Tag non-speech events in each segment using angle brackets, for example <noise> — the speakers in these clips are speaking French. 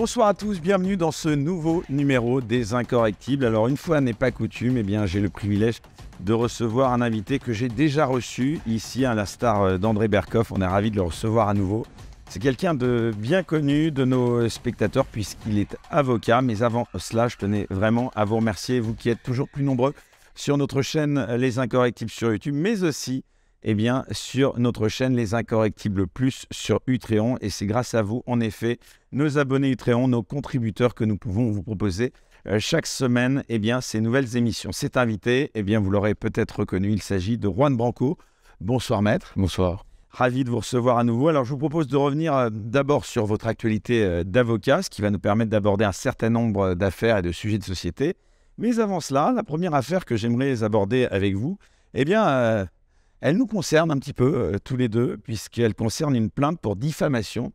Bonsoir à tous, bienvenue dans ce nouveau numéro des Incorrectibles. Alors une fois n'est pas coutume, eh bien j'ai le privilège de recevoir un invité que j'ai déjà reçu ici à la star euh, d'André Berkoff. On est ravi de le recevoir à nouveau. C'est quelqu'un de bien connu de nos spectateurs puisqu'il est avocat. Mais avant cela, je tenais vraiment à vous remercier, vous qui êtes toujours plus nombreux sur notre chaîne euh, Les Incorrectibles sur YouTube, mais aussi eh bien, sur notre chaîne Les Incorrectibles Plus sur Utréon. Et c'est grâce à vous, en effet, nos abonnés Utréon, nos contributeurs, que nous pouvons vous proposer euh, chaque semaine eh bien, ces nouvelles émissions. Cet invité, eh bien, vous l'aurez peut-être reconnu, il s'agit de Juan Branco. Bonsoir, maître. Bonsoir. Ravi de vous recevoir à nouveau. Alors, je vous propose de revenir euh, d'abord sur votre actualité euh, d'avocat, ce qui va nous permettre d'aborder un certain nombre d'affaires et de sujets de société. Mais avant cela, la première affaire que j'aimerais aborder avec vous, eh bien, elle nous concerne un petit peu, euh, tous les deux, puisqu'elle concerne une plainte pour diffamation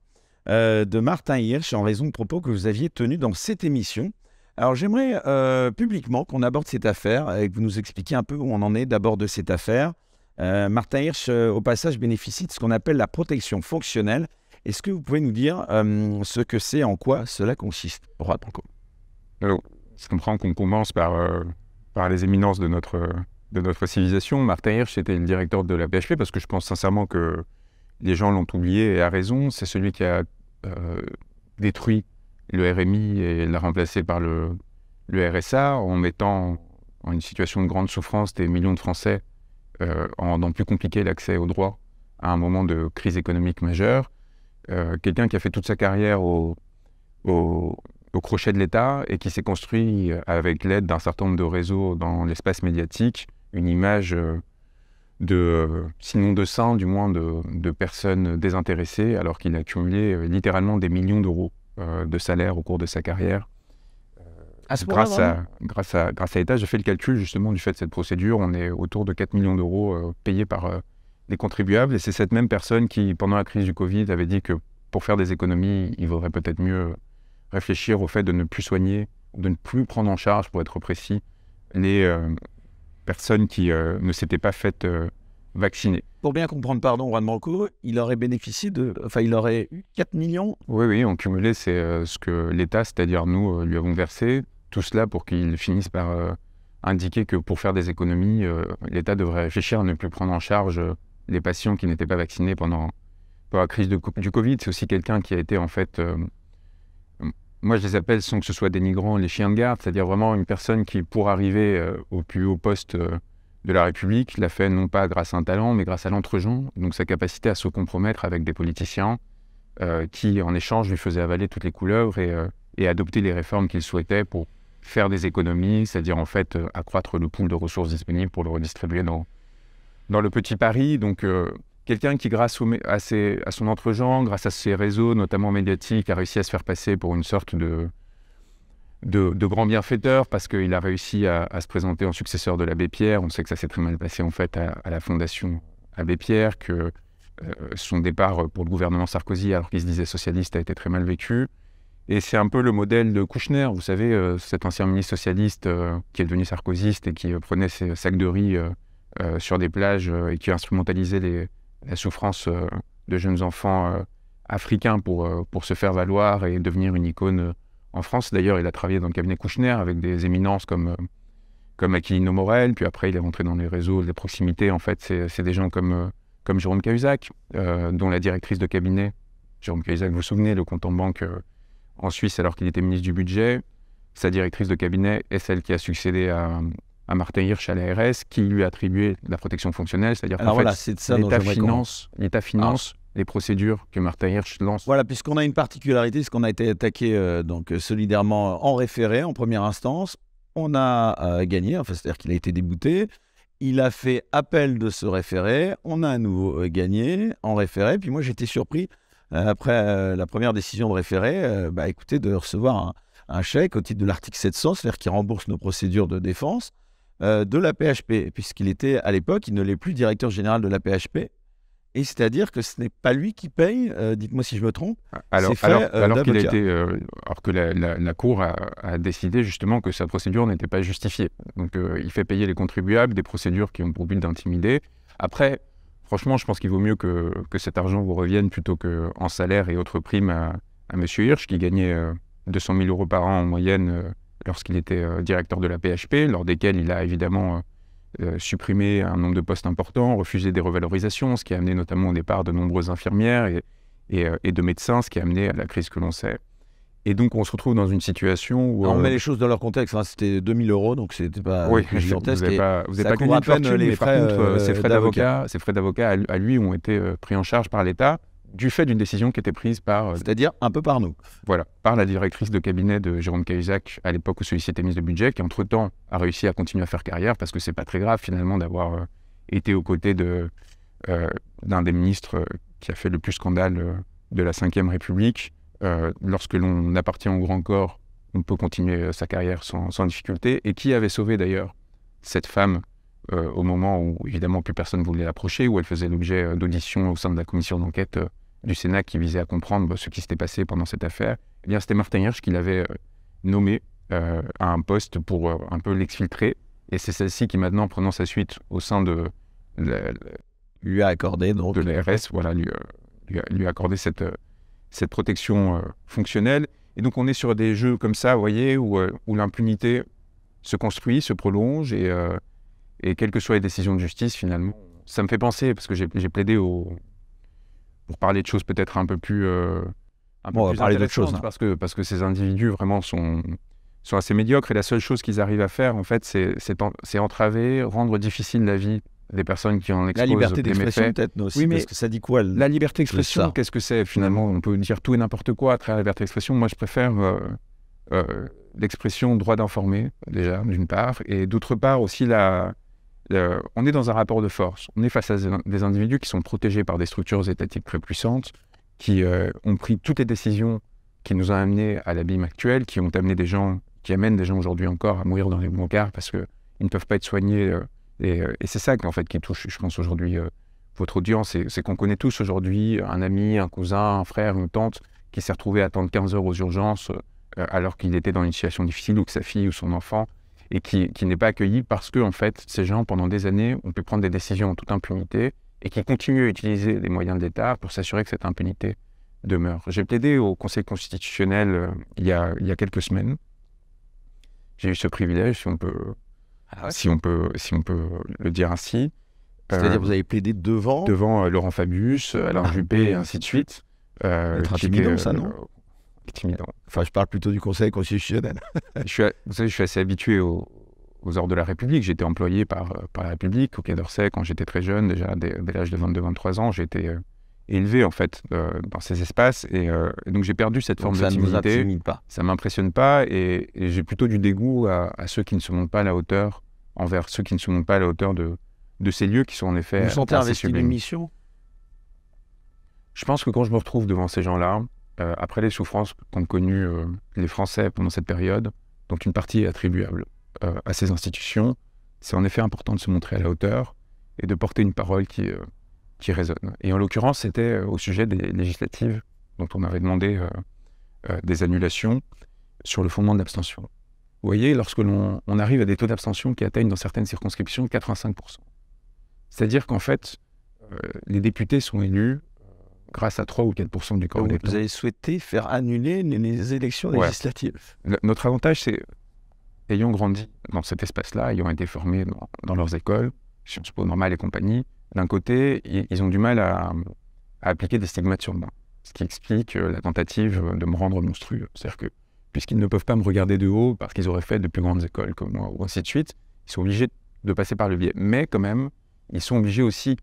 euh, de Martin Hirsch en raison de propos que vous aviez tenus dans cette émission. Alors j'aimerais euh, publiquement qu'on aborde cette affaire et que vous nous expliquiez un peu où on en est d'abord de cette affaire. Martin Hirsch, au passage, bénéficie de ce qu'on appelle la protection fonctionnelle. Est-ce que vous pouvez nous dire ce que c'est, en quoi cela consiste Pour Alors, je qu'on commence par, par les éminences de notre de notre civilisation. Martin Hirsch était le directeur de la PHP parce que je pense sincèrement que les gens l'ont oublié et a raison. C'est celui qui a euh, détruit le RMI et l'a remplacé par le, RSA en mettant en une situation de grande souffrance des millions de Français, euh, en rendant plus compliqué l'accès au droit à un moment de crise économique majeure. Euh, quelqu'un qui a fait toute sa carrière au, au, au crochet de l'État et qui s'est construit avec l'aide d'un certain nombre de réseaux dans l'espace médiatique une image euh, de, euh, sinon de saint, du moins de, de personnes désintéressées, alors qu'il a cumulé euh, littéralement des millions d'euros de salaire au cours de sa carrière. grâce, à, grâce, à, grâce à l'État, j'ai fait le calcul justement du fait de cette procédure. On est autour de 4 millions d'euros payés par les contribuables. Et c'est cette même personne qui, pendant la crise du Covid, avait dit que pour faire des économies, il vaudrait peut-être mieux réfléchir au fait de ne plus soigner, de ne plus prendre en charge, pour être précis, les, personnes qui euh, ne s'étaient pas faites euh, vacciner. Pour bien comprendre, pardon, Juan Branco, il aurait bénéficié de. Enfin, il aurait eu 4 millions Oui, oui, en cumulé, c'est euh, ce que l'État, c'est-à-dire nous, lui avons versé. Tout cela pour qu'il finisse par indiquer que pour faire des économies, l'État devrait réfléchir à ne plus prendre en charge les patients qui n'étaient pas vaccinés pendant, la crise de, du Covid. C'est aussi quelqu'un qui a été, en fait, moi je les appelle sans que ce soit dénigrant les chiens de garde, c'est-à-dire vraiment une personne qui, pour arriver euh, au plus haut poste euh, de la République, l'a fait non pas grâce à un talent, mais grâce à l'entregent, donc sa capacité à se compromettre avec des politiciens euh, qui, en échange, lui faisaient avaler toutes les couleuvres et, adopter les réformes qu'il souhaitait pour faire des économies, c'est-à-dire en fait accroître le pool de ressources disponibles pour le redistribuer dans, dans le petit Paris. Donc quelqu'un qui, grâce à, ses, à, son grâce à ses réseaux, notamment médiatiques, a réussi à se faire passer pour une sorte de, de, grand bienfaiteur parce qu'il a réussi à, se présenter en successeur de l'abbé Pierre. On sait que ça s'est très mal passé en fait à, la fondation Abbé Pierre, que euh, son départ pour le gouvernement Sarkozy, alors qu'il se disait socialiste, a été très mal vécu. Et c'est un peu le modèle de Kouchner, vous savez, euh, cet ancien ministre socialiste euh, qui est devenu sarkozyste et qui prenait ses sacs de riz sur des plages et qui instrumentalisait les, la souffrance euh, de jeunes enfants euh, africains pour, euh, pour se faire valoir et devenir une icône en France. D'ailleurs, il a travaillé dans le cabinet Kouchner avec des éminences comme, comme Aquilino Morel, puis après il est rentré dans les réseaux de proximités. En fait, c'est des gens comme, comme Jérôme Cahuzac, dont la directrice de cabinet, Jérôme Cahuzac, vous vous souvenez, le compte en banque en Suisse alors qu'il était ministre du Budget. Sa directrice de cabinet est celle qui a succédé à, à Martin Hirsch à l'ARS qui lui attribuait la protection fonctionnelle, c'est-à-dire qu'en l'État finance, les procédures que Martin Hirsch lance. Voilà, puisqu'on a une particularité, c'est qu'on a été attaqué euh, donc euh, solidairement en référé, en première instance, on a euh, gagné, enfin, c'est-à-dire qu'il a été débouté, il a fait appel de ce référé, on a à nouveau gagné en référé, puis moi j'étais surpris, après la première décision de référé, bah, écoutez, de recevoir un, un chèque au titre de l'article 700, c'est-à-dire qui rembourse nos procédures de défense. Euh, de la PHP, puisqu'il était à l'époque, il ne l'est plus directeur général de la PHP. Et c'est-à-dire que ce n'est pas lui qui paye, euh, dites-moi si je me trompe. Ah, alors, alors, euh, été, alors que la, Cour a, décidé justement que sa procédure n'était pas justifiée. Donc il fait payer les contribuables des procédures qui ont pour but d'intimider. Après, franchement, je pense qu'il vaut mieux que, que, cet argent vous revienne plutôt qu'en salaire et autres primes à, à M. Hirsch, qui gagnait 200 000 euros par an en moyenne lorsqu'il était euh, directeur de la PHP, lors desquels il a évidemment euh, euh, supprimé un nombre de postes importants, refusé des revalorisations, ce qui a amené notamment au départ de nombreuses infirmières et, de médecins, ce qui a amené à la crise que l'on sait. Et donc, on se retrouve dans une situation où. on met les choses dans leur contexte. Hein. C'était 2000 euros, donc c'était pas oui, <laughs> Vous n'avez pas, vous pas fortune, mais frais, par contre, ces frais d'avocat à lui ont été pris en charge par l'État du fait d'une décision qui était prise par... Euh, C'est-à-dire un peu par nous. Voilà, par la directrice de cabinet de Jérôme Cahuzac à l'époque où celui-ci était ministre de budget, qui entre-temps a réussi à continuer à faire carrière, parce que c'est pas très grave finalement d'avoir euh, été aux côtés de, euh, d'un des ministres qui a fait le plus scandale de la Ve République. lorsque l'on appartient au grand corps, on peut continuer sa carrière sans, sans difficulté, et qui avait sauvé d'ailleurs cette femme euh, au moment où, évidemment, plus personne ne voulait l'approcher, où elle faisait l'objet euh, d'auditions au sein de la commission d'enquête euh, du Sénat qui visait à comprendre bah, ce qui s'était passé pendant cette affaire, eh bien, c'était Martin Hirsch qui l'avait nommé à un poste pour un peu l'exfiltrer. Et c'est celle-ci qui, maintenant, prenant sa suite au sein de. lui a accordé, donc. De l'ARS, voilà, lui, lui, a, accordé cette, cette protection fonctionnelle. Et donc on est sur des jeux comme ça, vous voyez, où, l'impunité se construit, se prolonge et, et quelles que soient les décisions de justice, finalement, ça me fait penser, parce que j'ai plaidé au... pour parler de choses peut-être un peu plus. Euh, va parler choses. Hein. Parce que, parce que ces individus, vraiment, sont, sont assez médiocres. Et la seule chose qu'ils arrivent à faire, en fait, c'est entraver, rendre difficile la vie des personnes qui en exposent La liberté d'expression, peut-être, aussi. Oui, mais parce que ça dit quoi La liberté d'expression, qu'est-ce que c'est Finalement, on peut dire tout et n'importe quoi à travers la liberté d'expression. Moi, je préfère euh, euh, l'expression droit d'informer, déjà, d'une part, et d'autre part aussi la, euh, on est dans un rapport de force. On est face à des individus qui sont protégés par des structures étatiques très puissantes, qui euh, ont pris toutes les décisions qui nous ont amenés à l'abîme actuel, qui ont amené des gens, qui amènent des gens aujourd'hui encore à mourir dans les morgues parce qu'ils ne peuvent pas être soignés. Euh, et, c'est ça en fait, qui touche, je pense, aujourd'hui votre audience. C'est qu'on connaît tous aujourd'hui un ami, un cousin, un frère, une tante qui s'est retrouvé à attendre 15 heures aux urgences alors qu'il était dans une situation difficile ou que sa fille ou son enfant et qui, n'est pas accueilli parce que, en fait, ces gens, pendant des années, ont pu prendre des décisions en toute impunité et qui continuent à utiliser les moyens de l'État pour s'assurer que cette impunité demeure. J'ai plaidé au Conseil constitutionnel euh, il, y a, il, quelques semaines. J'ai eu ce privilège, si on peut, ah si on peut, si on peut le dire ainsi. C'est-à-dire que euh, vous avez plaidé devant Devant euh, Laurent Fabius, ah. Alain Juppé, et ainsi de suite. Euh, intimidant, ça, non Enfin, je parle plutôt du Conseil constitutionnel. <laughs> je vous savez, je suis assez habitué aux, aux ordres de la République. J'étais employé par, euh, par la République au Quai d'Orsay quand j'étais très jeune, déjà dès, l'âge de 22-23 ans. J'étais été euh, élevé, en fait, euh, dans ces espaces. Et, donc, j'ai perdu cette forme ça de timidité. pas. Ça ne m'impressionne pas. Et, j'ai plutôt du dégoût à, ceux qui ne se montent pas à la hauteur, envers ceux qui ne se montent pas à la hauteur de, de ces lieux qui sont en effet. Vous sentez investi d'une mission Je pense que quand je me retrouve devant ces gens-là, euh, après les souffrances qu'ont connues euh, les Français pendant cette période, dont une partie est attribuable euh, à ces institutions, c'est en effet important de se montrer à la hauteur et de porter une parole qui, qui résonne. Et en l'occurrence, c'était au sujet des législatives dont on avait demandé des annulations sur le fondement de l'abstention. Vous voyez, lorsque l'on arrive à des taux d'abstention qui atteignent dans certaines circonscriptions 85%. C'est-à-dire qu'en fait, les députés sont élus grâce à 3 ou 4 du corps Vous hein. avez souhaité faire annuler les, élections législatives. notre avantage, c'est, ayant grandi dans cet espace-là, ayant été formés dans, leurs écoles, Sciences Po, Normal et compagnie, d'un côté, ils, ont du mal à, à appliquer des stigmates sur moi. Ce qui explique euh, la tentative de me rendre monstrueux. C'est-à-dire que, puisqu'ils ne peuvent pas me regarder de haut parce qu'ils auraient fait de plus grandes écoles comme moi, ou ainsi de suite, ils sont obligés de passer par le biais. Mais quand même, ils sont obligés aussi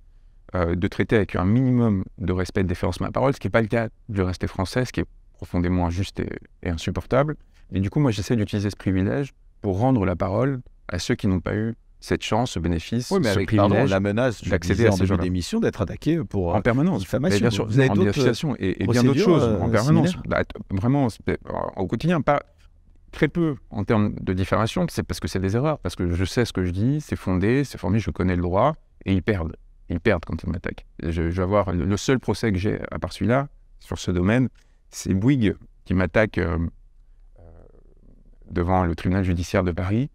euh, de traiter avec un minimum de respect et de déférence ma parole, ce qui n'est pas le cas du reste des Français, ce qui est profondément injuste et, insupportable. Et du coup, moi, j'essaie d'utiliser ce privilège pour rendre la parole à ceux qui n'ont pas eu cette chance, ce bénéfice, oui, mais ce avec, la menace d'accéder à ces gens d'émission d'être attaqué pour euh, en permanence. Bien sûr, vous avez d'autres et, et bien d'autres choses en euh, permanence. Bah, vraiment, au quotidien, pas très peu en termes de diffamation, c'est parce que c'est des erreurs, parce que je sais ce que je dis, c'est fondé, c'est formé, je connais le droit, et ils perdent ils perdent quand ils m'attaquent. Je, vais avoir le, seul procès que j'ai, à part celui-là, sur ce domaine, c'est Bouygues qui m'attaque euh, euh, devant le tribunal judiciaire de Paris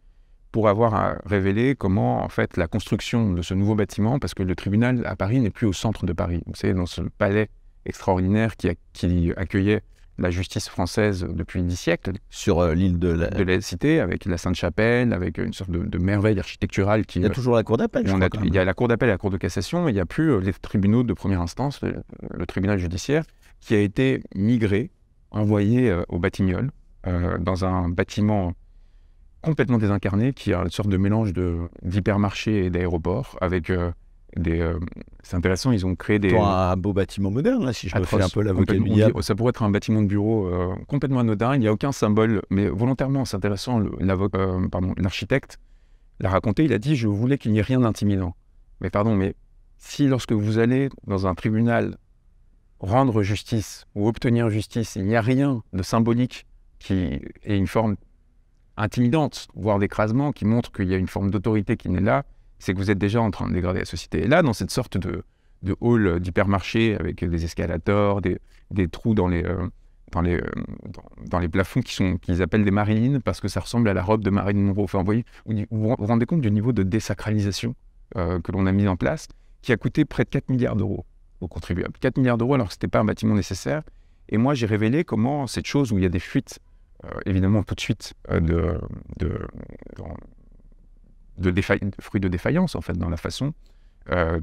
pour avoir euh, révélé comment, en fait, la construction de ce nouveau bâtiment, parce que le tribunal à Paris n'est plus au centre de Paris. c'est dans ce palais extraordinaire qui, a, qui accueillait la justice française depuis dix siècles. Sur euh, l'île de la... Cité, avec la Sainte-Chapelle, avec une sorte de, merveille architecturale qui... Il y a euh, toujours la cour d'appel, Il y a la cour d'appel et la cour de cassation, mais il n'y a plus euh, les tribunaux de première instance, le, tribunal judiciaire, qui a été migré, envoyé au Batignolles, dans un bâtiment complètement désincarné, qui a une sorte de mélange d'hypermarché et d'aéroport, avec euh, c'est intéressant, ils ont créé des. Pour un beau bâtiment moderne, là, si je peux me un peu l'avocat du diable. Oh, ça pourrait être un bâtiment de bureau euh, complètement anodin, il n'y a aucun symbole, mais volontairement, c'est intéressant. Euh, l'architecte l'a raconté, il a dit Je voulais qu'il n'y ait rien d'intimidant. Mais pardon, mais si lorsque vous allez dans un tribunal rendre justice ou obtenir justice, il n'y a rien de symbolique qui est une forme intimidante, voire d'écrasement, qui montre qu'il y a une forme d'autorité qui n'est là, c'est que vous êtes déjà en train de dégrader la société. Et là, dans cette sorte de, de hall d'hypermarché avec des escalators, des, trous dans les, euh, dans, les, euh, dans, les plafonds qui sont qu'ils appellent des marines parce que ça ressemble à la robe de Marine Monroe. Enfin, vous vous rendez compte du niveau de désacralisation euh, que l'on a mis en place, qui a coûté près de 4 milliards d'euros aux contribuables. 4 milliards d'euros alors que ce n'était pas un bâtiment nécessaire. Et moi, j'ai révélé comment cette chose où il y a des fuites, évidemment tout de suite, de, de, de fruit de défaillance, en fait, dans la façon. Euh,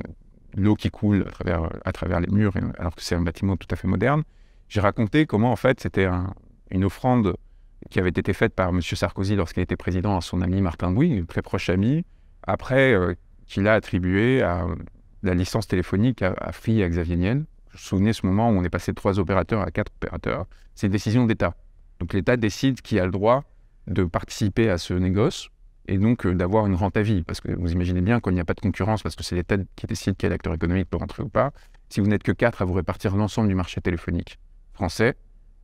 l'eau qui coule à travers, à travers les murs, alors que c'est un bâtiment tout à fait moderne. J'ai raconté comment, en fait, c'était une offrande qui avait été faite par M. Sarkozy lorsqu'il était président à son ami Martin Bouy, un très proche ami, après euh, qu'il a attribué à la licence téléphonique à, Free et à Xavier Niel. Je me ce moment où on est passé de trois opérateurs à quatre opérateurs. C'est une décision d'État. Donc l'État décide qui a le droit de participer à ce négoce et donc euh, d'avoir une rente à vie. Parce que vous imaginez bien qu'il n'y a pas de concurrence, parce que c'est l'État qui décide quel acteur économique peut rentrer ou pas. Si vous n'êtes que quatre à vous répartir l'ensemble du marché téléphonique français,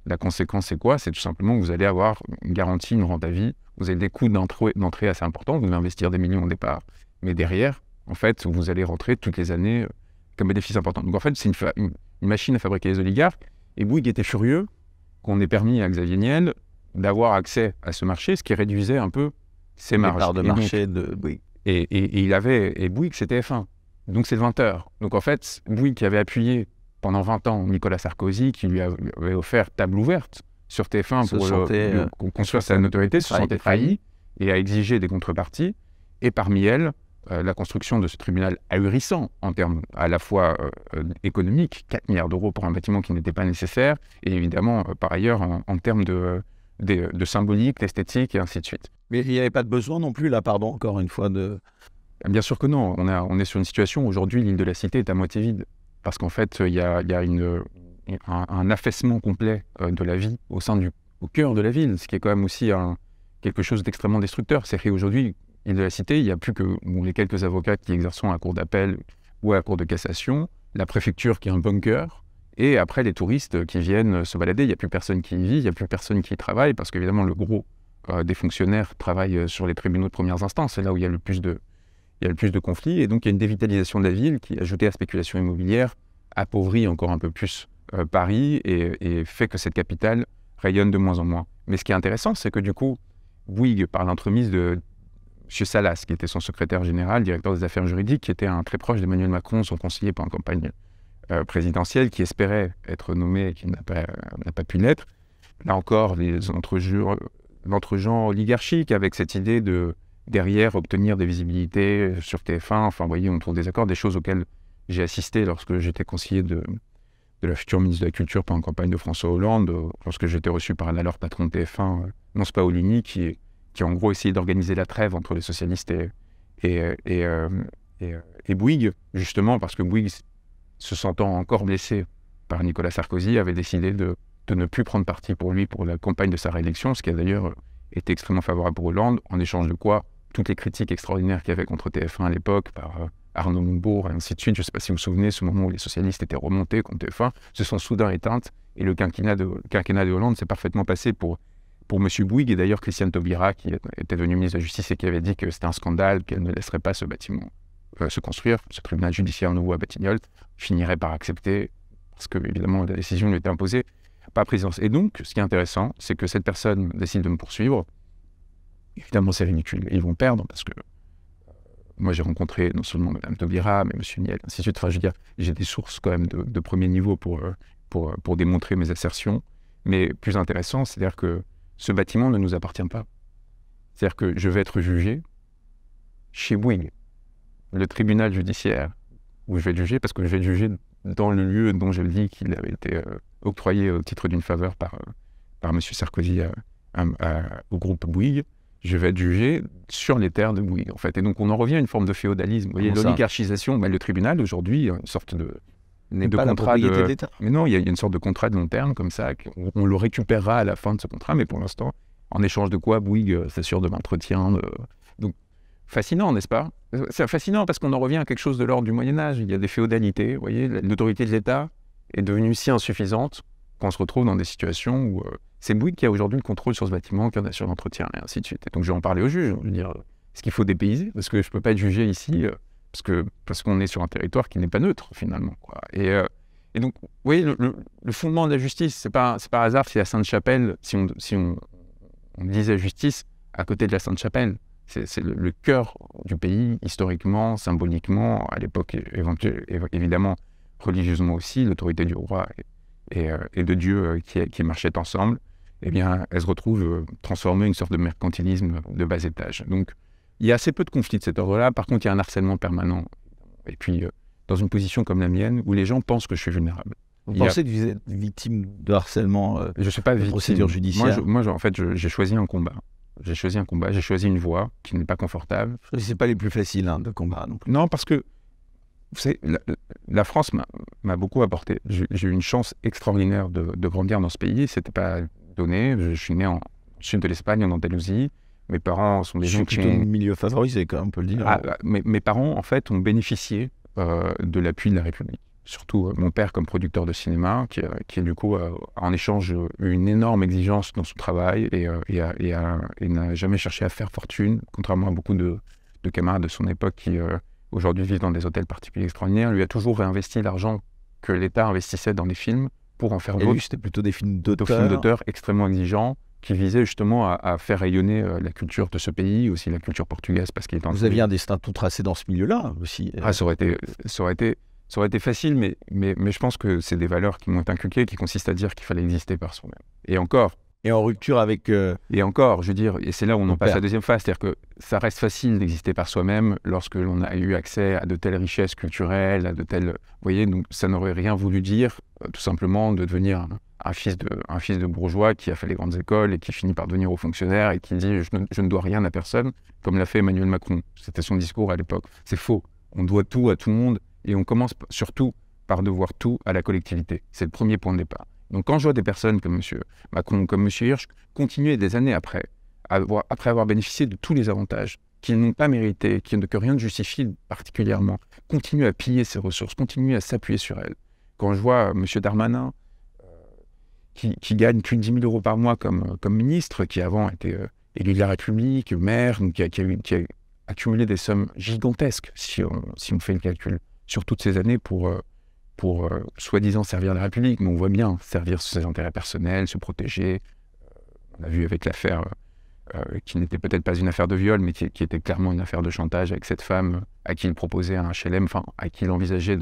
la conséquence, c'est quoi C'est tout simplement que vous allez avoir une garantie, une rente à vie. Vous avez des coûts d'entrée assez importants. Vous devez investir des millions au départ. Mais derrière, en fait, vous allez rentrer toutes les années euh, comme bénéfice important. Donc en fait, c'est une, une, machine à fabriquer les oligarques. Et Bouygues était furieux qu'on ait permis à Xavier Niel d'avoir accès à ce marché, ce qui réduisait un peu c'est de marché de Et, il avait et Bouygues c'était F1. Donc c'est 20 heures. Donc en fait, Bouygues qui avait appuyé pendant 20 ans Nicolas Sarkozy, qui lui avait offert table ouverte sur TF1 pour euh, construire sa notoriété, se sentait trahi et a exigé des contreparties. Et parmi elles, euh, la construction de ce tribunal ahurissant en termes à la fois économique, euh, économiques, 4 milliards d'euros pour un bâtiment qui n'était pas nécessaire, et évidemment, par ailleurs, en termes de, euh, de, symbolique, d'esthétique et ainsi de suite. Mais il n'y avait pas de besoin non plus, là, pardon, encore une fois, de... Bien sûr que non. On, est sur une situation, aujourd'hui, l'île de la Cité est à moitié vide. Parce qu'en fait, euh, il y a, une, un, affaissement complet euh, de la vie au sein cœur de la ville, ce qui est quand même aussi quelque chose d'extrêmement destructeur. C'est aujourd'hui, l'île de la Cité, il n'y a plus que les quelques avocats qui exercent à la cour d'appel ou à la cour de cassation, la préfecture qui est un bunker, et après, les touristes qui viennent se balader, il n'y a plus personne qui y vit, il n'y a plus personne qui y travaille, parce qu'évidemment, le gros euh, des fonctionnaires travaillent euh, sur les tribunaux de première instance. C'est là où il y a le plus de, conflits. Et donc, il y a une dévitalisation de la ville qui, ajoutée à la spéculation immobilière, appauvrit encore un peu plus euh, Paris et, fait que cette capitale rayonne de moins en moins. Mais ce qui est intéressant, c'est que du coup, Bouygues, par l'entremise de M. Salas, qui était son secrétaire général, directeur des affaires juridiques, qui était un très proche d'Emmanuel Macron, son conseiller pour la campagne euh, présidentielle qui espérait être nommé et qui n'a pas, pas, pu l'être. Là encore, les gens oligarchique avec cette idée de derrière obtenir des visibilités sur TF1. Enfin, vous voyez, on trouve des accords, des choses auxquelles j'ai assisté lorsque j'étais conseiller de, la future ministre de la Culture pendant la campagne de François Hollande, lorsque j'étais reçu par un alors patron de TF1, euh, non Paolini, qui, qui en gros essayait d'organiser la trêve entre les socialistes et, et, et, euh, et, Bouygues, justement, parce que Bouygues se sentant encore blessé par Nicolas Sarkozy, avait décidé de, ne plus prendre parti pour lui pour la campagne de sa réélection, ce qui a d'ailleurs euh, été extrêmement favorable pour Hollande, en échange de quoi toutes les critiques extraordinaires qu'il y avait contre TF1 à l'époque par euh, Arnaud Montebourg et ainsi de suite, je ne sais pas si vous vous souvenez, ce moment où les socialistes étaient remontés contre TF1, se sont soudain éteintes et le quinquennat de, quinquennat de Hollande s'est parfaitement passé pour, pour M. Bouygues et d'ailleurs Christiane Taubira qui était devenue ministre de la Justice et qui avait dit que c'était un scandale, qu'elle ne laisserait pas ce bâtiment euh, se construire, ce tribunal judiciaire nouveau à Batignolles, finirait par accepter, parce que évidemment la décision lui était imposée, pas présence. Et donc, ce qui est intéressant, c'est que cette personne décide de me poursuivre. Évidemment, c'est ridicule. Ils vont perdre parce que euh, moi, j'ai rencontré non seulement Mme Taubira, mais M. Niel, ainsi de suite. Enfin, je veux dire, j'ai des sources quand même de, de, premier niveau pour, euh, pour, euh, pour démontrer mes assertions. Mais plus intéressant, c'est-à-dire que ce bâtiment ne nous appartient pas. C'est-à-dire que je vais être jugé chez Wing le tribunal judiciaire où je vais juger, parce que je vais juger dans le lieu dont je dis qu'il avait été euh, octroyé au titre d'une faveur par, euh, par M. Sarkozy euh, au groupe Bouygues je vais être jugé sur les terres de Bouygues, en fait. Et donc, on en revient à une forme de féodalisme. Vous voyez, l'oligarchisation, le tribunal, aujourd'hui, une sorte de, de pas contrat de... mais non, il y, a une sorte de contrat de long terme, comme ça. On, le récupérera à la fin de ce contrat, mais pour l'instant, en échange de quoi Bouygues s'assure de l'entretien, de, Fascinant, n'est-ce pas euh, C'est fascinant parce qu'on en revient à quelque chose de l'ordre du Moyen Âge. Il y a des féodalités, vous voyez, l'autorité de l'État est devenue si insuffisante qu'on se retrouve dans des situations où euh, c'est Bouygues qui a aujourd'hui le contrôle sur ce bâtiment, qui en assure l'entretien, et ainsi de suite. Et donc je vais en parler au juge, hein, je vais dire, est-ce qu'il faut dépayser Parce que je ne peux pas être jugé ici, euh, parce qu'on parce qu'on est sur un territoire qui n'est pas neutre, finalement. Quoi. Et, donc, vous voyez, le, fondement de la justice, ce n'est pas, pas hasard si la Sainte-Chapelle, si on, si on, on disait justice à côté de la Sainte-Chapelle, c'est le, cœur du pays, historiquement, symboliquement, à l'époque, évidemment, religieusement aussi, l'autorité du roi et, euh, de Dieu euh, qui, marchaient ensemble, eh bien, elle se retrouve euh, transformée une sorte de mercantilisme de bas étage. Donc, il y a assez peu de conflits de cet ordre-là. Par contre, il y a un harcèlement permanent. Et puis, dans une position comme la mienne, où les gens pensent que je suis vulnérable. Vous pensez que vous êtes victime de harcèlement Je ne suis pas victime. Procédure judiciaire. Moi, en fait, j'ai choisi un combat. J'ai choisi un combat, j'ai choisi une voie qui n'est pas confortable. C'est pas les plus faciles hein, de combat non plus. Non, parce que vous savez, la, France m'a beaucoup apporté. J'ai eu une chance extraordinaire de, grandir dans ce pays. C'était pas donné. Je, suis né en sud de l'Espagne, en Andalousie. Mes parents sont des gens qui ont... milieu favorisé, quand on peut le dire. Ah, bah, mes, parents, en fait, ont bénéficié euh, de l'appui de la République surtout euh, mon père comme producteur de cinéma, qui, euh, qui du coup a, euh, en échange une énorme exigence dans son travail et, n'a jamais cherché à faire fortune, contrairement à beaucoup de, camarades de son époque qui aujourd'hui vivent dans des hôtels particuliers extraordinaires, lui a toujours réinvesti l'argent que l'État investissait dans les films pour en faire d'autres. Et c'était plutôt des films d'auteurs extrêmement exigeants qui visaient justement à, faire rayonner la culture de ce pays, aussi la culture portugaise, parce qu'il est Vous aviez un destin tout tracé dans ce milieu-là aussi. Ah, ça aurait été, ça aurait été ça aurait été facile, mais, mais, mais je pense que c'est des valeurs qui m'ont été qui consistent à dire qu'il fallait exister par soi-même. Et encore. Et en rupture avec. Euh, et encore, je veux dire, et c'est là où on en passe à la deuxième phase, c'est-à-dire que ça reste facile d'exister par soi-même lorsque l'on a eu accès à de telles richesses culturelles, à de telles. Vous voyez, donc ça n'aurait rien voulu dire, euh, tout simplement, de devenir un fils de, un fils de bourgeois qui a fait les grandes écoles et qui finit par devenir haut fonctionnaire et qui dit je ne, je ne dois rien à personne, comme l'a fait Emmanuel Macron. C'était son discours à l'époque. C'est faux. On doit tout à tout le monde et on commence surtout par devoir tout à la collectivité. C'est le premier point de départ. Donc quand je vois des personnes comme M. Macron, comme M. Hirsch, continuer des années après, après avoir bénéficié de tous les avantages qu'ils n'ont pas ne que rien ne justifie particulièrement, continuer à piller ces ressources, continuer à s'appuyer sur elles. Quand je vois euh, M. Darmanin, euh, qui, gagne plus de 10 000 euros par mois comme, euh, comme ministre, qui avant était élu de la République, maire, qui a, qui, a, accumulé des sommes gigantesques, si on fait le calcul sur toutes ces années pour, euh, pour euh, soi-disant servir la République. Mais on voit bien servir ses intérêts personnels, se protéger. Euh, on a vu avec l'affaire qui n'était peut-être pas une affaire de viol, mais qui, était clairement une affaire de chantage avec cette femme à qui il proposait un HLM, enfin à qui il envisageait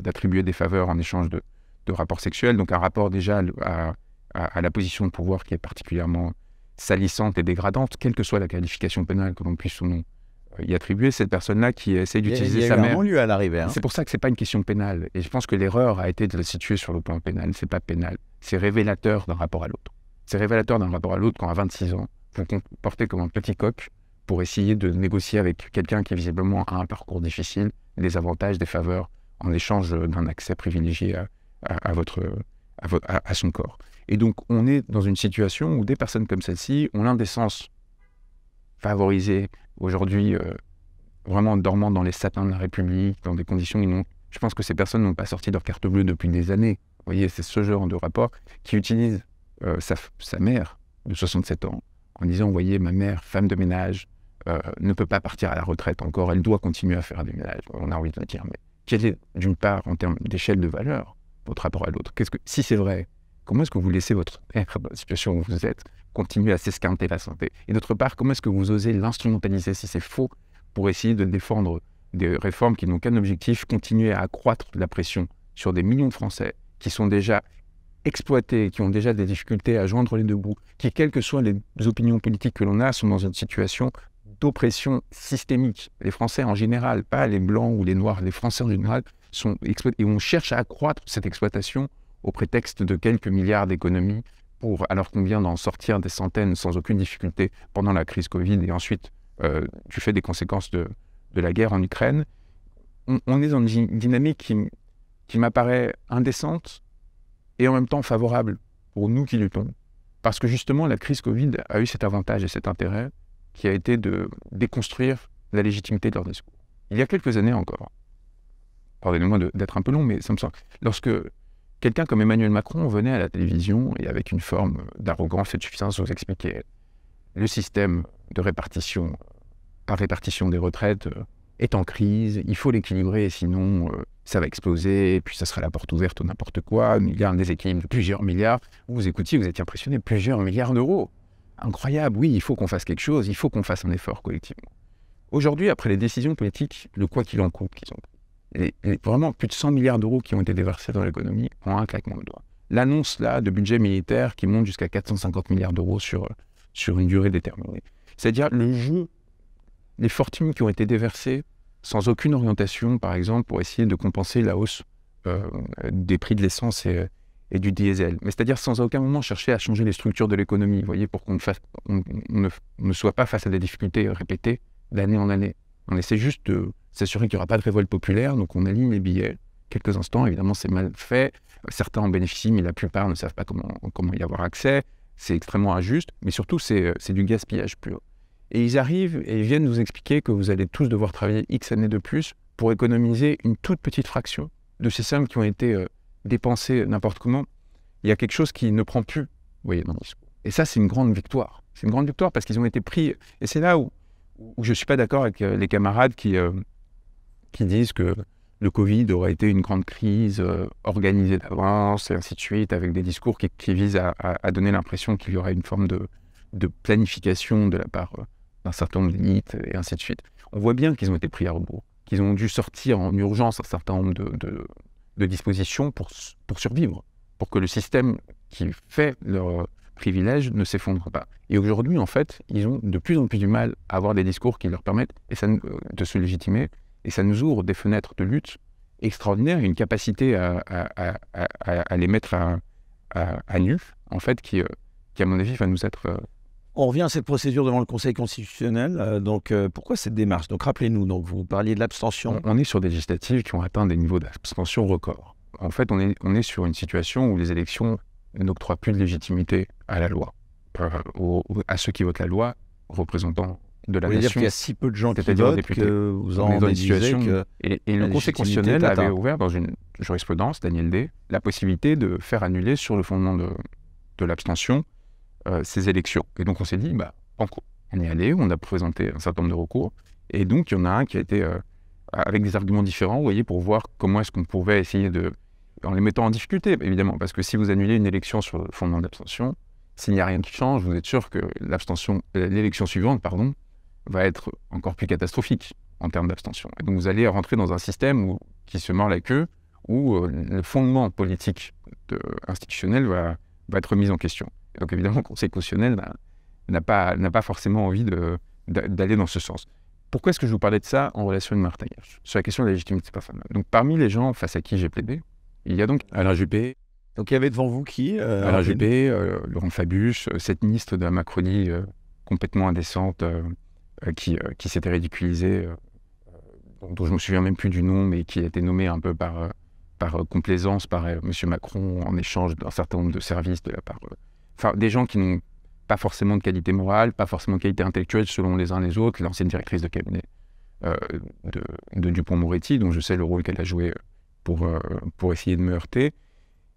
d'attribuer des faveurs en échange de, de, rapports sexuels. Donc un rapport déjà à, à, à, la position de pouvoir qui est particulièrement salissante et dégradante, quelle que soit la qualification pénale que l'on puisse ou non y attribuer cette personne-là qui essaie d'utiliser sa mère. lieu à l'arrivée. Hein. C'est pour ça que c'est pas une question pénale. Et je pense que l'erreur a été de la situer sur le plan pénal. C'est pas pénal. C'est révélateur d'un rapport à l'autre. C'est révélateur d'un rapport à l'autre quand à 26 ans, vous vous comportez comme un petit coq pour essayer de négocier avec quelqu'un qui visiblement a un parcours difficile, des avantages, des faveurs en échange d'un accès privilégié à, votre, à, son corps. Et donc on est dans une situation où des personnes comme celle-ci ont l'indécence favorisée aujourd'hui euh, vraiment dormant dans les sapins de la République, dans des conditions qui n'ont. Je pense que ces personnes n'ont pas sorti leur carte bleue depuis des années. Vous voyez, c'est ce genre de rapport qui utilise euh, sa, mère de 67 ans en disant Vous voyez, ma mère, femme de ménage, euh, ne peut pas partir à la retraite encore, elle doit continuer à faire des ménages. On a envie de dire, mais quelle est, d'une part, en termes d'échelle de valeur, votre rapport à l'autre Qu'est-ce que, Si c'est vrai, comment est-ce que vous laissez votre mère dans la situation où vous êtes continuer à s'esquinter la santé Et d'autre part, comment est-ce que vous osez l'instrumentaliser si c'est faux pour essayer de défendre des réformes qui n'ont qu'un objectif, continuer à accroître la pression sur des millions de Français qui sont déjà exploités, qui ont déjà des difficultés à joindre les deux bouts, qui, quelles que soient les opinions politiques que l'on a, sont dans une situation d'oppression systémique. Les Français en général, pas les Blancs ou les Noirs, les Français en général, sont exploités. Et on cherche à accroître cette exploitation au prétexte de quelques milliards d'économies alors qu'on vient d'en sortir des centaines sans aucune difficulté pendant la crise Covid et ensuite euh, tu fais des conséquences de, la guerre en Ukraine, on, est dans une dynamique qui, m'apparaît indécente et en même temps favorable pour nous qui luttons. Parce que justement, la crise Covid a eu cet avantage et cet intérêt qui a été de déconstruire la légitimité de leur discours. Il y a quelques années encore, pardonnez-moi d'être un peu long, mais ça me sort lorsque quelqu'un comme Emmanuel Macron venait à la télévision et avec une forme d'arrogance et de suffisance vous expliquait le système de répartition par répartition des retraites euh, est en crise, il faut l'équilibrer, sinon euh, ça va exploser, puis ça sera la porte ouverte au n'importe quoi, il y a un déséquilibre de plusieurs milliards. Vous, vous écoutiez, vous êtes impressionné, plusieurs milliards d'euros. Incroyable, oui, il faut qu'on fasse quelque chose, il faut qu'on fasse un effort collectivement. Aujourd'hui, après les décisions politiques, le quoi qu'il en coûte qu'ils ont vraiment plus de 100 milliards d'euros qui ont été déversés dans l'économie en un claquement de doigts. L'annonce là de budget militaire qui monte jusqu'à 450 milliards d'euros sur, sur une durée déterminée. C'est-à-dire le jeu, les fortunes qui ont été déversées sans aucune orientation, par exemple, pour essayer de compenser la hausse euh, des prix de l'essence et, du diesel. Mais c'est-à-dire sans à aucun moment chercher à changer les structures de l'économie, vous voyez, pour qu'on ne, ne, soit pas face à des difficultés répétées d'année en année. On essaie juste de s'assurer qu'il n'y aura pas de révolte populaire. Donc on aligne les billets. Quelques instants, évidemment, c'est mal fait. Certains en bénéficient, mais la plupart ne savent pas comment, comment y avoir accès. C'est extrêmement injuste, mais surtout, c'est euh, du gaspillage pur. Et ils arrivent et viennent nous expliquer que vous allez tous devoir travailler X années de plus pour économiser une toute petite fraction de ces sommes qui ont été euh, dépensées n'importe comment. Il y a quelque chose qui ne prend plus, vous voyez, dans le discours. Et ça, c'est une grande victoire. C'est une grande victoire parce qu'ils ont été pris. Et c'est là où, où je ne suis pas d'accord avec euh, les camarades qui, qui disent que le Covid aurait été une grande crise euh, organisée d'avance et ainsi de suite, avec des discours qui, visent à, donner l'impression qu'il y aurait une forme de, de planification de la part euh, d'un certain nombre d'élites et ainsi de suite. On voit bien qu'ils ont été pris à rebours, qu'ils ont dû sortir en urgence un certain nombre de, dispositions pour, pour survivre, pour que le système qui fait leur euh, privilège ne s'effondre pas. Et aujourd'hui, en fait, ils ont de plus en plus du mal à avoir des discours qui leur permettent et ça, de se légitimer et ça nous ouvre des fenêtres de lutte extraordinaires, une capacité à, les mettre à, nu, en fait, qui, euh, qui, à mon avis, va nous être... Euh, on revient à cette procédure devant le Conseil constitutionnel. Euh, donc, pourquoi cette démarche Donc, rappelez-nous, donc, vous parliez de l'abstention. On, est sur des législatives qui ont atteint des niveaux d'abstention record. En fait, on est, on est sur une situation où les élections n'octroient plus de légitimité à la loi, à ceux qui votent la loi, représentant de la nation. dire qu'il y a si peu de gens qui votent députés, que vous en dans que et, et le Conseil constitutionnel avait ouvert dans une jurisprudence, Daniel D, la possibilité de faire annuler sur le fondement de, de l'abstention euh, ces élections. Et donc on s'est dit, bah, en On est allé, on a présenté un certain nombre de recours. Et donc il y en a un qui a été euh, avec des arguments différents, vous voyez, pour voir comment est-ce qu'on pouvait essayer de. en les mettant en difficulté, évidemment, parce que si vous annulez une élection sur le fondement de l'abstention, s'il n'y a rien qui change, vous êtes sûr que l'abstention, euh, l'élection suivante, pardon, va être encore plus catastrophique en termes d'abstention. Et donc vous allez rentrer dans un système où, qui se mord la queue, où euh, le fondement politique de, institutionnel va, va, être mis en question. donc évidemment, le Conseil constitutionnel n'a pas, pas, forcément envie d'aller dans ce sens. Pourquoi est-ce que je vous parlais de ça en relation de Martha Sur la question de la légitimité personnelle. Donc parmi les gens face à qui j'ai plaidé, il y a donc Alain Juppé. Donc il y avait devant vous qui euh, Alain Juppé, euh, Laurent Fabius, cette liste de la Macronie complètement indécente euh, euh, qui, s'était ridiculisé, euh, dont je me souviens même plus du nom, mais qui a été nommé un peu par, par complaisance par M. Macron en échange d'un certain nombre de services de la part. des gens qui n'ont pas forcément de qualité morale, pas forcément de qualité intellectuelle selon les uns les autres, l'ancienne directrice de cabinet de, de Dupont-Moretti, dont je sais le rôle qu'elle a joué pour, pour essayer de me heurter.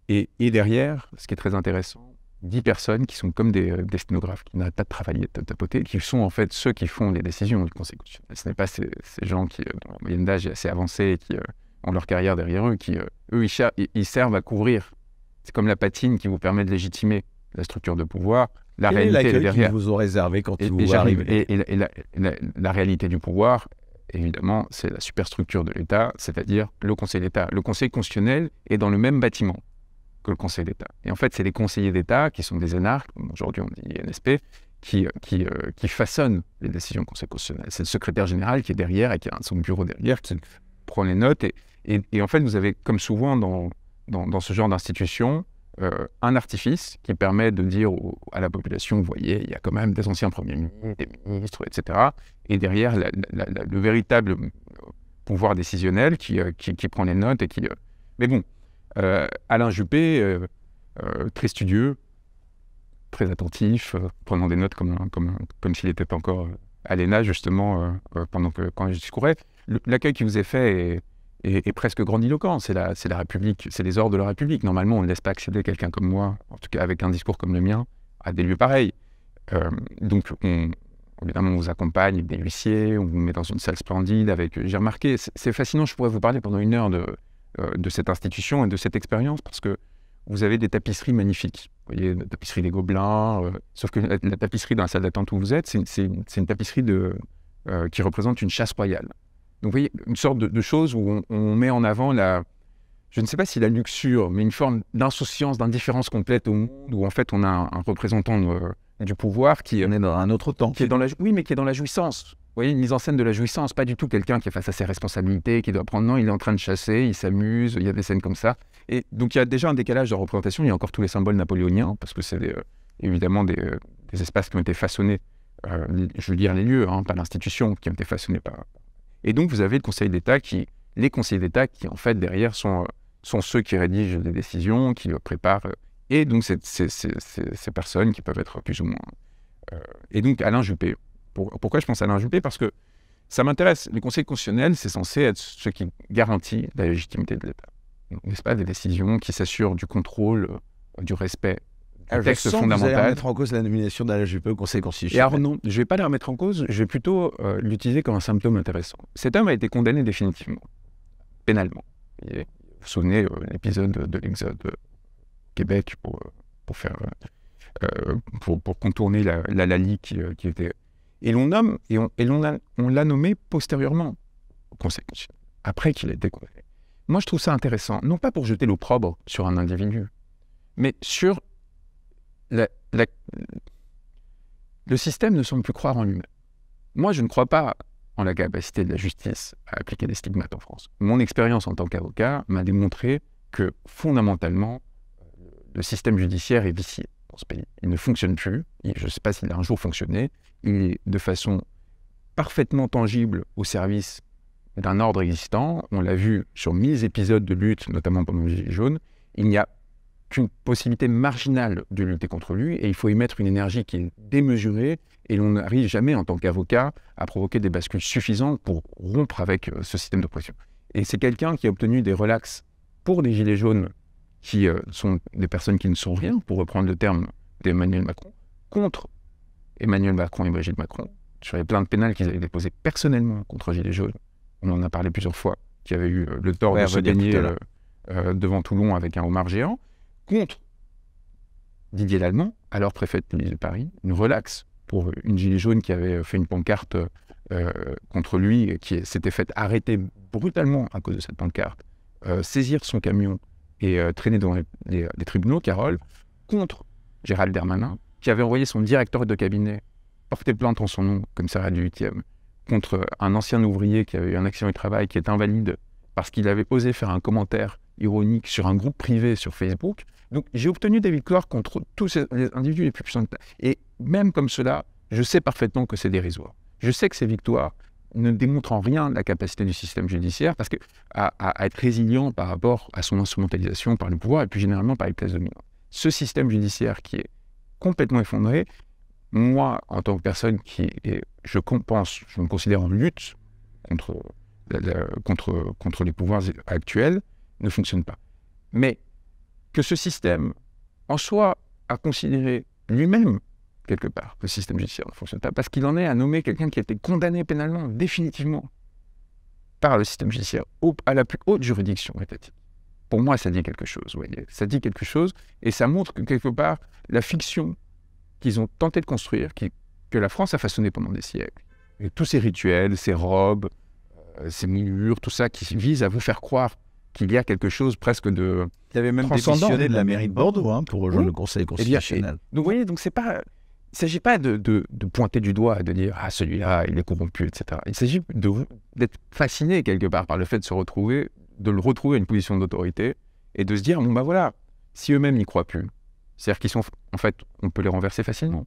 Et, et, derrière, ce qui est très intéressant, dix personnes qui sont comme euh, des, sténographes, qui n'arrêtent pas de travailler, de tapoter, qui sont en fait ceux qui font les décisions du Conseil constitutionnel. Ce n'est pas ces, gens qui, euh, dont moyenne d'âge assez avancé qui euh, ont leur carrière derrière eux, qui, eux, ils, servent à couvrir. C'est comme la patine qui vous permet de légitimer la structure de pouvoir, la réalité vous ont réservé quand vous arrivez. Et, la réalité du pouvoir, évidemment, c'est la superstructure de l'État, c'est-à-dire le Conseil d'État. Le Conseil constitutionnel est dans le même bâtiment que le Conseil d'État. Et en fait, c'est les conseillers d'État qui sont des énarques, aujourd'hui on dit NSP, qui, euh, qui, euh, qui façonnent les décisions constitutionnelles. C'est le secrétaire général qui est derrière et qui a son bureau derrière qui prend les notes. Et, et, en fait, vous avez, comme souvent dans, dans, ce genre d'institution, euh, un artifice qui permet de dire à la population, vous voyez, il y a quand même des anciens premiers ministres, des ministres, etc. Et derrière, le véritable pouvoir décisionnel qui, qui, qui, prend les notes et qui... Mais bon, euh, Alain Juppé, euh, euh, très studieux, très attentif, prenant des notes comme, comme, comme s'il était encore à l'ENA, justement, pendant que, quand je discourais. L'accueil qui vous est fait est, presque grandiloquent. C'est la, la République, c'est les ordres de la République. Normalement, on ne laisse pas accéder quelqu'un comme moi, en tout cas avec un discours comme le mien, à des lieux pareils. donc, on, évidemment, on vous accompagne, des huissiers, on vous met dans une salle splendide. Avec, j'ai remarqué, c'est fascinant. Je pourrais vous parler pendant une heure de, euh, de cette institution et de cette expérience parce que vous avez des tapisseries magnifiques. Vous voyez, la tapisserie des Gobelins, euh, sauf que la, tapisserie dans la salle d'attente où vous êtes, c'est une, tapisserie de, euh, qui représente une chasse royale. Donc vous voyez, une sorte de, chose où on, met en avant la, je ne sais pas si la luxure, mais une forme d'insouciance, d'indifférence complète au monde, où en fait on a un, représentant du pouvoir qui, on est dans un autre temps, qui est dans la, oui, mais qui est dans la jouissance. Vous voyez, une mise en scène de la jouissance, pas du tout quelqu'un qui est face à ses responsabilités, qui doit prendre. Non, il est en train de chasser, il s'amuse, il y a des scènes comme ça. Et donc il y a déjà un décalage de représentation, il y a encore tous les symboles napoléoniens, parce que c'est euh, évidemment euh, des, espaces qui ont été façonnés, euh, je veux dire les lieux, hein, pas l'institution, qui ont été façonnés par. Et donc vous avez le Conseil d'État qui, les conseils d'État qui en fait derrière sont, sont ceux qui rédigent les décisions, qui le préparent, et donc ces personnes qui peuvent être plus ou moins. et donc Alain Juppé, pourquoi je pense à Alain Juppé Parce que ça m'intéresse. Le Conseil constitutionnel, c'est censé être ce qui garantit la légitimité de l'État. N'est-ce pas Des décisions qui s'assurent du contrôle, euh, du respect ah, texte fondamental. Vous remettre en cause la nomination d'Alain Juppé au Conseil constitutionnel. non, je ne vais pas la remettre en cause, je vais plutôt euh, l'utiliser comme un symptôme intéressant. Cet homme a été condamné définitivement, pénalement. Et, vous vous souvenez euh, l'épisode de l'Exode Québec pour, pour faire... Pour, contourner la, la LALI qui, qui était et l'on et on, l'on l'a nommé postérieurement au Conseil après qu'il ait été Moi, je trouve ça intéressant, non pas pour jeter l'opprobre sur un individu, mais sur le système ne semble plus croire en lui-même. Moi, je ne crois pas en la capacité de la justice à appliquer des stigmates en France. Mon expérience en tant qu'avocat m'a démontré que fondamentalement, le système judiciaire est vicieux. Il ne fonctionne plus. je ne sais pas s'il a un jour fonctionné. Il est de façon parfaitement tangible au service d'un ordre existant. On l'a vu sur mille épisodes de lutte, notamment pendant les gilets jaunes. Il n'y a qu'une possibilité marginale de lutter contre lui et il faut y mettre une énergie qui est démesurée et l'on n'arrive jamais en tant qu'avocat à provoquer des bascules suffisantes pour rompre avec euh, ce système d'oppression. Et c'est quelqu'un qui a obtenu des relaxes pour des Gilets jaunes qui euh, sont des personnes qui ne sont rien, pour reprendre le terme d'Emmanuel Macron, contre Emmanuel Macron et Brigitte Macron, sur les plaintes pénales qu'ils avaient déposées personnellement contre Gilets jaunes. On en a parlé plusieurs fois, qui avait eu euh, le tort de se gagner euh, devant Toulon avec un homard géant, contre Didier Lallemand, alors préfet de police de Paris, une relaxe pour une gilet jaune qui avait fait une pancarte contre lui, qui s'était faite arrêter brutalement à cause de cette pancarte, saisir son camion et euh, traîner traîné dans les, euh, tribunaux, Carole, contre Gérald Darmanin, qui avait envoyé son directeur de cabinet porter plainte en son nom, comme ça, du 8e, contre un ancien ouvrier qui avait eu un accident de travail, qui est invalide, parce qu'il avait osé faire un commentaire ironique sur un groupe privé sur Facebook. Donc j'ai obtenu des victoires contre tous ces, individus les plus puissants. Et même comme cela, je sais parfaitement que c'est dérisoire. Je sais que ces victoires ne démontre en rien la capacité du système judiciaire parce que, à, être résilient par rapport à son instrumentalisation par le pouvoir et plus généralement par les classes dominantes. Ce système judiciaire qui est complètement effondré, moi, en tant que personne qui je compense, je me considère en lutte contre, contre, contre les pouvoirs actuels, ne fonctionne pas. Mais que ce système, en soi, à considérer lui-même quelque part. Le système judiciaire ne fonctionne pas parce qu'il en est à nommer quelqu'un qui a été condamné pénalement, définitivement, par le système judiciaire au, à la plus haute juridiction étatique. Pour moi, ça dit quelque chose. voyez Ça dit quelque chose et ça montre que quelque part, la fiction qu'ils ont tenté de construire, qui, que la France a façonnée pendant des siècles, et tous ces rituels, ces robes, euh, ces moulures, tout ça qui vise à vous faire croire qu'il y a quelque chose presque de. Il avait même de la mairie de Bordeaux hein, pour rejoindre le mmh. Conseil eh constitutionnel. donc vous voyez, donc c'est pas il ne s'agit pas de, pointer du doigt et de dire Ah, celui-là, il est corrompu, etc. Il s'agit d'être fasciné quelque part par le fait de se retrouver, de le retrouver à une position d'autorité et de se dire Bon, bah voilà, si eux-mêmes n'y croient plus, c'est-à-dire qu'ils sont. En fait, on peut les renverser facilement.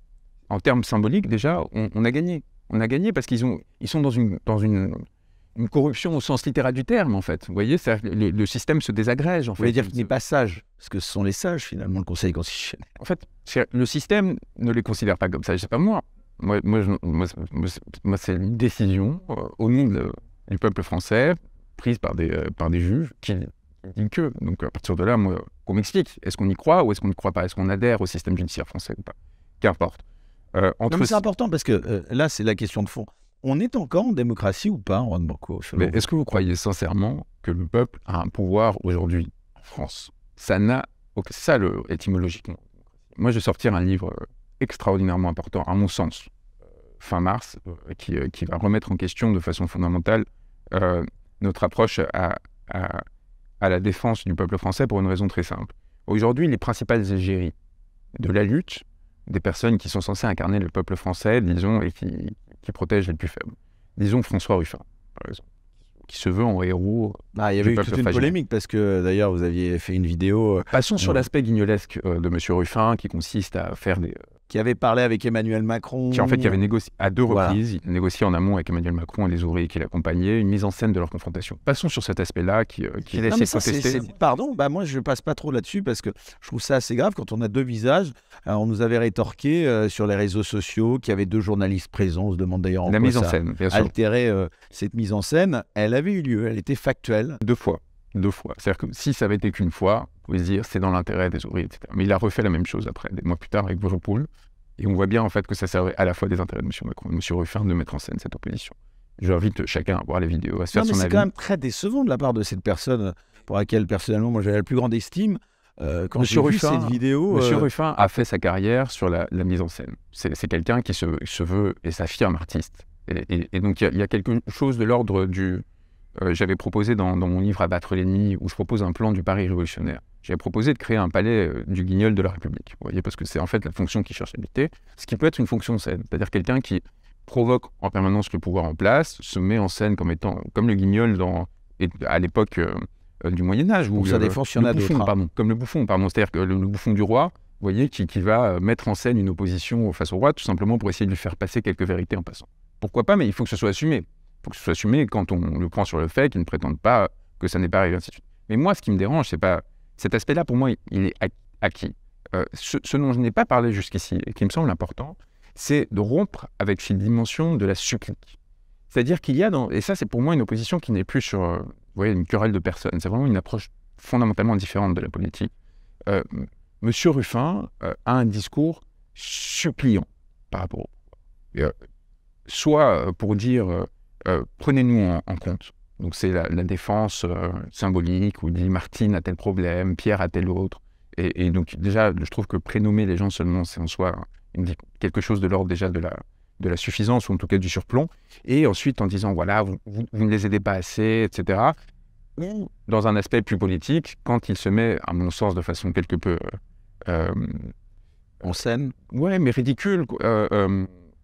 En termes symboliques, déjà, on, a gagné. On a gagné parce qu'ils ils sont dans une, dans une une corruption au sens littéral du terme, en fait. Vous voyez, le, système se désagrège. En Vous voulez dire qu'il n'est pas sage Parce que sont les sages, finalement, le Conseil constitutionnel. En fait, le système ne les considère pas comme sages. C'est pas moi. Moi, moi, c'est une décision euh, au nom du peuple français, prise par des, euh, par des juges, qui disent que. Donc, à partir de là, moi, qu'on m'explique. Est-ce qu'on y croit ou est-ce qu'on ne croit pas Est-ce qu'on adhère au système judiciaire français ou pas Qu'importe. Euh, c'est important parce que là, c'est la question de fond on est encore en démocratie ou pas, Ron Rwanda Mais est-ce que vous croyez sincèrement que le peuple a un pouvoir aujourd'hui en France Ça n'a aucun... Ça, le, étymologiquement. Moi, je vais sortir un livre euh, extraordinairement important, à mon sens, euh, fin mars, euh, qui, va remettre en question de façon fondamentale notre approche à, à, à, la défense du peuple français pour une raison très simple. Aujourd'hui, les principales égéries de la lutte, des personnes qui sont censées incarner le peuple français, disons, et qui, qui protège les plus faibles. Disons François Ruffin, par exemple qui se veut en héros. Ah, il y avait toute une polémique parce que d'ailleurs vous aviez fait une vidéo. Euh, Passons sur euh, l'aspect guignolesque euh, de Monsieur Ruffin qui consiste à faire des, qui avait parlé avec Emmanuel Macron. Qui en fait il avait négocié à deux reprises, a négocié en amont avec Emmanuel Macron et les ouvriers qui l'accompagnaient, une mise en scène de leur confrontation. Passons sur cet aspect-là qui, euh, qui Pardon, bah moi je passe pas trop là-dessus parce que je trouve ça assez grave quand on a deux visages. Euh, on nous avait rétorqué euh, sur les réseaux sociaux qu'il y avait deux journalistes présents. On se demande d'ailleurs en quoi mise en scène, Altérer cette mise en scène, elle avait eu lieu, elle était factuelle. Deux fois deux fois. C'est-à-dire que si ça avait été qu'une fois, vous pouvez dire c'est dans l'intérêt des ouvriers, etc. Mais il a refait la même chose après, des mois plus tard, avec Vorpoul. Et on voit bien en fait que ça servait à la fois des intérêts de M. Macron et de M. Ruffin de mettre en scène cette opposition. J'invite chacun à voir les vidéos, à se C'est quand même très décevant de la part de cette personne pour laquelle personnellement moi j'avais la plus grande estime. Euh, quand j'ai cette vidéo, Monsieur Ruffin a fait sa carrière sur la, mise en scène. C'est quelqu'un qui se, se, veut et s'affirme artiste. Et, donc il y, a quelque chose de l'ordre du, euh, j'avais proposé dans, mon livre Abattre l'ennemi, où je propose un plan du Paris révolutionnaire, j'avais proposé de créer un palais euh, du guignol de la République. Vous voyez, parce que c'est en fait la fonction qui cherche à lutter. ce qui peut être une fonction saine, c'est-à-dire quelqu'un qui provoque en permanence le pouvoir en place, se met en scène comme étant, comme le guignol dans, à l'époque euh, du Moyen-Âge. Ou ça Comme le bouffon, par cest que le, bouffon du roi, vous voyez, qui, qui va mettre en scène une opposition face au roi, tout simplement pour essayer de lui faire passer quelques vérités en passant. Pourquoi pas, mais il faut que ce soit assumé pour que ce soit assumé quand on le prend sur le fait qu'ils ne prétendent pas que ça n'est pas arrivé, ainsi suite. Mais moi, ce qui me dérange, c'est pas cet aspect-là. Pour moi, il est acquis. Euh, ce, dont je n'ai pas parlé jusqu'ici et qui me semble important, c'est de rompre avec cette dimension de la supplique. C'est-à-dire qu'il y a dans et ça, c'est pour moi une opposition qui n'est plus sur euh, vous voyez une querelle de personnes. C'est vraiment une approche fondamentalement différente de la politique. Euh, Monsieur Ruffin a un discours suppliant par rapport, au... soit pour dire euh, prenez-nous en, compte. Donc c'est la, défense euh, symbolique où dit Martine a tel problème, Pierre a tel autre. Et, donc déjà, je trouve que prénommer les gens seulement, c'est en soi quelque chose de l'ordre déjà de la, de la suffisance ou en tout cas du surplomb. Et ensuite en disant, voilà, vous, ne les aidez pas assez, etc. dans un aspect plus politique, quand il se met, à mon sens, de façon quelque peu... Euh, en scène Ouais, mais ridicule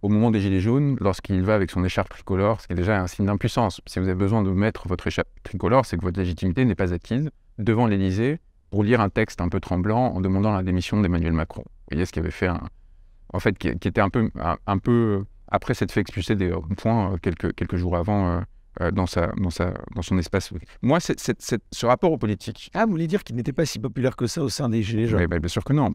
au moment des Gilets jaunes, lorsqu'il va avec son écharpe tricolore, ce qui est déjà un signe d'impuissance. Si vous avez besoin de mettre votre écharpe tricolore, c'est que votre légitimité n'est pas acquise devant l'Élysée pour lire un texte un peu tremblant en demandant la démission d'Emmanuel Macron. Vous voyez ce qui avait fait En fait, qui, était un peu, un, peu. Après s'être fait expulser des points euh, quelques, quelques jours avant euh, euh, dans, sa, dans, sa, dans son espace. Moi, ce rapport aux politiques. Ah, vous voulez dire qu'il n'était pas si populaire que ça au sein des Gilets jaunes bah, Bien sûr que non.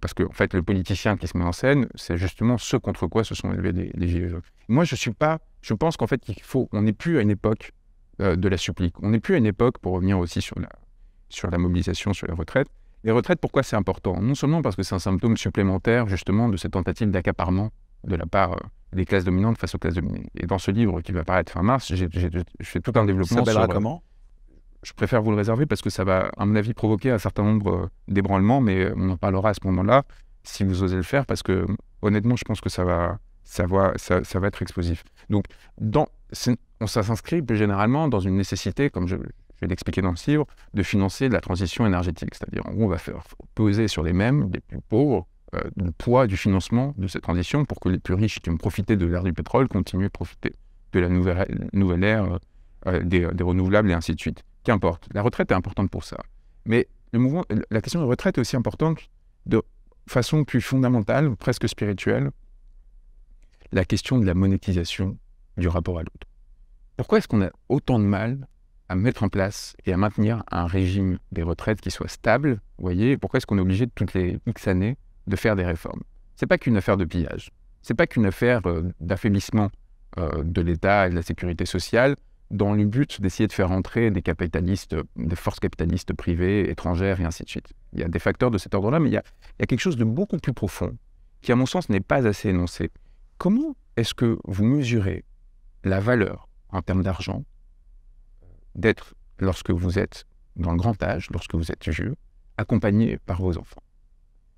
Parce que, fait, le politicien qui se met en scène, c'est justement ce contre quoi se sont élevés les, les Gilets Moi, je suis pas. Je pense qu'en fait, il faut. On n'est plus à une époque euh, de la supplique. On n'est plus à une époque, pour revenir aussi sur la, sur la mobilisation, sur les retraites. Les retraites, pourquoi c'est important Non seulement parce que c'est un symptôme supplémentaire, justement, de cette tentative d'accaparement de la part euh, des classes dominantes face aux classes dominées. Et dans ce livre qui va paraître fin mars, je fais tout un développement. Ça euh, comment je préfère vous le réserver parce que ça va, à mon avis, provoquer un certain nombre euh, d'ébranlements, mais on en parlera à ce moment-là si vous osez le faire parce que honnêtement, je pense que ça va, ça va, ça, va être explosif. Donc, dans, ça s'inscrit généralement dans une nécessité, comme je, vais l'expliquer dans le livre, de financer de la transition énergétique. C'est-à-dire, en on va faire peser sur les mêmes, les plus pauvres, euh, le poids du financement de cette transition pour que les plus riches qui ont profité de l'ère du pétrole continuent de profiter de la nouvelle, nouvelle ère euh, des, renouvelables et ainsi de suite. La retraite est importante pour ça. Mais le mouvement, la question de retraite est aussi importante de façon plus fondamentale, presque spirituelle, la question de la monétisation du rapport à l'autre. Pourquoi est-ce qu'on a autant de mal à mettre en place et à maintenir un régime des retraites qui soit stable, voyez, pourquoi est-ce qu'on est obligé toutes les X années de faire des réformes C'est pas qu'une affaire de pillage, c'est pas qu'une affaire euh, d'affaiblissement euh, de l'État et de la sécurité sociale, dans le but d'essayer de faire entrer des capitalistes, des forces capitalistes privées, étrangères, et ainsi de suite. Il y a des facteurs de cet ordre-là, mais il y, a, il y, a, quelque chose de beaucoup plus profond, qui à mon sens n'est pas assez énoncé. Comment est-ce que vous mesurez la valeur en termes d'argent d'être, lorsque vous êtes dans le grand âge, lorsque vous êtes vieux, accompagné par vos enfants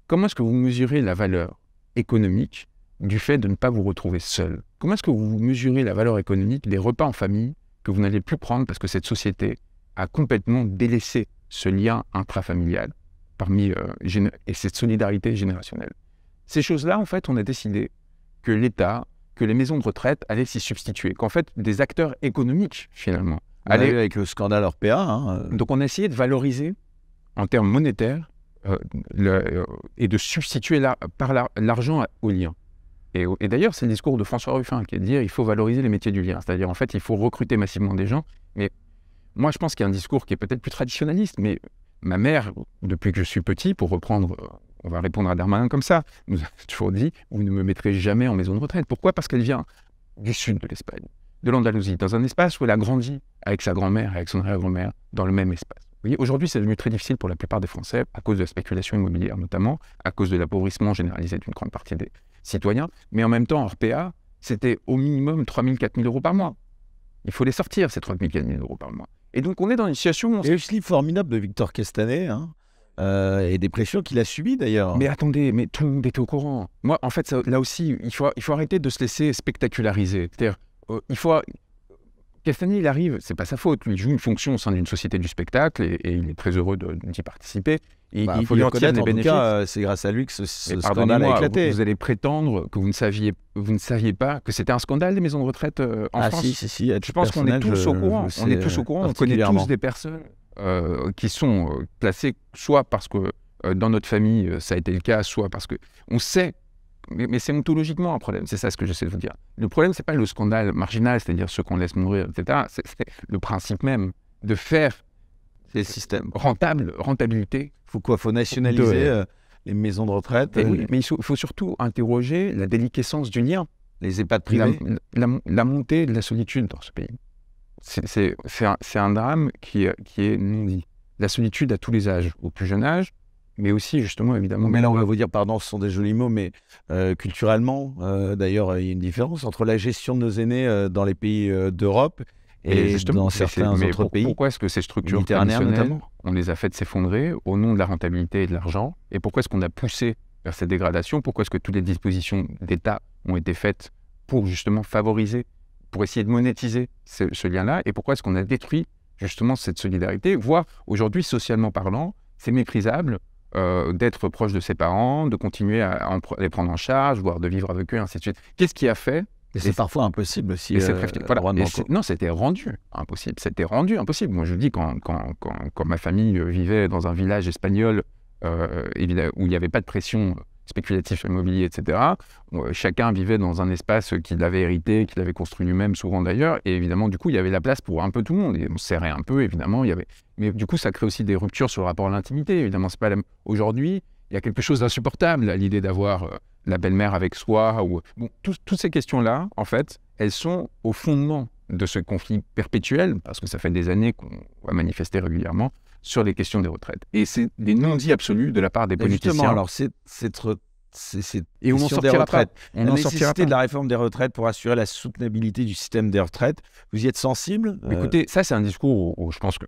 Comment est-ce que vous mesurez la valeur économique du fait de ne pas vous retrouver seul Comment est-ce que vous mesurez la valeur économique des repas en famille que vous n'allez plus prendre parce que cette société a complètement délaissé ce lien intrafamilial parmi, euh, et cette solidarité générationnelle. Ces choses-là, en fait, on a décidé que l'État, que les maisons de retraite allaient s'y substituer, qu'en fait, des acteurs économiques, finalement, Avec le scandale Orpea. Hein, euh. Donc on a essayé de valoriser, en termes monétaires, euh, et de substituer par l'argent au lien. Et, d'ailleurs, c'est le discours de François Ruffin qui est de dire il faut valoriser les métiers du lien. C'est-à-dire, en fait, il faut recruter massivement des gens. Mais moi, je pense qu'il y a un discours qui est peut-être plus traditionnaliste. Mais ma mère, depuis que je suis petit, pour reprendre, euh, on va répondre à Darmanin comme ça, nous a <laughs> toujours dit vous ne me mettrez jamais en maison de retraite. Pourquoi Parce qu'elle vient du sud de l'Espagne, de l'Andalousie, dans un espace où elle a grandi avec sa grand-mère et avec son arrière-grand-mère, dans le même espace. Vous voyez, aujourd'hui, c'est devenu très difficile pour la plupart des Français, à cause de la spéculation immobilière notamment, à cause de l'appauvrissement généralisé d'une grande partie des, citoyens, mais en même temps, en RPA, c'était au minimum 3 000, 4 000 euros par mois. Il faut les sortir, ces 3 000, 4 000 euros par mois. Et donc, on est dans une situation. Et le slip formidable de Victor Castanet, hein, euh, et des pressions qu'il a subies d'ailleurs. Mais attendez, mais tout le monde au courant. Moi, en fait, là aussi, il faut, il faut arrêter de se laisser spectaculariser. C'est-à-dire, euh, il faut, Castanier, il arrive, c'est pas sa faute, il joue une fonction au sein d'une société du spectacle et, il est très heureux d'y participer. Il, bah, il faut lui en tirer des bénéfices. Euh, c'est grâce à lui que ce, scandale a éclaté. Vous, allez prétendre que vous ne saviez, pas que c'était un scandale des maisons de retraite euh, en ah, France. Si, si, si, je pense qu'on est tous au courant. On est tous au courant. On connaît tous des personnes euh, qui sont placées soit parce que dans notre famille ça a été le cas, soit parce que on sait mais, c'est ontologiquement un problème, c'est ça ce que j'essaie de vous dire. Le problème, c'est pas le scandale marginal, c'est-à-dire ceux qu'on laisse mourir, etc. C'est le principe même de faire ces systèmes rentables, rentabilité. Il faut quoi faut nationaliser euh, les maisons de retraite. oui, euh, mais il faut, surtout interroger la déliquescence du lien. Les EHPAD privés. La, la, montée de la solitude dans ce pays. C'est un, un, drame qui, qui est non dit. La solitude à tous les âges. Au plus jeune âge, mais aussi justement évidemment. Mais là, on va vous dire, pardon, ce sont des jolis mots, mais euh, culturellement, euh, d'ailleurs, euh, il y a une différence entre la gestion de nos aînés dans les pays d'Europe et, justement, dans certains autres pays. Pourquoi est-ce que ces structures internationales on les a faites s'effondrer au nom de la rentabilité et de l'argent Et pourquoi est-ce qu'on a poussé vers cette dégradation Pourquoi est-ce que toutes les dispositions d'État ont été faites pour justement favoriser, pour essayer de monétiser ce, ce lien-là Et pourquoi est-ce qu'on a détruit justement cette solidarité, voire aujourd'hui, socialement parlant, c'est méprisable euh, d'être proche de ses parents, de continuer à, les prendre en charge, voire de vivre avec eux, ainsi de suite. Qu'est-ce qui a fait c'est parfois impossible si... Euh, non, c'était rendu impossible. C'était rendu impossible. Moi, je dis, quand, quand, quand, ma famille euh, vivait dans un village espagnol où il n'y avait pas de pression spéculatif immobilier, etc. Euh, chacun vivait dans un espace qu'il avait hérité, qu'il avait construit lui-même, souvent d'ailleurs. Et évidemment, du coup, il y avait la place pour un peu tout le monde. Et on serrait un peu, évidemment. Il y avait... Mais du coup, ça crée aussi des ruptures sur le rapport à l'intimité. Évidemment, c'est pas Aujourd'hui, il y a quelque chose d'insupportable à l'idée d'avoir euh, la belle-mère avec soi. Ou... toutes ces questions-là, en fait, elles sont au fondement de ce conflit perpétuel, parce que ça fait des années qu'on va manifester régulièrement, sur les questions des retraites. Et c'est des non-dits absolus de la part des politiciens. Justement, alors c'est c'est et on sortira des retraites. On la nécessité de la réforme des retraites pour assurer la soutenabilité du système des retraites. Vous y êtes sensible euh? Écoutez, ça c'est un discours où, je pense que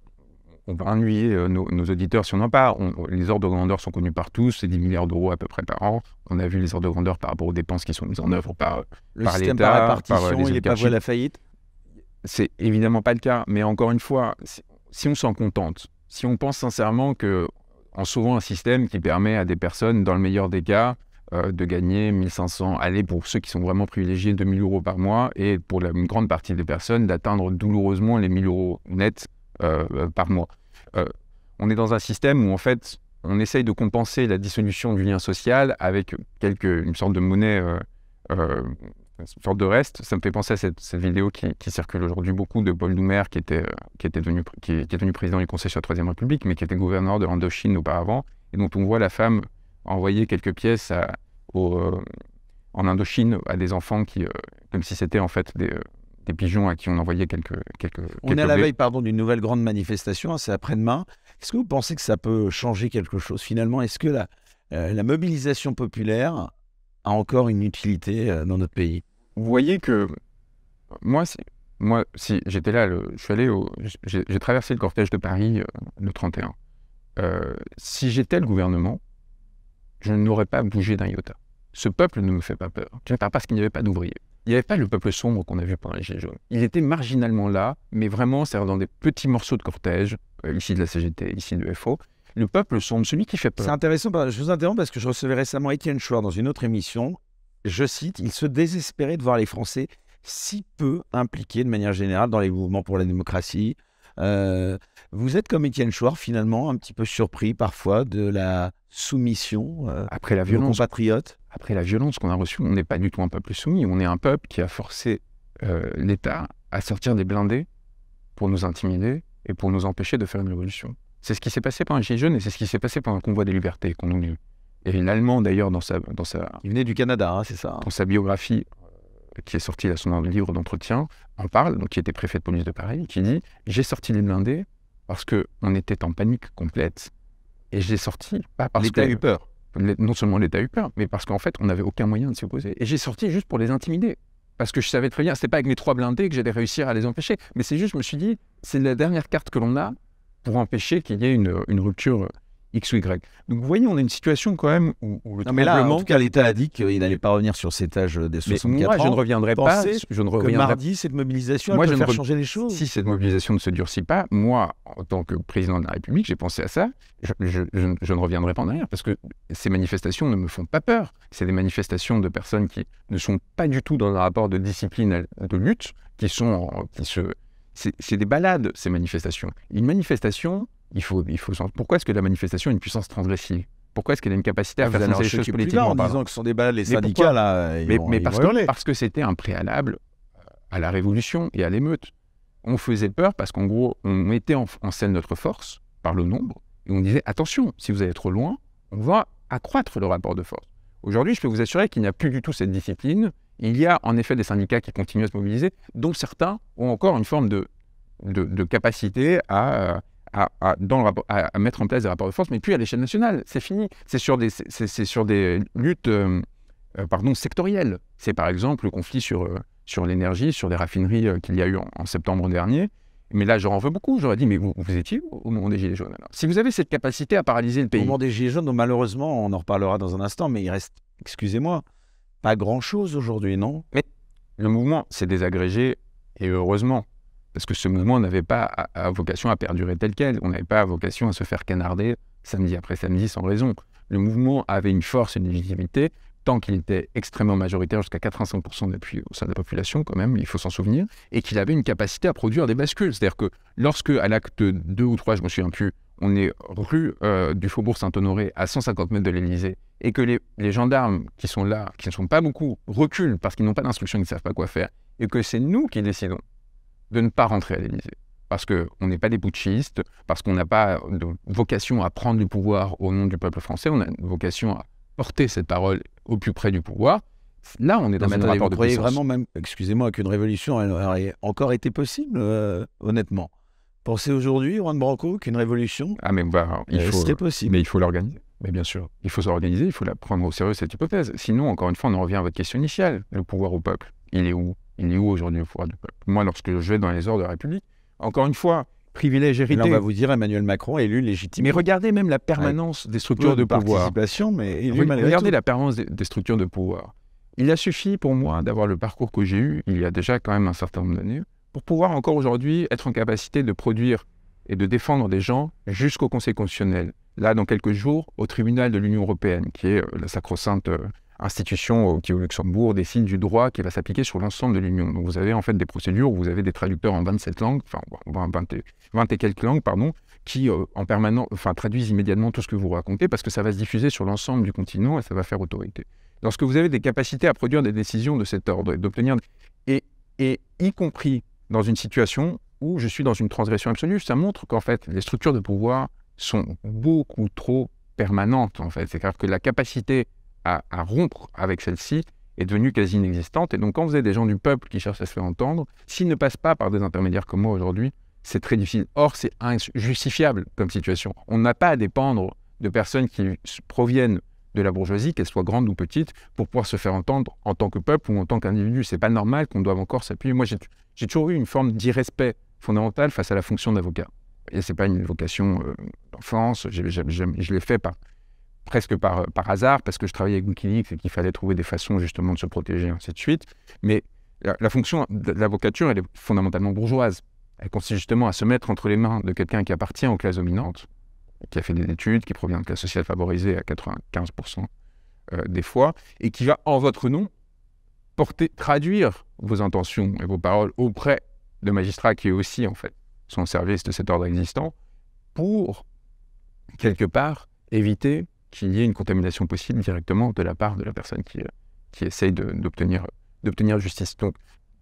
on va ennuyer euh, nos, auditeurs si on en parle. les ordres de grandeur sont connus par tous, c'est 10 milliards d'euros à peu près par an. On a vu les ordres de grandeur par rapport aux dépenses qui sont mises en œuvre par le par système par euh, répartition. il pas voué la faillite. C'est évidemment pas le cas, mais encore une fois, si on s'en contente si on pense sincèrement qu'en sauvant un système qui permet à des personnes, dans le meilleur des cas, euh, de gagner 1500, allez, pour ceux qui sont vraiment privilégiés, 2000 euros par mois, et pour la, une grande partie des personnes, d'atteindre douloureusement les 1000 euros nets euh, euh, par mois. on est dans un système où, en fait, on essaye de compenser la dissolution du lien social avec quelque, une sorte de monnaie une sorte de reste. Ça me fait penser à cette, vidéo qui, circule aujourd'hui beaucoup de Paul Doumer, qui était, euh, qui était devenu, qui, est devenu président du Conseil sur la Troisième République, mais qui était gouverneur de l'Indochine auparavant, et dont on voit la femme envoyer quelques pièces à, euh, en Indochine à des enfants qui, euh, comme si c'était en fait des, des, pigeons à qui on envoyait quelques. quelques on est à la veille pardon, d'une nouvelle grande manifestation, hein, c'est après-demain. Est-ce que vous pensez que ça peut changer quelque chose finalement Est-ce que la mobilisation populaire a encore une utilité euh, dans notre pays. Vous voyez que moi, si, j'étais là, je suis allé, j'ai traversé le cortège de Paris euh, le 31. Euh, si j'étais le gouvernement, je n'aurais pas bougé d'un iota. Ce peuple ne me fait pas peur. Je pas parce qu'il n'y avait pas d'ouvriers. Il n'y avait pas le peuple sombre qu'on a vu pendant les Gilets jaunes. Il était marginalement là, mais vraiment, cest dans des petits morceaux de cortège, ici de la CGT, ici de FO, le peuple sont celui qui fait peur. C'est intéressant, bah, je vous interromps parce que je recevais récemment Étienne Chouard dans une autre émission. Je cite, il se désespérait de voir les Français si peu impliqués de manière générale dans les mouvements pour la démocratie. Euh, vous êtes comme Étienne Chouard finalement un petit peu surpris parfois de la soumission euh, après la violence après la violence qu'on a reçue on n'est pas du tout un peuple soumis on est un peuple qui a forcé euh, l'État à sortir des blindés pour nous intimider et pour nous empêcher de faire une révolution c'est ce qui s'est passé pendant les jeunes et c'est ce qui s'est passé pendant le convoi des libertés qu'on eu. Et l'Allemand, d'ailleurs, dans sa, dans sa. Il venait du Canada, hein, c'est ça. Hein. Dans sa biographie, euh, qui est sortie dans son livre d'entretien, en parle, donc qui était préfet de police de Paris, qui dit J'ai sorti les blindés parce qu'on était en panique complète. Et j'ai sorti pas parce que. L'État a eu peur. Non seulement l'État a eu peur, mais parce qu'en fait, on n'avait aucun moyen de s'y opposer. Et j'ai sorti juste pour les intimider. Parce que je savais très bien, c'était pas avec mes trois blindés que j'allais réussir à les empêcher. Mais c'est juste, je me suis dit, c'est la dernière carte que l'on a, pour empêcher qu'il y ait une, rupture euh, X ou Y. Donc vous voyez, on a une situation quand même où, le non, mais là, en tout cas, l'État a dit qu'il n'allait pas revenir sur cet âge des 64 moi, ans. Moi, je ne reviendrai pas. Je ne que mardi, cette mobilisation, moi, faire changer les choses. Si cette mobilisation ne se durcit pas, moi, en tant que président de la République, j'ai pensé à ça. Je, ne reviendrai pas en arrière parce que ces manifestations ne me font pas peur. C'est des manifestations de personnes qui ne sont pas du tout dans un rapport de discipline de lutte, qui sont qui se c'est des balades, ces manifestations. Une manifestation, il faut, il faut Pourquoi est-ce que la manifestation a une puissance transgressive pourquoi est-ce qu'elle a une capacité à faire ah, des les choses politiquement En disant que ce sont des balades, les syndicats, là, ils mais, mais parce, que, c'était un préalable à la révolution et à l'émeute. On faisait peur parce qu'en gros, on mettait en, scène notre force par le nombre et on disait attention, si vous allez trop loin, on va accroître le rapport de force. Aujourd'hui, je peux vous assurer qu'il n'y a plus du tout cette discipline il y a en effet des syndicats qui continuent à se mobiliser, dont certains ont encore une forme de, de, capacité euh, à, à, mettre en place des rapports de force, mais puis à l'échelle nationale, c'est fini. C'est sur des, sur des luttes euh, euh, pardon, sectorielles. C'est par exemple le conflit sur, sur l'énergie, sur les raffineries qu'il y a eu en, septembre dernier. Mais là, j'en veux beaucoup. J'aurais dit, mais vous, vous, étiez au moment des Gilets jaunes Si vous avez cette capacité à paralyser le pays. Au moment des Gilets jaunes, malheureusement, on en reparlera dans un instant, mais il reste, excusez-moi, pas grand-chose aujourd'hui, non Mais le mouvement s'est désagrégé, et heureusement, parce que ce mouvement n'avait pas à, vocation à perdurer tel quel, on n'avait pas à vocation à se faire canarder samedi après samedi sans raison. Le mouvement avait une force, et une légitimité, tant qu'il était extrêmement majoritaire, jusqu'à 85% d'appui au sein de la population, quand même, il faut s'en souvenir, et qu'il avait une capacité à produire des bascules. C'est-à-dire que lorsque, à l'acte 2 ou 3, je me souviens plus, on est rue euh, du Faubourg Saint-Honoré, à 150 mètres de l'Élysée, et que les, gendarmes qui sont là, qui ne sont pas beaucoup, reculent parce qu'ils n'ont pas d'instruction, ils ne savent pas quoi faire, et que c'est nous qui décidons de ne pas rentrer à l'Élysée. Parce qu'on n'est pas des putschistes, parce qu'on n'a pas de vocation à prendre du pouvoir au nom du peuple français, on a une vocation à porter cette parole au plus près du pouvoir. Là, on est dans un un de rapport vous croyez vraiment même, excusez-moi, qu'une révolution aurait encore été possible, euh, honnêtement Pensez aujourd'hui, Juan Branco, qu'une révolution ah, bah, euh, serait possible. Mais il faut l'organiser. Mais bien sûr, il faut s'organiser, il faut la prendre au sérieux cette hypothèse. Sinon, encore une fois, on en revient à votre question initiale. Le pouvoir au peuple, il est où Il est où aujourd'hui le pouvoir du peuple Moi, lorsque je vais dans les ordres de la République, encore une fois, privilège hérité. on va vous dire Emmanuel Macron élu légitime. Mais regardez même la permanence des structures de, participation, mais Regardez la permanence des, des, structures de pouvoir. Il a suffi pour moi d'avoir le parcours que j'ai eu il y a déjà quand même un certain nombre d'années pour pouvoir encore aujourd'hui être en capacité de produire et de défendre des gens jusqu'au Conseil constitutionnel. Là, dans quelques jours, au tribunal de l'Union européenne, qui est euh, la sacro-sainte euh, institution euh, qui, au Luxembourg, décide du droit qui va s'appliquer sur l'ensemble de l'Union. Donc, vous avez en fait des procédures, où vous avez des traducteurs en 27 langues, enfin, 20 et, 20 et quelques langues, pardon, qui en permanence, enfin, traduisent immédiatement tout ce que vous racontez, parce que ça va se diffuser sur l'ensemble du continent et ça va faire autorité. Lorsque vous avez des capacités à produire des décisions de cet ordre et d'obtenir. Et, et y compris dans une situation où je suis dans une transgression absolue, ça montre qu'en fait, les structures de pouvoir sont beaucoup trop permanentes, en fait. C'est-à-dire que la capacité à, rompre avec celle-ci est devenue quasi inexistante. Et donc, quand vous avez des gens du peuple qui cherchent à se faire entendre, s'ils ne passent pas par des intermédiaires comme moi aujourd'hui, c'est très difficile. Or, c'est injustifiable comme situation. On n'a pas à dépendre de personnes qui proviennent de la bourgeoisie, qu'elles soient grandes ou petites, pour pouvoir se faire entendre en tant que peuple ou en tant qu'individu. C'est pas normal qu'on doive encore s'appuyer. Moi, j'ai toujours eu une forme d'irrespect fondamentale face à la fonction d'avocat. Et c'est pas une vocation euh, d'enfance. Je l'ai fait pas presque par, euh, par hasard parce que je travaillais avec Wikileaks et qu'il fallait trouver des façons justement de se protéger, ainsi de suite. Mais la, fonction de l'avocature, elle est fondamentalement bourgeoise. Elle consiste justement à se mettre entre les mains de quelqu'un qui appartient aux classes dominantes, qui a fait des études, qui provient de classes sociales favorisées à 95% euh, des fois, et qui va en votre nom porter, traduire vos intentions et vos paroles auprès de magistrat qui est aussi en fait son service de cet ordre existant pour quelque part éviter qu'il y ait une contamination possible directement de la part de la personne qui, euh, qui essaye d'obtenir justice. Donc,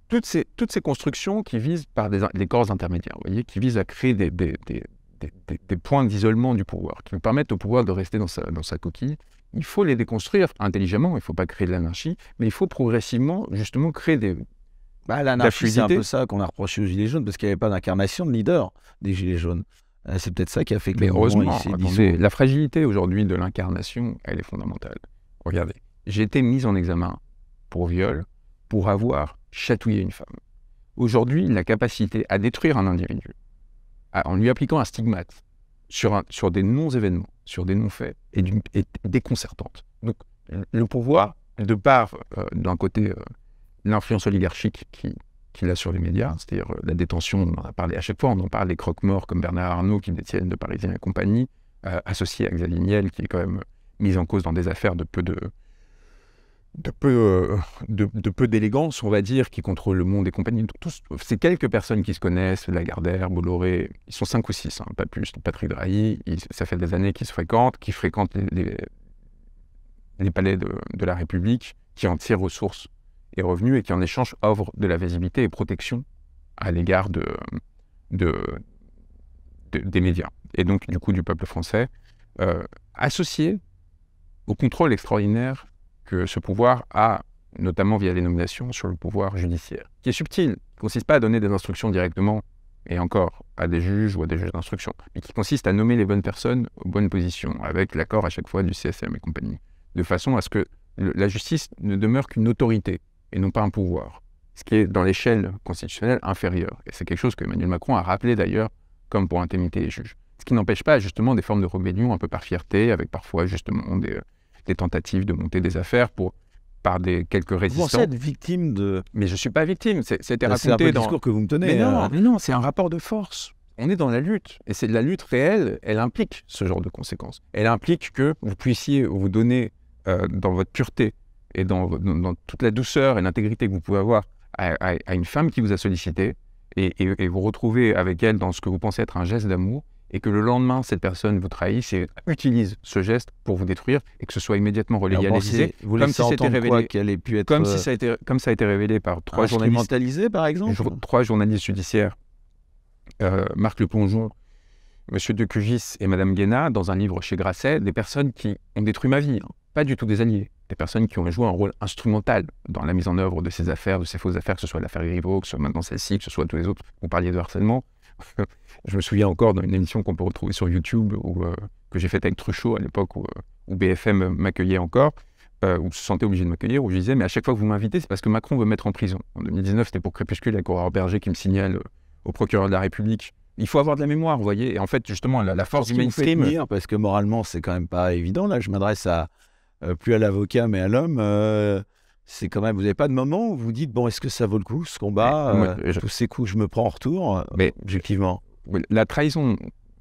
toutes ces, toutes ces constructions qui visent par des, corps intermédiaires, vous voyez, qui visent à créer des, des, des, des points d'isolement du pouvoir, qui permettent au pouvoir de rester dans sa, dans sa coquille, il faut les déconstruire intelligemment, il ne faut pas créer de l'anarchie, mais il faut progressivement justement créer des, bah, L'anarchie, c'est un peu ça qu'on a reproché aux Gilets jaunes, parce qu'il n'y avait pas d'incarnation de leader des Gilets jaunes. Euh, c'est peut-être ça qui a fait que. Mais heureusement, la fragilité aujourd'hui de l'incarnation, elle est fondamentale. Regardez, j'ai été mise en examen pour viol pour avoir chatouillé une femme. Aujourd'hui, la capacité à détruire un individu en lui appliquant un stigmate sur, sur des non-événements, sur des non-faits, est, déconcertante. Donc, le pouvoir, de part euh, d'un côté euh, l'influence oligarchique qui, qu'il a sur les médias, c'est-à-dire euh, la détention, on en a parlé à chaque fois, on en parle des croque-morts comme Bernard Arnault qui détiennent de Parisiens et compagnie, euh, associé à Xavier Niel qui est quand même euh, mis en cause dans des affaires de peu de de peu, de, peu d'élégance, on va dire, qui contrôle le monde et compagnie. Tous, c'est quelques personnes qui se connaissent, Lagardère, Bolloré, ils sont cinq ou six, hein, pas plus. Patrick Drahi, il, ça fait des années qu'ils se fréquentent, qui fréquentent les, les, palais de, de la République, qui en tirent aux revenus et qui en échange offre de la visibilité et protection à l'égard de, des médias et donc du coup du peuple français, euh, associé au contrôle extraordinaire que ce pouvoir a, notamment via les nominations, sur le pouvoir judiciaire, qui est subtil, qui ne consiste pas à donner des instructions directement, et encore, à des juges ou à des juges d'instruction, mais qui consiste à nommer les bonnes personnes aux bonnes positions, avec l'accord à chaque fois du CSM et compagnie, de façon à ce que la justice ne demeure qu'une autorité et non pas un pouvoir, ce qui est dans l'échelle constitutionnelle inférieure. Et c'est quelque chose que Emmanuel Macron a rappelé d'ailleurs, comme pour intimider les juges. Ce qui n'empêche pas justement des formes de rébellion un peu par fierté, avec parfois justement des, tentatives de monter des affaires pour par des quelques résistants. Vous êtes victime de. Mais je suis pas victime. C'était raconté un dans. le discours que vous me tenez. Euh, mais non, c'est un rapport de force. On est dans la lutte et c'est de la lutte réelle. Elle implique ce genre de conséquences. Elle implique que vous puissiez vous donner euh, dans votre pureté et dans, dans, toute la douceur et l'intégrité que vous pouvez avoir à, une femme qui vous a sollicité et, vous retrouvez avec elle dans ce que vous pensez être un geste d'amour et que le lendemain, cette personne vous trahisse et utilise ce geste pour vous détruire et que ce soit immédiatement relayé à l'Élysée, comme si c'était révélé, comme, si ça a été, comme ça a été révélé par euh, trois journalistes, par exemple, trois journalistes judiciaires, euh, Marc Le Plongeon, Monsieur de Cugis et Madame Guéna, dans un livre chez Grasset, des personnes qui ont détruit ma vie, hein. pas du tout des alliés des personnes qui ont joué un rôle instrumental dans la mise en œuvre de ces affaires, de ces fausses affaires, que ce soit l'affaire Griveaux, que ce soit maintenant celle-ci, que ce soit tous les autres. Vous parliez de harcèlement. <laughs> je me souviens encore d'une émission qu'on peut retrouver sur YouTube ou euh, que j'ai faite avec Truchot à l'époque où, euh, BFM m'accueillait encore, euh, où je me sentais obligé de m'accueillir, où je disais, mais à chaque fois que vous m'invitez, c'est parce que Macron veut me mettre en prison. En 2019, c'était pour Crépuscule, avec Aurore Berger qui me signale au procureur de la République. Il faut avoir de la mémoire, vous voyez. Et en fait, justement, la, force du mainstream. Parce que moralement, c'est quand même pas évident. Là, je m'adresse à, euh, plus à l'avocat, mais à l'homme, euh, c'est quand même, vous n'avez pas de moment où vous dites, bon, est-ce que ça vaut le coup ce combat euh, Tous ces coups je me prends en retour, mais objectivement. La trahison,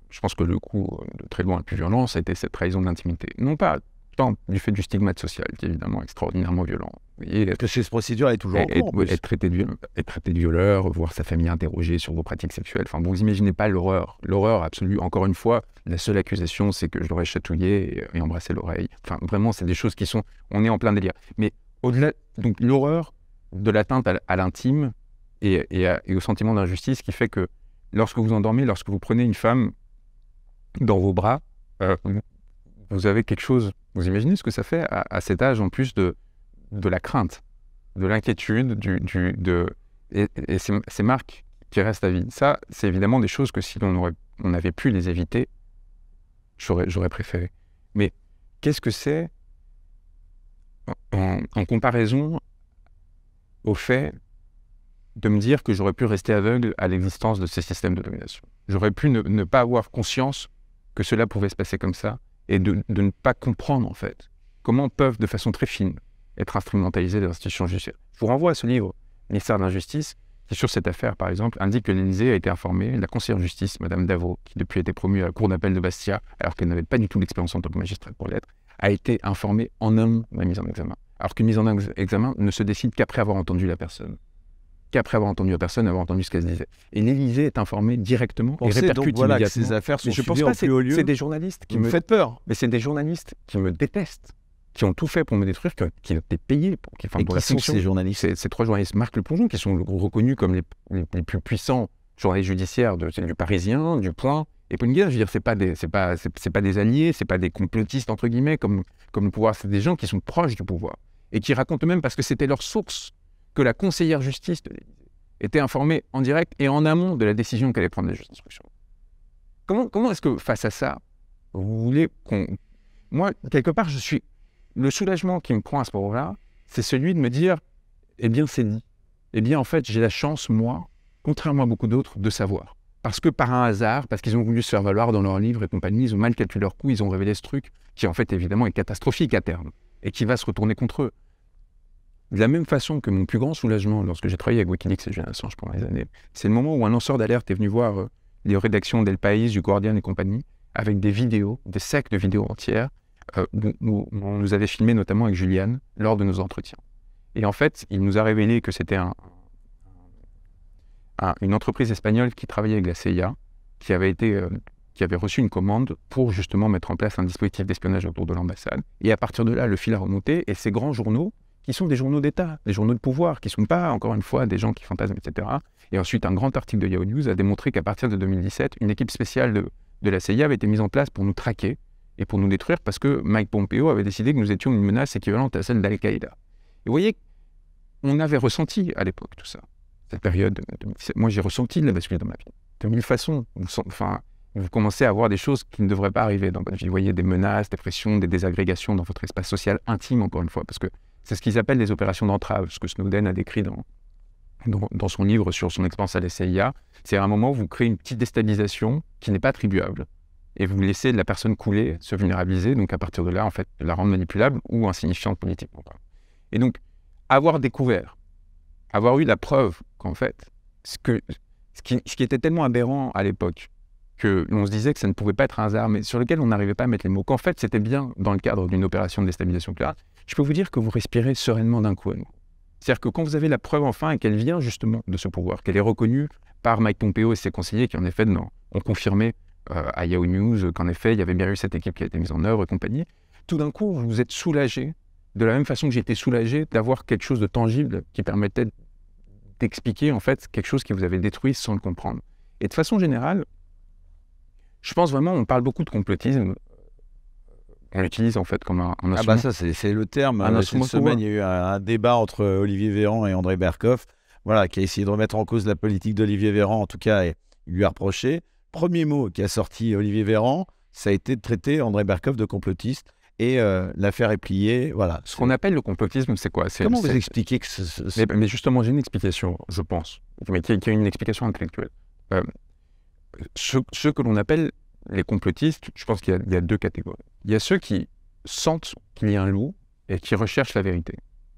je pense que le coup de très loin le plus violent, ça a été cette trahison de l'intimité. Non pas du fait du stigmate social, qui est évidemment extraordinairement violent. Parce que cette procédure elle est toujours et, en Être, traité de, traité de violeur, voir sa famille interrogée sur vos pratiques sexuelles. Enfin, vous n'imaginez pas l'horreur. L'horreur absolue. Encore une fois, la seule accusation, c'est que je l'aurais chatouillé et, embrassé l'oreille. Enfin, vraiment, c'est des choses qui sont. On est en plein délire. Mais au-delà. Donc, l'horreur de l'atteinte à, l'intime et, au sentiment d'injustice qui fait que lorsque vous endormez, lorsque vous prenez une femme dans vos bras, euh, vous avez quelque chose, vous imaginez ce que ça fait à, cet âge en plus de, de la crainte, de l'inquiétude, du, du, de, et, ces, marques qui restent à vie. Ça, c'est évidemment des choses que si on, aurait, on avait pu les éviter, j'aurais préféré. Mais qu'est-ce que c'est en, comparaison au fait de me dire que j'aurais pu rester aveugle à l'existence de ces systèmes de domination J'aurais pu ne pas avoir conscience que cela pouvait se passer comme ça et de, ne pas comprendre en fait comment peuvent de façon très fine être instrumentalisées les institutions judiciaires. Je vous renvoie à ce livre, Ministère de l'Injustice, qui sur cette affaire par exemple indique que l'Élysée a été informée la conseillère de justice, Madame Davot, qui depuis a été promue à la Cour d'appel de Bastia, alors qu'elle n'avait pas du tout l'expérience en tant que magistrate pour l'être, a été informée en homme de la mise en examen. Alors qu'une mise en examen ne se décide qu'après avoir entendu la personne qu'après avoir entendu la personne, avoir entendu ce qu'elle disait. Et l'Élysée est informé directement et répercute donc, voilà Que ces affaires sont je pense pas, C'est des journalistes qui me font peur. Mais c'est des journalistes qui me détestent, qui ont tout fait pour me détruire, qui, ont été payés pour. Qui, enfin, et qui sont ces journalistes Ces trois journalistes, Marc Le Plongeon, qui sont reconnus comme les, plus puissants journalistes judiciaires de, du Parisien, du Point. Et Polinguer, je veux dire, c'est pas des, c'est pas, c'est, pas des alliés, c'est pas des complotistes entre guillemets comme comme le pouvoir, c'est des gens qui sont proches du pouvoir et qui racontent même parce que c'était leur source que la conseillère justice était informée en direct et en amont de la décision qu'allait prendre la justice d'instruction. Comment, comment est-ce que, face à ça, vous voulez qu'on... Moi, quelque part, je suis... Le soulagement qui me prend à ce moment-là, c'est celui de me dire, eh bien, c'est dit. Eh bien, en fait, j'ai la chance, moi, contrairement à beaucoup d'autres, de savoir. Parce que par un hasard, parce qu'ils ont voulu se faire valoir dans leurs livres et compagnie, ils ont mal calculé leur coût, ils ont révélé ce truc qui, en fait, évidemment, est catastrophique à terme et qui va se retourner contre eux. De la même façon que mon plus grand soulagement lorsque j'ai travaillé avec Wikileaks et Julian Assange pendant les années, c'est le moment où un lanceur d'alerte est venu voir euh, les rédactions d'El País, du Guardian et compagnie, avec des vidéos, des sacs de vidéos entières, euh, où, on nous avait filmé notamment avec Julian lors de nos entretiens. Et en fait, il nous a révélé que c'était une entreprise espagnole qui travaillait avec la CIA, qui avait été euh, qui avait reçu une commande pour justement mettre en place un dispositif d'espionnage autour de l'ambassade. Et à partir de là, le fil a remonté et ces grands journaux qui sont des journaux d'État, des journaux de pouvoir, qui ne sont pas, encore une fois, des gens qui fantasment, etc. Et ensuite, un grand article de Yahoo News a démontré qu'à partir de 2017, une équipe spéciale de, la CIA avait été mise en place pour nous traquer et pour nous détruire parce que Mike Pompeo avait décidé que nous étions une menace équivalente à celle d'Al-Qaïda. Et vous voyez, on avait ressenti à l'époque tout ça, cette période. De Moi, j'ai ressenti de la bascule dans ma vie, de mille façons. Enfin, vous commencez à voir des choses qui ne devraient pas arriver dans votre vie. Vous voyez des menaces, des pressions, des désagrégations dans votre espace social intime, encore une fois, parce que c'est ce qu'ils appellent des opérations d'entrave, ce que Snowden a décrit dans, dans, son livre sur son expérience à la CIA. C'est un moment où vous créez une petite déstabilisation qui n'est pas attribuable. Et vous laissez la personne couler, se vulnérabiliser, donc à partir de là, en fait, la rendre manipulable ou insignifiante politiquement. Et donc, avoir découvert, avoir eu la preuve qu'en fait, ce, que, qui, ce qui était tellement aberrant à l'époque, que l'on se disait que ça ne pouvait pas être un hasard, mais sur lequel on n'arrivait pas à mettre les mots, qu'en fait c'était bien dans le cadre d'une opération de déstabilisation claire, je peux vous dire que vous respirez sereinement d'un coup à C'est-à-dire que quand vous avez la preuve enfin et qu'elle vient justement de ce pouvoir, qu'elle est reconnue par Mike Pompeo et ses conseillers qui en effet non, ont confirmé euh, à Yahoo News qu'en effet il y avait bien eu cette équipe qui a été mise en œuvre et compagnie, tout d'un coup vous êtes soulagé, de la même façon que j'ai été soulagé d'avoir quelque chose de tangible qui permettait d'expliquer en fait quelque chose qui vous avait détruit sans le comprendre. Et de façon générale, je pense vraiment, on parle beaucoup de complotisme on l'utilise en fait comme un, un Ah bah ça c'est le terme. Un euh, Cette semaine, il y a eu un, débat entre Olivier Véran et André Berkoff, voilà, qui a essayé de remettre en cause la politique d'Olivier Véran, en tout cas, et lui a reproché. Premier mot qui a sorti Olivier Véran, ça a été de traiter André Berkoff de complotiste. Et euh, l'affaire est pliée, voilà. Ce qu'on appelle le complotisme, c'est quoi Comment vous expliquez que Mais, justement, j'ai une explication, je pense, mais qui, est a une explication intellectuelle. Euh, ce que l'on appelle les complotistes, je pense qu'il y, a deux catégories il y a ceux qui sentent qu'il y a un loup et qui recherchent la vérité.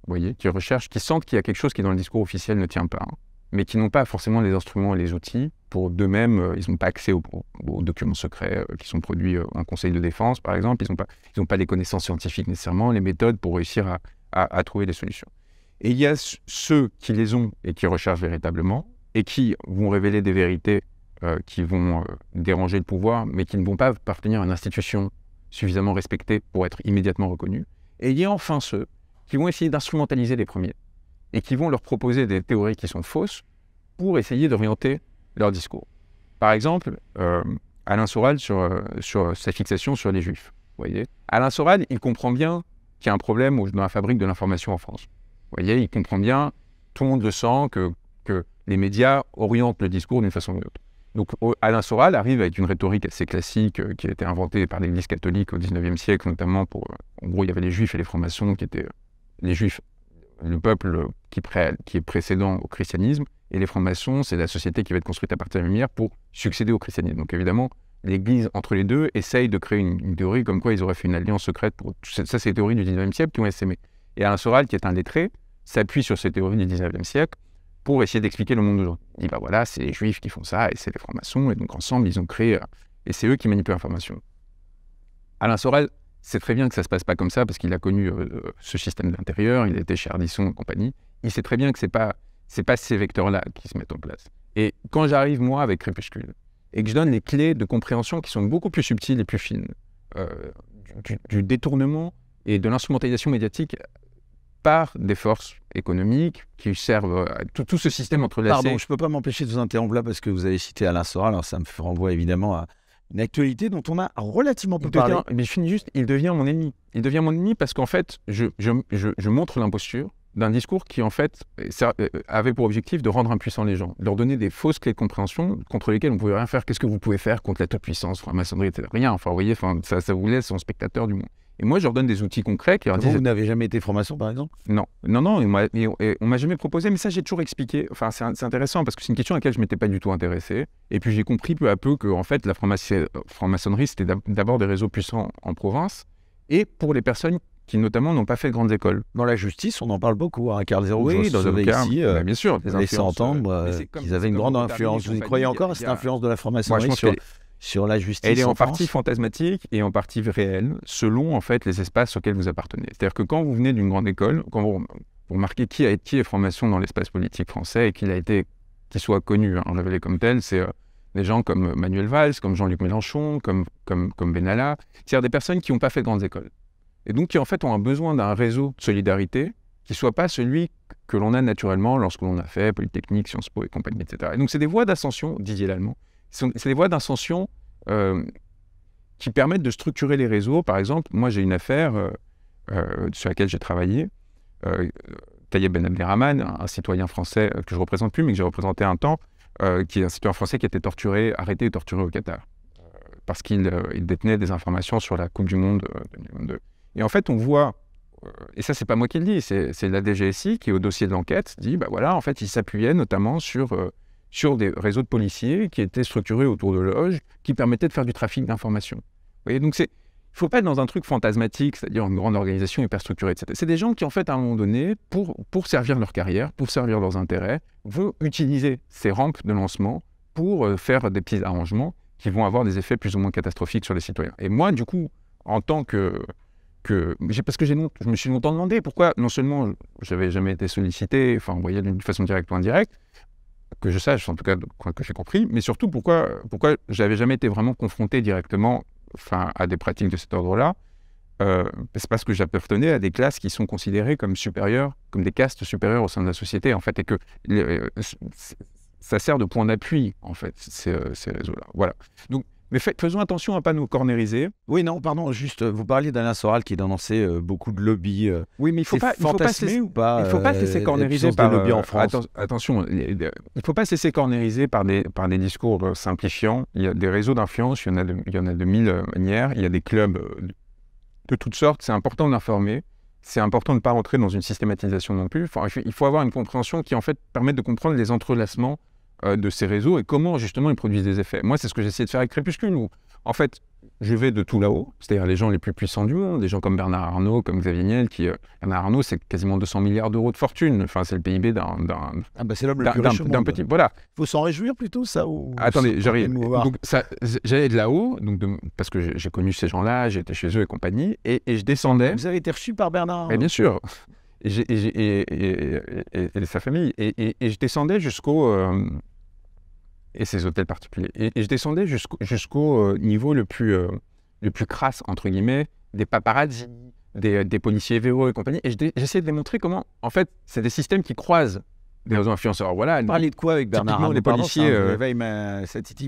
Vous voyez, qui recherchent, qui sentent qu'il y a quelque chose qui dans le discours officiel ne tient pas, hein. mais qui n'ont pas forcément les instruments et les outils pour de même, euh, ils n'ont pas accès aux, documents secrets euh, qui sont produits euh, en conseil de défense, par exemple. Ils n'ont pas, ils pas les connaissances scientifiques nécessairement, les méthodes pour réussir à, à trouver des solutions. Et il y a ceux qui les ont et qui recherchent véritablement et qui vont révéler des vérités qui vont déranger le pouvoir, mais qui ne vont pas parvenir à une institution suffisamment respectés pour être immédiatement reconnus. Et il y a enfin ceux qui vont essayer d'instrumentaliser les premiers et qui vont leur proposer des théories qui sont fausses pour essayer d'orienter leur discours. Par exemple, euh, Alain Soral sur, euh, sur sa fixation sur les juifs. Voyez Alain Soral, il comprend bien qu'il y a un problème dans la fabrique de l'information en France. voyez, il comprend bien, tout le monde le sent, que, que les médias orientent le discours d'une façon ou d'une autre. Donc Alain Soral arrive avec une rhétorique assez classique euh, qui a été inventée par l'Église catholique au XIXe siècle, notamment pour... Euh, en gros, il y avait les juifs et les francs-maçons qui étaient euh, les juifs, le peuple qui, est précédent au christianisme, et les francs-maçons, c'est la société qui va être construite à partir de la lumière pour succéder au christianisme. Donc évidemment, l'Église, entre les deux, essaye de créer une, théorie comme quoi ils auraient fait une alliance secrète. Pour... Ça, c'est les théories du 19e siècle qui ont essaimé. Et Alain Soral, qui est un lettré, s'appuie sur ces théories du 19e siècle pour essayer d'expliquer le monde d'aujourd'hui. Il dit, bah voilà, c'est les juifs qui font ça, et c'est les francs-maçons, et donc ensemble, ils ont créé, euh, et c'est eux qui manipulent l'information. Alain Sorel, sait très bien que ça ne se passe pas comme ça, parce qu'il a connu euh, euh, ce système d'intérieur, il était chez Ardisson et compagnie, il sait très bien que ce n'est pas, pas ces vecteurs-là qui se mettent en place. Et quand j'arrive, moi, avec Crépuscule, et que je donne les clés de compréhension qui sont beaucoup plus subtiles et plus fines, du, détournement et de l'instrumentalisation médiatique par des forces économiques qui servent à euh, tout, ce système entrelacé. Pardon, je ne peux pas m'empêcher de vous interrompre là parce que vous avez cité Alain Sora, alors ça me renvoie évidemment à une actualité dont on a relativement peu parlé. mais je finis juste, il devient mon ennemi. Il devient mon ennemi parce qu'en fait, je, je, montre l'imposture d'un discours qui, en fait, euh, euh, avait pour objectif de rendre impuissants les gens, leur donner des fausses clés de compréhension contre lesquelles on ne pouvait rien faire. Qu'est-ce que vous pouvez faire contre la toute puissance, la maçonnerie etc. Rien. Enfin, vous voyez, ça, ça vous laisse en spectateur du monde. Et moi, je leur donne des outils concrets. Vous n'avez jamais été formation, par exemple Non, non, non. on m'a jamais proposé, mais ça, j'ai toujours expliqué. Enfin, c'est intéressant parce que c'est une question à laquelle je m'étais pas du tout intéressé. Et puis, j'ai compris peu à peu que, en fait, la franc-maçonnerie, c'était d'abord des réseaux puissants en province et pour les personnes qui notamment n'ont pas fait de grandes écoles. Dans la justice, on en parle beaucoup. Hein, un quart zéro, oui, dans le cas, ici, bah, euh, bien sûr, les entendre euh, euh, qu'ils avaient une grande influence. Vous y croyez encore à cette influence de la franc-maçonnerie sur la justice. Elle est en, partie fantasmatique et en partie réelle, selon en fait les espaces auxquels vous appartenez. C'est-à-dire que quand vous venez d'une grande école, quand vous, remarquez qui a été qui est formation dans l'espace politique français et qu'il a été, qui soit connu, hein, en révélé comme tel, c'est euh, des gens comme euh, Manuel Valls, comme Jean-Luc Mélenchon, comme, comme, comme Benalla, c'est-à-dire des personnes qui n'ont pas fait de grandes écoles. Et donc qui en fait ont un besoin d'un réseau de solidarité qui ne soit pas celui que l'on a naturellement lorsque l'on a fait Polytechnique, Sciences Po et compagnie, etc. donc c'est des voies d'ascension, Didier Lallemand, c'est les voies d'incension euh, qui permettent de structurer les réseaux. Par exemple, moi, j'ai une affaire euh, euh, sur laquelle j'ai travaillé. Tayeb Ben Abderrahman, un, citoyen français que je ne représente plus, mais que j'ai représenté un temps, qui est un citoyen français qui a été torturé, arrêté et torturé au Qatar parce qu'il détenait des informations sur la Coupe du Monde 2022. Et en fait, on voit et ça, c'est pas moi qui le dis, c'est la DGSI qui, au dossier de l'enquête, dit bah voilà, en fait, il s'appuyait notamment sur sur des réseaux de policiers qui étaient structurés autour de loges qui permettaient de faire du trafic d'informations. voyez, donc Il ne faut pas être dans un truc fantasmatique, c'est-à-dire une grande organisation hyper structurée, etc. C'est des gens qui, en fait, à un moment donné, pour, servir leur carrière, pour servir leurs intérêts, vont utiliser ces rampes de lancement pour euh, faire des petits arrangements qui vont avoir des effets plus ou moins catastrophiques sur les citoyens. Et moi, du coup, en tant que, que parce que j'ai je me suis longtemps demandé pourquoi non seulement j'avais jamais été sollicité, enfin envoyé d'une façon directe ou indirecte, que je sache, en tout cas que j'ai compris, mais surtout pourquoi, pourquoi j'avais jamais été vraiment confronté directement enfin, à des pratiques de cet ordre-là. Euh, c'est parce que j'appartenais à des classes qui sont considérées comme supérieures, comme des castes supérieures au sein de la société, en fait, et que euh, ça sert de point d'appui, en fait, ces, ces réseaux-là. Voilà. Donc, mais faisons attention à ne pas nous cornériser. Oui, non, pardon, juste, euh, vous parliez d'Alain Soral qui dénonçait euh, beaucoup de lobby. Euh, oui, mais il ne faut, pas, il faut pas ou pas, il faut pas euh, par. en France. attention, il ne faut pas se cornériser par des, par des discours simplifiants. Il y a des réseaux d'influence, il, y en a de, il y en a mille manières. Il y a des clubs de toutes sortes. C'est important d'informer c'est important de ne pas rentrer dans une systématisation non plus. il faut avoir une compréhension qui, en fait, permet de comprendre les entrelacements euh, de ces réseaux et comment justement ils produisent des effets. Moi, c'est ce que j'essayais de faire avec Crépuscule, où en fait, je vais de tout là-haut, c'est-à-dire les gens les plus puissants du monde, des gens comme Bernard Arnault, comme Xavier Niel, qui euh, Bernard Arnault, c'est quasiment 200 milliards d'euros de fortune. Enfin, c'est le PIB d'un ah bah c'est l'homme le plus d'un petit. Voilà. Faut s'en réjouir plutôt ça. Ou... Attendez, j'arrive. Donc j'allais de là-haut, donc parce que j'ai connu ces gens-là, j'étais chez eux et compagnie, et, je descendais. Vous avez été reçu par Bernard. Et bien sûr. Et, sa famille. Et, je descendais jusqu'au euh, et ces hôtels particuliers. Et, je descendais jusqu'au euh, niveau le plus, euh, le plus crasse, entre guillemets, des paparazzi, des, euh, policiers VO et compagnie. Et j'essayais de démontrer comment, en fait, c'est des systèmes qui croisent des réseaux influenceurs. Voilà, Parler de quoi avec Bernard les policiers. ça, C'était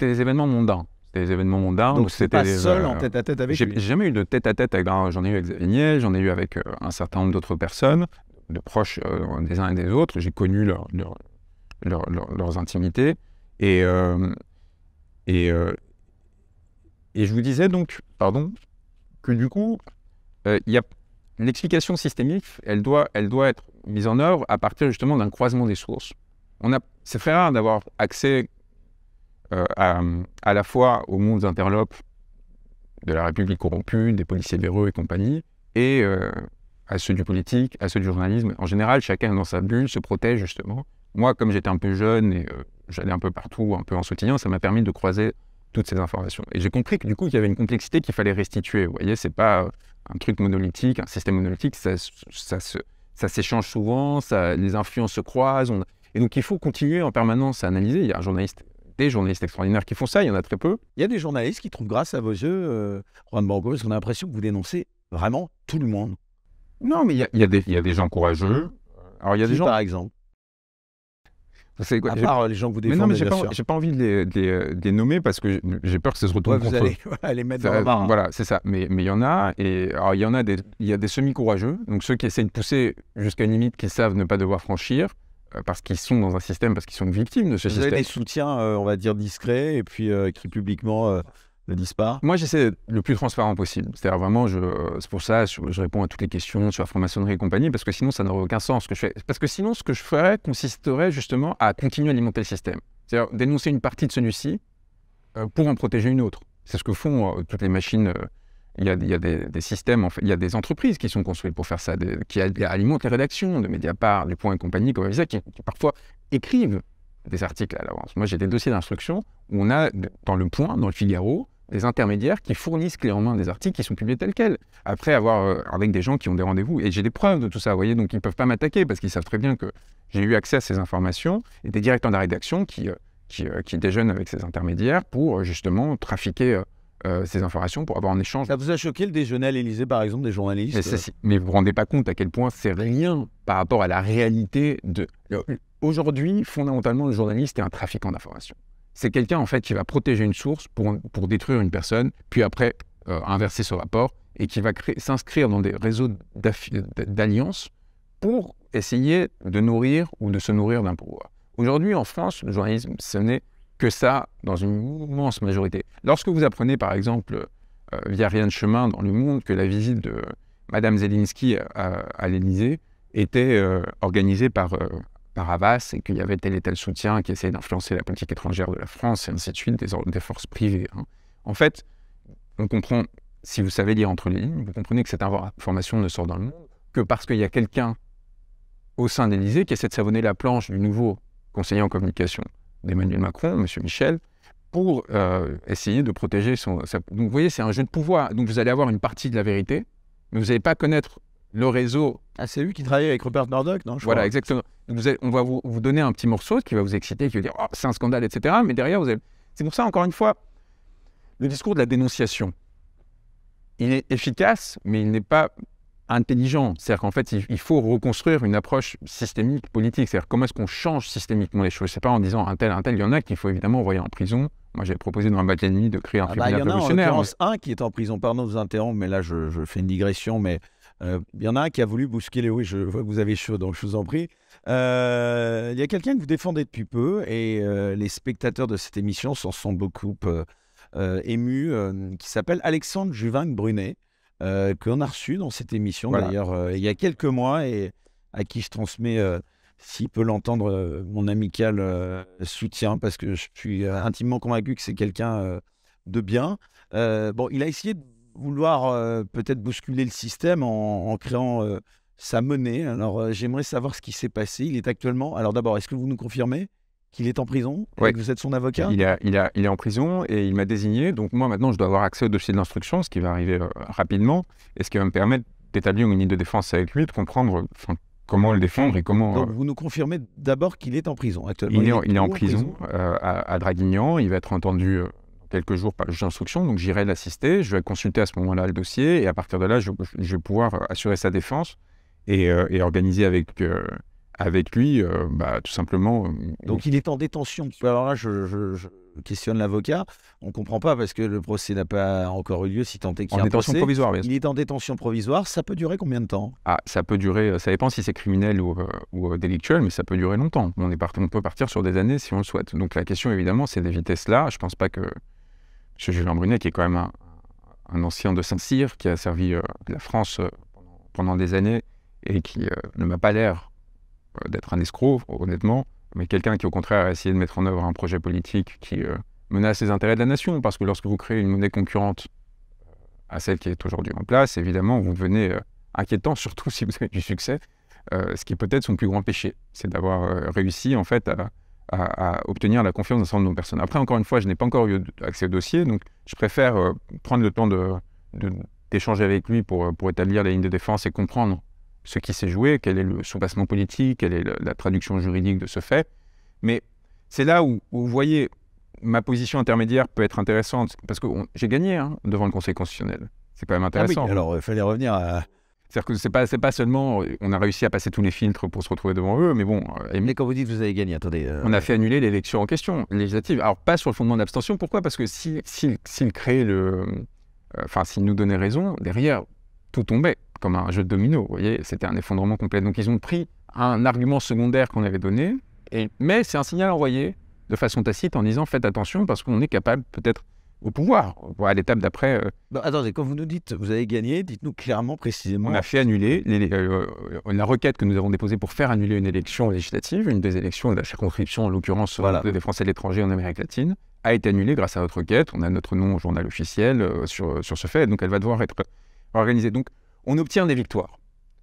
des événements mondains. C'était des événements mondains. Donc, c'était pas seul en tête à tête avec. J'ai jamais eu de tête à tête avec Bernard. J'en ai eu avec Xavier, j'en ai eu avec un certain nombre d'autres personnes, de proches des uns et des autres. J'ai connu leur leurs intimités. Et, euh, et, euh, et je vous disais donc, pardon, que du coup, euh, il l'explication systémique, elle doit, elle doit être mise en œuvre à partir justement d'un croisement des sources. On a, c'est très rare d'avoir accès à, à, la fois aux mondes interlopes de la République corrompue, des policiers véreux et compagnie, et à ceux du politique, à ceux du journalisme. En général, chacun dans sa bulle se protège justement moi, comme j'étais un peu jeune et euh, j'allais un peu partout, un peu en soutien, ça m'a permis de croiser toutes ces informations. Et j'ai compris que du coup, il y avait une complexité qu'il fallait restituer. Vous voyez, c'est pas euh, un truc monolithique, un système monolithique, ça, ça, ça s'échange souvent, ça, les influences se croisent. Et donc, il faut continuer en permanence à analyser. Il y a des journalistes extraordinaires qui font ça, il y en a très peu. Il y a des journalistes qui trouvent grâce à vos yeux, euh, Juan on a l'impression que vous dénoncez vraiment tout le monde. Non, mais il y a, des gens courageux. Alors, il y a des gens. Par exemple à part euh, les gens que vous défendez, non, j'ai pas, pas envie de les, nommer parce que j'ai peur que ça se retrouve contre... Vous allez <laughs> les mettre dans la barre. Hein. Voilà, c'est ça. Mais il y en a, et il y en a des, des semi-courageux, donc ceux qui essaient de pousser jusqu'à une limite qu'ils savent ne pas devoir franchir, euh, parce qu'ils sont dans un système, parce qu'ils sont victimes de ce système. système. Vous avez des soutiens, euh, on va dire, discrets, et puis euh, publiquement... Moi, j'essaie d'être le plus transparent possible. C'est-à-dire vraiment, euh, c'est pour ça, je, je, réponds à toutes les questions sur la franc-maçonnerie et compagnie, parce que sinon, ça n'aurait aucun sens. Ce que je fais. Parce que sinon, ce que je ferais consisterait justement à continuer à alimenter le système. C'est-à-dire dénoncer une partie de celui-ci euh, pour en protéger une autre. C'est ce que font euh, toutes les machines. Il y, a, des, systèmes, en fait, il y a des entreprises qui sont construites pour faire ça, qui alimentent les rédactions de Mediapart, Les Points et compagnie, comme je qui parfois écrivent des articles à l'avance. Moi, j'ai des dossiers d'instruction où on a, dans le point, dans le Figaro, des intermédiaires qui fournissent clé en main des articles qui sont publiés tels quels, après avoir euh, avec des gens qui ont des rendez-vous. Et j'ai des preuves de tout ça, vous voyez, donc ils ne peuvent pas m'attaquer parce qu'ils savent très bien que j'ai eu accès à ces informations et des directeurs de la rédaction qui, euh, euh, qui, déjeunent avec ces intermédiaires pour justement trafiquer. ces informations pour avoir un échange. Ça vous a choqué le déjeuner à l'Elysée, par exemple, des journalistes Mais, vous ne vous rendez pas compte à quel point c'est rien par rapport à la réalité de. Aujourd'hui, fondamentalement, le journaliste est un trafiquant d'informations. C'est quelqu'un en fait qui va protéger une source pour, détruire une personne, puis après euh, inverser son rapport et qui va s'inscrire dans des réseaux d'alliances pour essayer de nourrir ou de se nourrir d'un pouvoir. Aujourd'hui, en France, le journalisme, ce n'est que ça dans une immense majorité. Lorsque vous apprenez, par exemple, euh, via Rien de Chemin dans Le Monde, que la visite de Mme Zelensky à, l'Elysée l'Élysée était euh, organisée par par Havas et qu'il y avait tel et tel soutien qui essayait d'influencer la politique étrangère de la France et ainsi de suite, des, forces privées. Hein. En fait, on comprend, si vous savez lire entre les lignes, vous comprenez que cette information ne sort dans le monde que parce qu'il y a quelqu'un au sein l'Élysée qui essaie de savonner la planche du nouveau conseiller en communication d'Emmanuel Macron, M. Michel, pour euh, essayer de protéger son... Donc vous voyez, c'est un jeu de pouvoir. Donc vous allez avoir une partie de la vérité, mais vous n'allez pas connaître le réseau. Ah, c'est lui qui travaille avec robert Murdoch, non Voilà, exactement. on va vous, donner un petit morceau qui va vous exciter, qui va dire oh, c'est un scandale, etc. Mais derrière, vous allez... c'est pour ça, encore une fois, le discours de la dénonciation, il est efficace, mais il n'est pas intelligent. C'est-à-dire qu'en fait, il, faut reconstruire une approche systémique politique. C'est-à-dire comment est-ce qu'on change systémiquement les choses. C'est pas en disant un tel, un tel, il y en a qu'il faut évidemment envoyer en prison. Moi, j'avais proposé dans un bac et de créer un ah bah, tribunal Il y en a un qui est en prison. Pardon de vous interrompre, mais là, je, je fais une digression, mais il euh, y en a un qui a voulu bousculer. Oui, je vois que vous avez chaud, donc je vous en prie. Il euh, y a quelqu'un que vous défendez depuis peu et euh, les spectateurs de cette émission s'en sont beaucoup émus, qui s'appelle Alexandre Juvin-Brunet. qu'on a reçu dans cette émission d'ailleurs il y a quelques mois et à qui je transmets, s'il peut l'entendre, mon amical soutien parce que je suis intimement convaincu que c'est quelqu'un de bien. bon, il a essayé de vouloir euh, peut-être bousculer le système en, créant euh, sa monnaie. Alors euh, j'aimerais savoir ce qui s'est passé. Il est actuellement. Alors d'abord, est-ce que vous nous confirmez qu'il est en prison que vous êtes son avocat il, a, il, a, il, est en prison et il m'a désigné. Donc moi, maintenant, je dois avoir accès au dossier de l'instruction, ce qui va arriver rapidement, est ce qui va me permettre d'établir une ligne de défense avec lui, de comprendre comment le défendre et comment... Donc vous nous confirmez d'abord qu'il est en prison actuellement. Il est, en prison, à, Draguignan. Il va être entendu quelques jours par juge d'instruction, donc j'irai l'assister, je vais consulter à ce moment-là le dossier, et à partir de là, je, vais pouvoir euh, assurer sa défense et, euh, organiser avec, euh, avec lui, bah, tout simplement. Donc il est en détention. Alors là, je, questionne l'avocat. On ne comprend pas parce que le procès n'a pas encore eu lieu, si tant est qu'il y a en détention provisoire, Il est en détention provisoire. Ça peut durer combien de temps ah, Ça peut durer, ça dépend si c'est criminel ou, délictuel, mais ça peut durer longtemps. On, est on peut partir sur des années si on le souhaite. Donc la question, évidemment, c'est des vitesses là Je ne pense pas que ce Julien Brunet, qui est quand même un, ancien de Saint-Cyr, qui a servi euh, la France euh, pendant des années et qui euh, ne m'a pas l'air d'être un escroc, honnêtement, mais quelqu'un qui, au contraire, a essayé de mettre en œuvre un projet politique qui menace les intérêts de la nation. Parce que lorsque vous créez une monnaie concurrente à celle qui est aujourd'hui en place, évidemment, vous devenez inquiétant, surtout <laughs> si vous avez du succès. ce qui est peut-être son plus grand péché, c'est d'avoir réussi, en fait, à à, obtenir la confiance d'un certain nombre de personnes. Après, encore une fois, je n'ai pas encore eu accès au dossier, donc je préfère euh, prendre le temps d'échanger de, d'échanger avec lui pour, pour établir les lignes de défense et comprendre ce qui s'est joué, quel est le passement politique, quelle est la traduction juridique de ce fait. Mais c'est là où, vous voyez, ma position intermédiaire peut être intéressante, parce que j'ai gagné hein, devant le Conseil constitutionnel. C'est quand même ah intéressant. oui, alors il fallait revenir à, c'est-à-dire que c'est pas, pas seulement on a réussi à passer tous les filtres pour se retrouver devant eux, mais bon. Euh, mais quand vous dites que vous avez gagné, attendez. Euh, on a fait annuler l'élection en question, législative. Alors pas sur le fondement d'abstention. Pourquoi Parce que s'il si, le. Euh, enfin, nous donnait raison, derrière, tout tombait comme un jeu de domino. Vous voyez, c'était un effondrement complet. Donc ils ont pris un argument secondaire qu'on avait donné, et, mais c'est un signal envoyé de façon tacite en disant faites attention parce qu'on est capable peut-être au pouvoir. À l'étape d'après. Euh. attendez, quand vous nous dites vous avez gagné, dites-nous clairement, précisément. On a fait annuler les, euh, la requête que nous avons déposée pour faire annuler une élection législative, une des élections de la circonscription, en l'occurrence euh, des Français de l'étranger en Amérique latine, a été annulée grâce à notre requête. On a notre nom au journal officiel sur, sur ce fait, donc elle va devoir être organisée. Donc on obtient des victoires.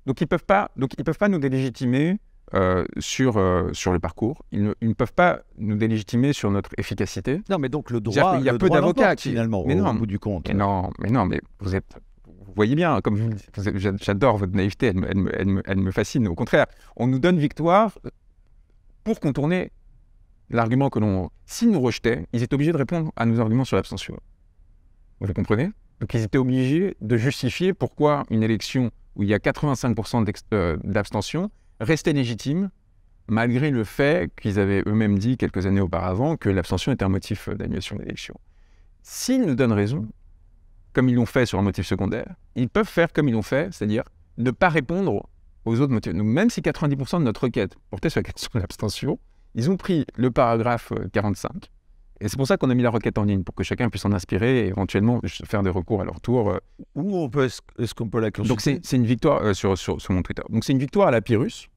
Donc ils ne peuvent, pas, donc, ils peuvent pas nous délégitimer euh, sur, euh, sur le parcours. Ils ne, peuvent pas nous délégitimer sur notre efficacité. Non, mais donc le droit. Il y a peu d'avocats Finalement, mais au non, bout du compte. Mais non, mais non, mais vous êtes. Vous voyez bien, comme j'adore votre naïveté, elle, elle, elle, me, fascine. Au contraire, on nous donne victoire euh, pour contourner l'argument que l'on. S'ils nous rejetaient, ils étaient obligés de répondre à nos arguments sur l'abstention. Vous comprenez Donc ils étaient obligés de justifier pourquoi une élection où il y a 85% d'abstention restaient légitimes malgré le fait qu'ils avaient eux-mêmes dit quelques années auparavant que l'abstention était un motif euh, d'annulation d'élection. S'ils nous donnent raison, comme ils l'ont fait sur un motif secondaire, ils peuvent faire comme ils l'ont fait, c'est-à-dire ne pas répondre aux autres motifs. même si 90% de notre requête portait sur la question de l'abstention, ils ont pris le paragraphe 45 euh, et c'est pour ça qu'on a mis la requête en ligne, pour que chacun puisse en inspirer et éventuellement faire des recours à leur tour. Euh. Où est-ce, qu'on peut la consulter Donc c'est, une victoire euh, sur, sur, sur, mon Twitter. Donc c'est une victoire à la Pyrrhus,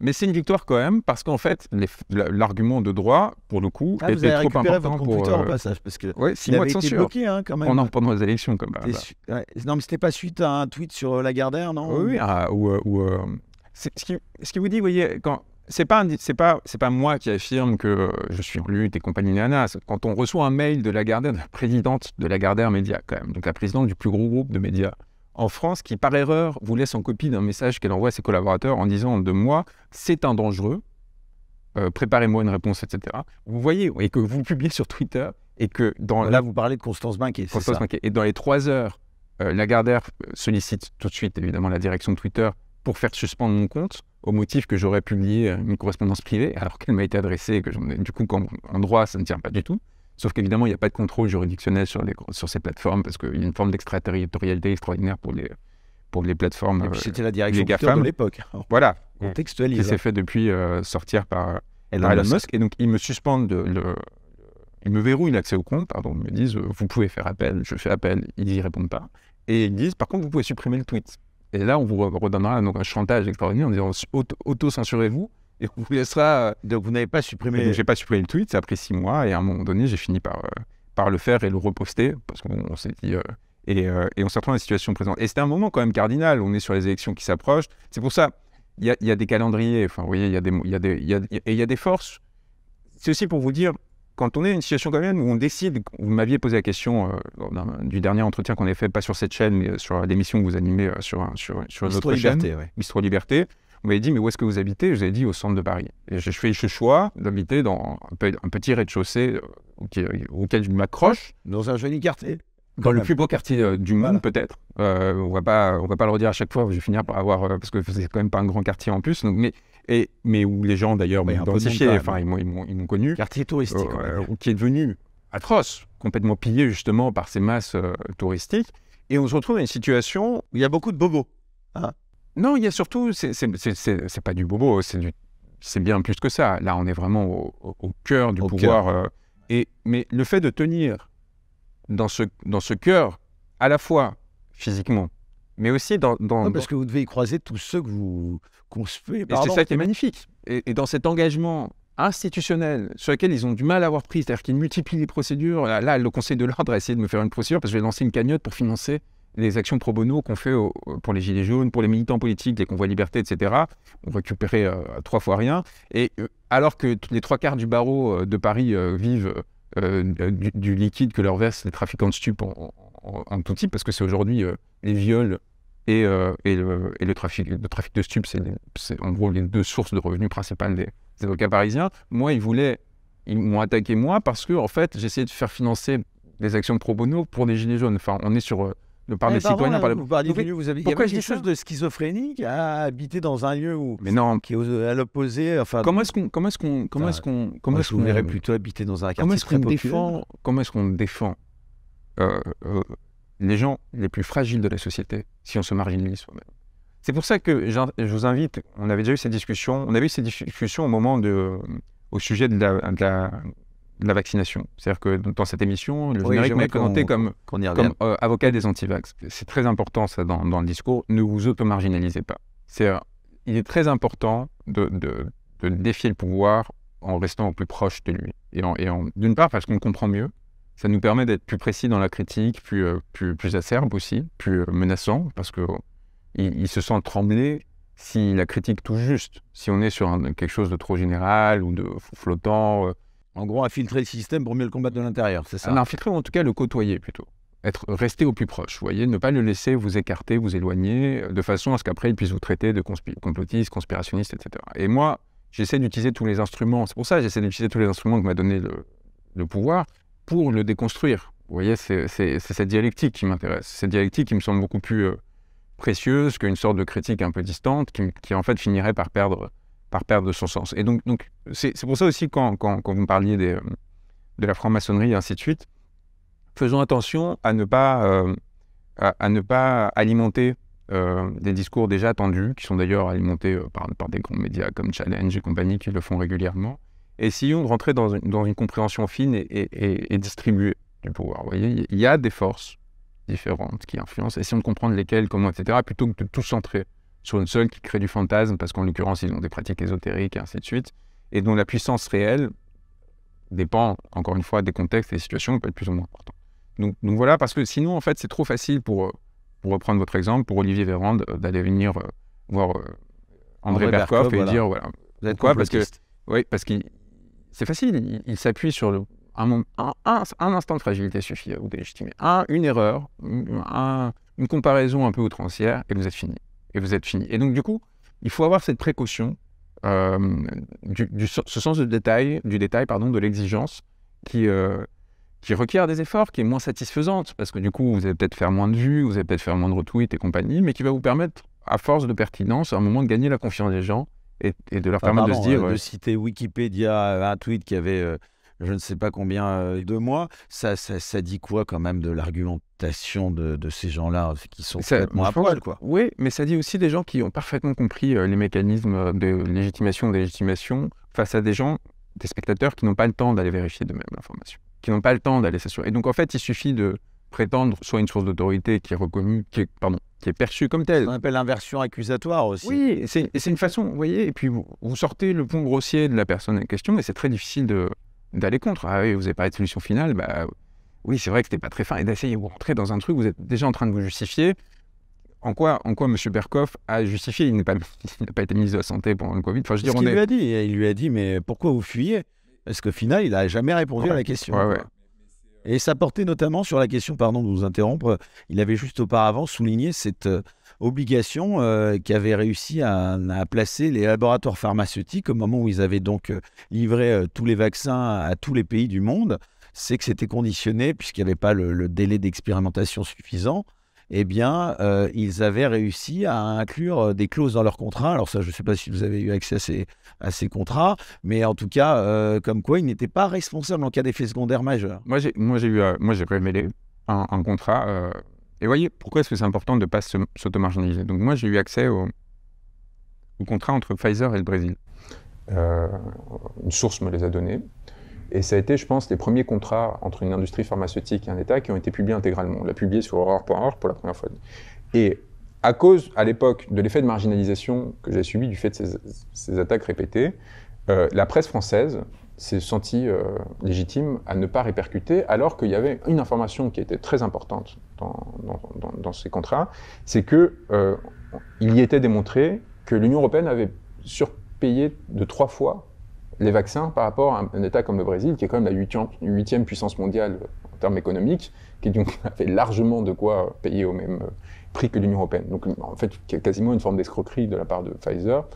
mais c'est une victoire quand même parce qu'en fait, l'argument de droit, pour le coup, ah, était trop important votre pour. Twitter, en euh, passage, parce que ouais, six il mois de Bloqué, hein, quand même. On en pendant les élections, comme ça. Non, mais c'était pas suite à un tweet sur Lagardère, non Oui, ou. ou, ce, qui, ce, qui, vous dit, vous voyez, quand c'est pas pas moi qui affirme que euh, je suis en lutte et compagnie nana. Quand on reçoit un mail de Lagardère, de la présidente de Lagardère Média, quand même, donc la présidente du plus gros groupe de médias en France, qui par erreur vous laisse en copie d'un message qu'elle envoie à ses collaborateurs en disant de moi, c'est un dangereux, euh, préparez-moi une réponse, etc. Vous voyez et que vous publiez sur Twitter et que dans là vous parlez de Constance Binquet, et dans les trois heures, la euh, Lagardère sollicite tout de suite évidemment la direction de Twitter pour faire suspendre mon compte au motif que j'aurais publié euh, une correspondance privée alors qu'elle m'a été adressée et que ai... du coup, en droit, ça ne tient pas du tout. Sauf qu'évidemment, il n'y a pas de contrôle juridictionnel sur, les... sur ces plateformes parce qu'il y a une forme d'extraterritorialité extraordinaire pour les, pour les plateformes. Et euh, c'était la direction de l'époque. Voilà. Contextualise. Qui s'est hein. fait depuis euh, sortir par Elon, Musk. Et donc, ils me suspendent le, ils me verrouillent l'accès au compte, pardon, ils me disent vous pouvez faire appel, je fais appel, ils n'y répondent pas. Et ils disent par contre vous pouvez supprimer le tweet. Et là, on vous redonnera donc, un chantage extraordinaire en disant auto-censurez-vous et vous laissera. Euh, donc vous n'avez pas supprimé. J'ai pas supprimé le tweet, Ça a pris six mois et à un moment donné, j'ai fini par, euh, par le faire et le reposter parce qu'on s'est dit. Euh, et, on s'est retrouvé dans la situation présente. Et c'était un moment quand même cardinal. On est sur les élections qui s'approchent. C'est pour ça, il y, a des calendriers. Enfin, vous voyez, il y, y, a, des forces. C'est aussi pour vous dire, quand on est dans une situation comme même où on décide, vous m'aviez posé la question euh, du dernier entretien qu'on a fait, pas sur cette chaîne, mais euh, sur l'émission que vous animez euh, sur, sur, sur notre Liberté, chaîne, Bistro Liberté, On m'avait dit, mais où est-ce que vous habitez Je vous ai dit, au centre de Paris. Et j'ai fait ce choix d'habiter dans un, petit rez-de-chaussée auquel je m'accroche. Dans un joli quartier dans le plus beau quartier du monde, peut-être. on ne va pas le redire à chaque fois, je vais finir par avoir. parce que c'est quand même pas un grand quartier en plus. Donc, mais mais où les gens d'ailleurs m'ont identifié, enfin, ils m'ont connu. Quartier touristique. Euh, euh, qui est devenu atroce, complètement pillé justement par ces masses euh, touristiques. Et on se retrouve dans une situation où il y a beaucoup de bobos. Hein. non, il y a surtout, c'est pas du bobo, c'est bien plus que ça. Là, on est vraiment au, cœur du pouvoir. et, mais le fait de tenir dans ce, dans ce cœur, à la fois physiquement, mais aussi dans. non, parce que vous devez y croiser tous ceux que vous concevez. Et c'est ça qui est magnifique. Et, dans cet engagement institutionnel sur lequel ils ont du mal à avoir pris, c'est-à-dire qu'ils multiplient les procédures. Là, le Conseil de l'ordre a essayé de me faire une procédure parce que j'ai lancé une cagnotte pour financer les actions pro bono qu'on fait euh, pour les Gilets jaunes, pour les militants politiques, les convois liberté, etc. On récupérait euh, trois fois rien. Et euh, alors que les trois quarts du barreau de Paris vivent du, du, liquide que leur versent les trafiquants de stupes en, en, tout type, parce que c'est aujourd'hui euh, les viols et, euh, le, trafic, trafic de stupes, c'est en gros les deux sources de revenus principales des, avocats parisiens. Moi, ils voulaient, ils m'ont attaqué moi parce que en fait, j'essayais de faire financer des actions pro bono pour des gilets jaunes. Enfin, on est sur le euh, par eh, des citoyens, vous, parlez il de schizophrénique à habiter dans un lieu où, mais non. qui est à l'opposé. Enfin, comment est-ce qu'on, comment est-ce qu'on, comment est-ce qu'on, comment est-ce verrait plutôt habiter dans un quartier comment est-ce qu'on défend, comment est-ce qu'on défend euh, euh, les gens les plus fragiles de la société si on se marginalise soi-même. C'est pour ça que je vous invite, on avait déjà eu cette discussion, on avait eu cette discussion au moment de, au sujet de la, vaccination. C'est-à-dire que dans cette émission, le générique m'a présenté comme, euh, avocat des antivax. C'est très important ça dans, le discours, ne vous auto-marginalisez pas. C'est, il est très important de, défier le pouvoir en restant au plus proche de lui. Et, et d'une part parce qu'on comprend mieux, ça nous permet d'être plus précis dans la critique, plus, euh, plus, plus acerbe aussi, plus euh, menaçant, parce qu'il ils se sent tremblés si la critique touche juste. Si on est sur quelque chose de trop général ou de flottant. Euh. En gros, infiltrer le système pour mieux le combattre de l'intérieur, c'est ça Infiltrer ou en tout cas le côtoyer plutôt. Être, rester au plus proche, vous voyez, ne pas le laisser vous écarter, vous éloigner, de façon à ce qu'après il puisse vous traiter de complotiste, conspirationniste, etc. Et moi, j'essaie d'utiliser tous les instruments, c'est pour ça que j'essaie d'utiliser tous les instruments que m'a donné le, le pouvoir, pour le déconstruire. Vous voyez, c'est cette dialectique qui m'intéresse. Cette dialectique qui me semble beaucoup plus euh, précieuse qu'une sorte de critique un peu distante qui, en fait finirait par perdre, par perdre son sens. Et donc, donc c'est pour ça aussi quand, quand, vous me parliez des, de la franc-maçonnerie et ainsi de suite, faisons attention à ne pas, euh, à, ne pas alimenter euh, des discours déjà tendus, qui sont d'ailleurs alimentés par, par des grands médias comme Challenge et compagnie qui le font régulièrement essayons de rentrer dans une, dans une compréhension fine et, distribuée du pouvoir. Vous voyez, il y a des forces différentes qui influencent, essayons de comprendre lesquelles, comment, etc., plutôt que de tout centrer sur une seule qui crée du fantasme, parce qu'en l'occurrence, ils ont des pratiques ésotériques et ainsi de suite, et dont la puissance réelle dépend, encore une fois, des contextes et des situations, peut être plus ou moins important. Donc, voilà, parce que sinon, en fait, c'est trop facile pour, pour reprendre votre exemple, pour Olivier Véran d'aller venir euh, voir euh, André, André et dire voilà. Vous êtes quoi Parce que oui, parce qu'il c'est facile, il, s'appuie sur un, un, instant de fragilité suffit à vous délégitimer. Un, une erreur, une comparaison un peu outrancière, et vous êtes fini. Et vous êtes fini. Et donc, du coup, il faut avoir cette précaution, euh, ce sens de détail, du détail, pardon, de l'exigence qui, euh, qui requiert des efforts, qui est moins satisfaisante, parce que du coup, vous allez peut-être faire moins de vues, vous allez peut-être faire moins de retweets et compagnie, mais qui va vous permettre, à force de pertinence, à un moment de gagner la confiance des gens et, de leur ah, permettre de se dire. Euh, de euh, citer Wikipédia, euh, un tweet qui avait je ne sais pas combien de mois. Ça, ça, dit quoi quand même de l'argumentation de, ces gens-là qui sont complètement quoi Oui, mais ça dit aussi des gens qui ont parfaitement compris les mécanismes de légitimation, légitimation face à des gens, des spectateurs qui n'ont pas le temps d'aller vérifier de même l'information, qui n'ont pas le temps d'aller s'assurer. Et donc en fait, il suffit de prétendre soit une source d'autorité qui est reconnue, qui est, pardon, qui est perçue comme telle. On appelle l'inversion accusatoire aussi. Oui, c'est une façon, vous voyez, et puis vous, sortez le pont grossier de la personne en question, mais c'est très difficile d'aller contre. Ah oui, vous avez pas de solution finale, bah oui, c'est vrai que c'était pas très fin, et d'essayer de rentrer dans un truc, vous êtes déjà en train de vous justifier. En quoi, en quoi M. Berkoff a justifié Il n'a pas, pas, été ministre de la Santé pendant le Covid. Enfin, je dire, on il lui a dit, il lui a dit, mais pourquoi vous fuyez Parce qu'au final, il n'a jamais répondu à la question. ouais. Et ça portait notamment sur la question, pardon de vous interrompre, il avait juste auparavant souligné cette euh, obligation euh, qui avait réussi à, placer les laboratoires pharmaceutiques au moment où ils avaient donc euh, livré tous les vaccins à tous les pays du monde, c'est que c'était conditionné, puisqu'il n'y avait pas le délai d'expérimentation suffisant, eh bien, euh, ils avaient réussi à inclure euh, des clauses dans leurs contrats. Alors ça, je ne sais pas si vous avez eu accès à ces, contrats, mais en tout cas, euh, comme quoi, ils n'étaient pas responsables en cas d'effet secondaire majeur. Moi, j'ai, moi, eu, un, contrat. et voyez, pourquoi est-ce que c'est important de ne pas s'automarginaliser Donc moi, j'ai eu accès au, au, contrat entre Pfizer et le Brésil. une source me les a donnés. Et ça a été, je pense, les premiers contrats entre une industrie pharmaceutique et un État qui ont été publiés intégralement. On l'a publié sur horror.org pour la première fois. Et à cause, à l'époque, de l'effet de marginalisation que j'ai subi du fait de ces, attaques répétées, euh, la presse française s'est sentie euh, légitime à ne pas répercuter, alors qu'il y avait une information qui était très importante dans, ces contrats, c'est que euh, il y était démontré que l'Union européenne avait surpayé de trois fois les vaccins par rapport à un État comme le Brésil, qui est quand même la huitième puissance mondiale en termes économiques, qui donc <laughs> fait largement de quoi payer au même euh, prix que l'Union européenne. Donc en fait, quasiment une forme d'escroquerie de la part de Pfizer,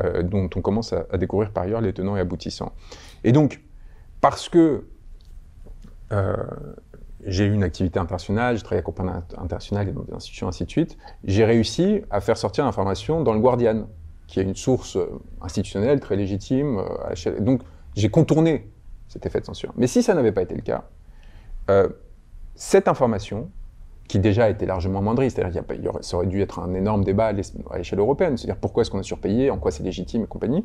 euh, dont on commence à, découvrir par ailleurs les tenants et aboutissants. Et donc, parce que euh, j'ai eu une activité internationale, j'ai travaillé à compagnie internationale et dans des institutions, ainsi de suite, j'ai réussi à faire sortir l'information dans le Guardian, qui est une source euh, institutionnelle très légitime. Euh, donc j'ai contourné cet effet de censure. Mais si ça n'avait pas été le cas, euh, cette information, qui déjà était largement moindrie, c'est-à-dire qu'il ça aurait dû être un énorme débat à l'échelle européenne, c'est-à-dire pourquoi est-ce qu'on a surpayé, en quoi c'est légitime et compagnie,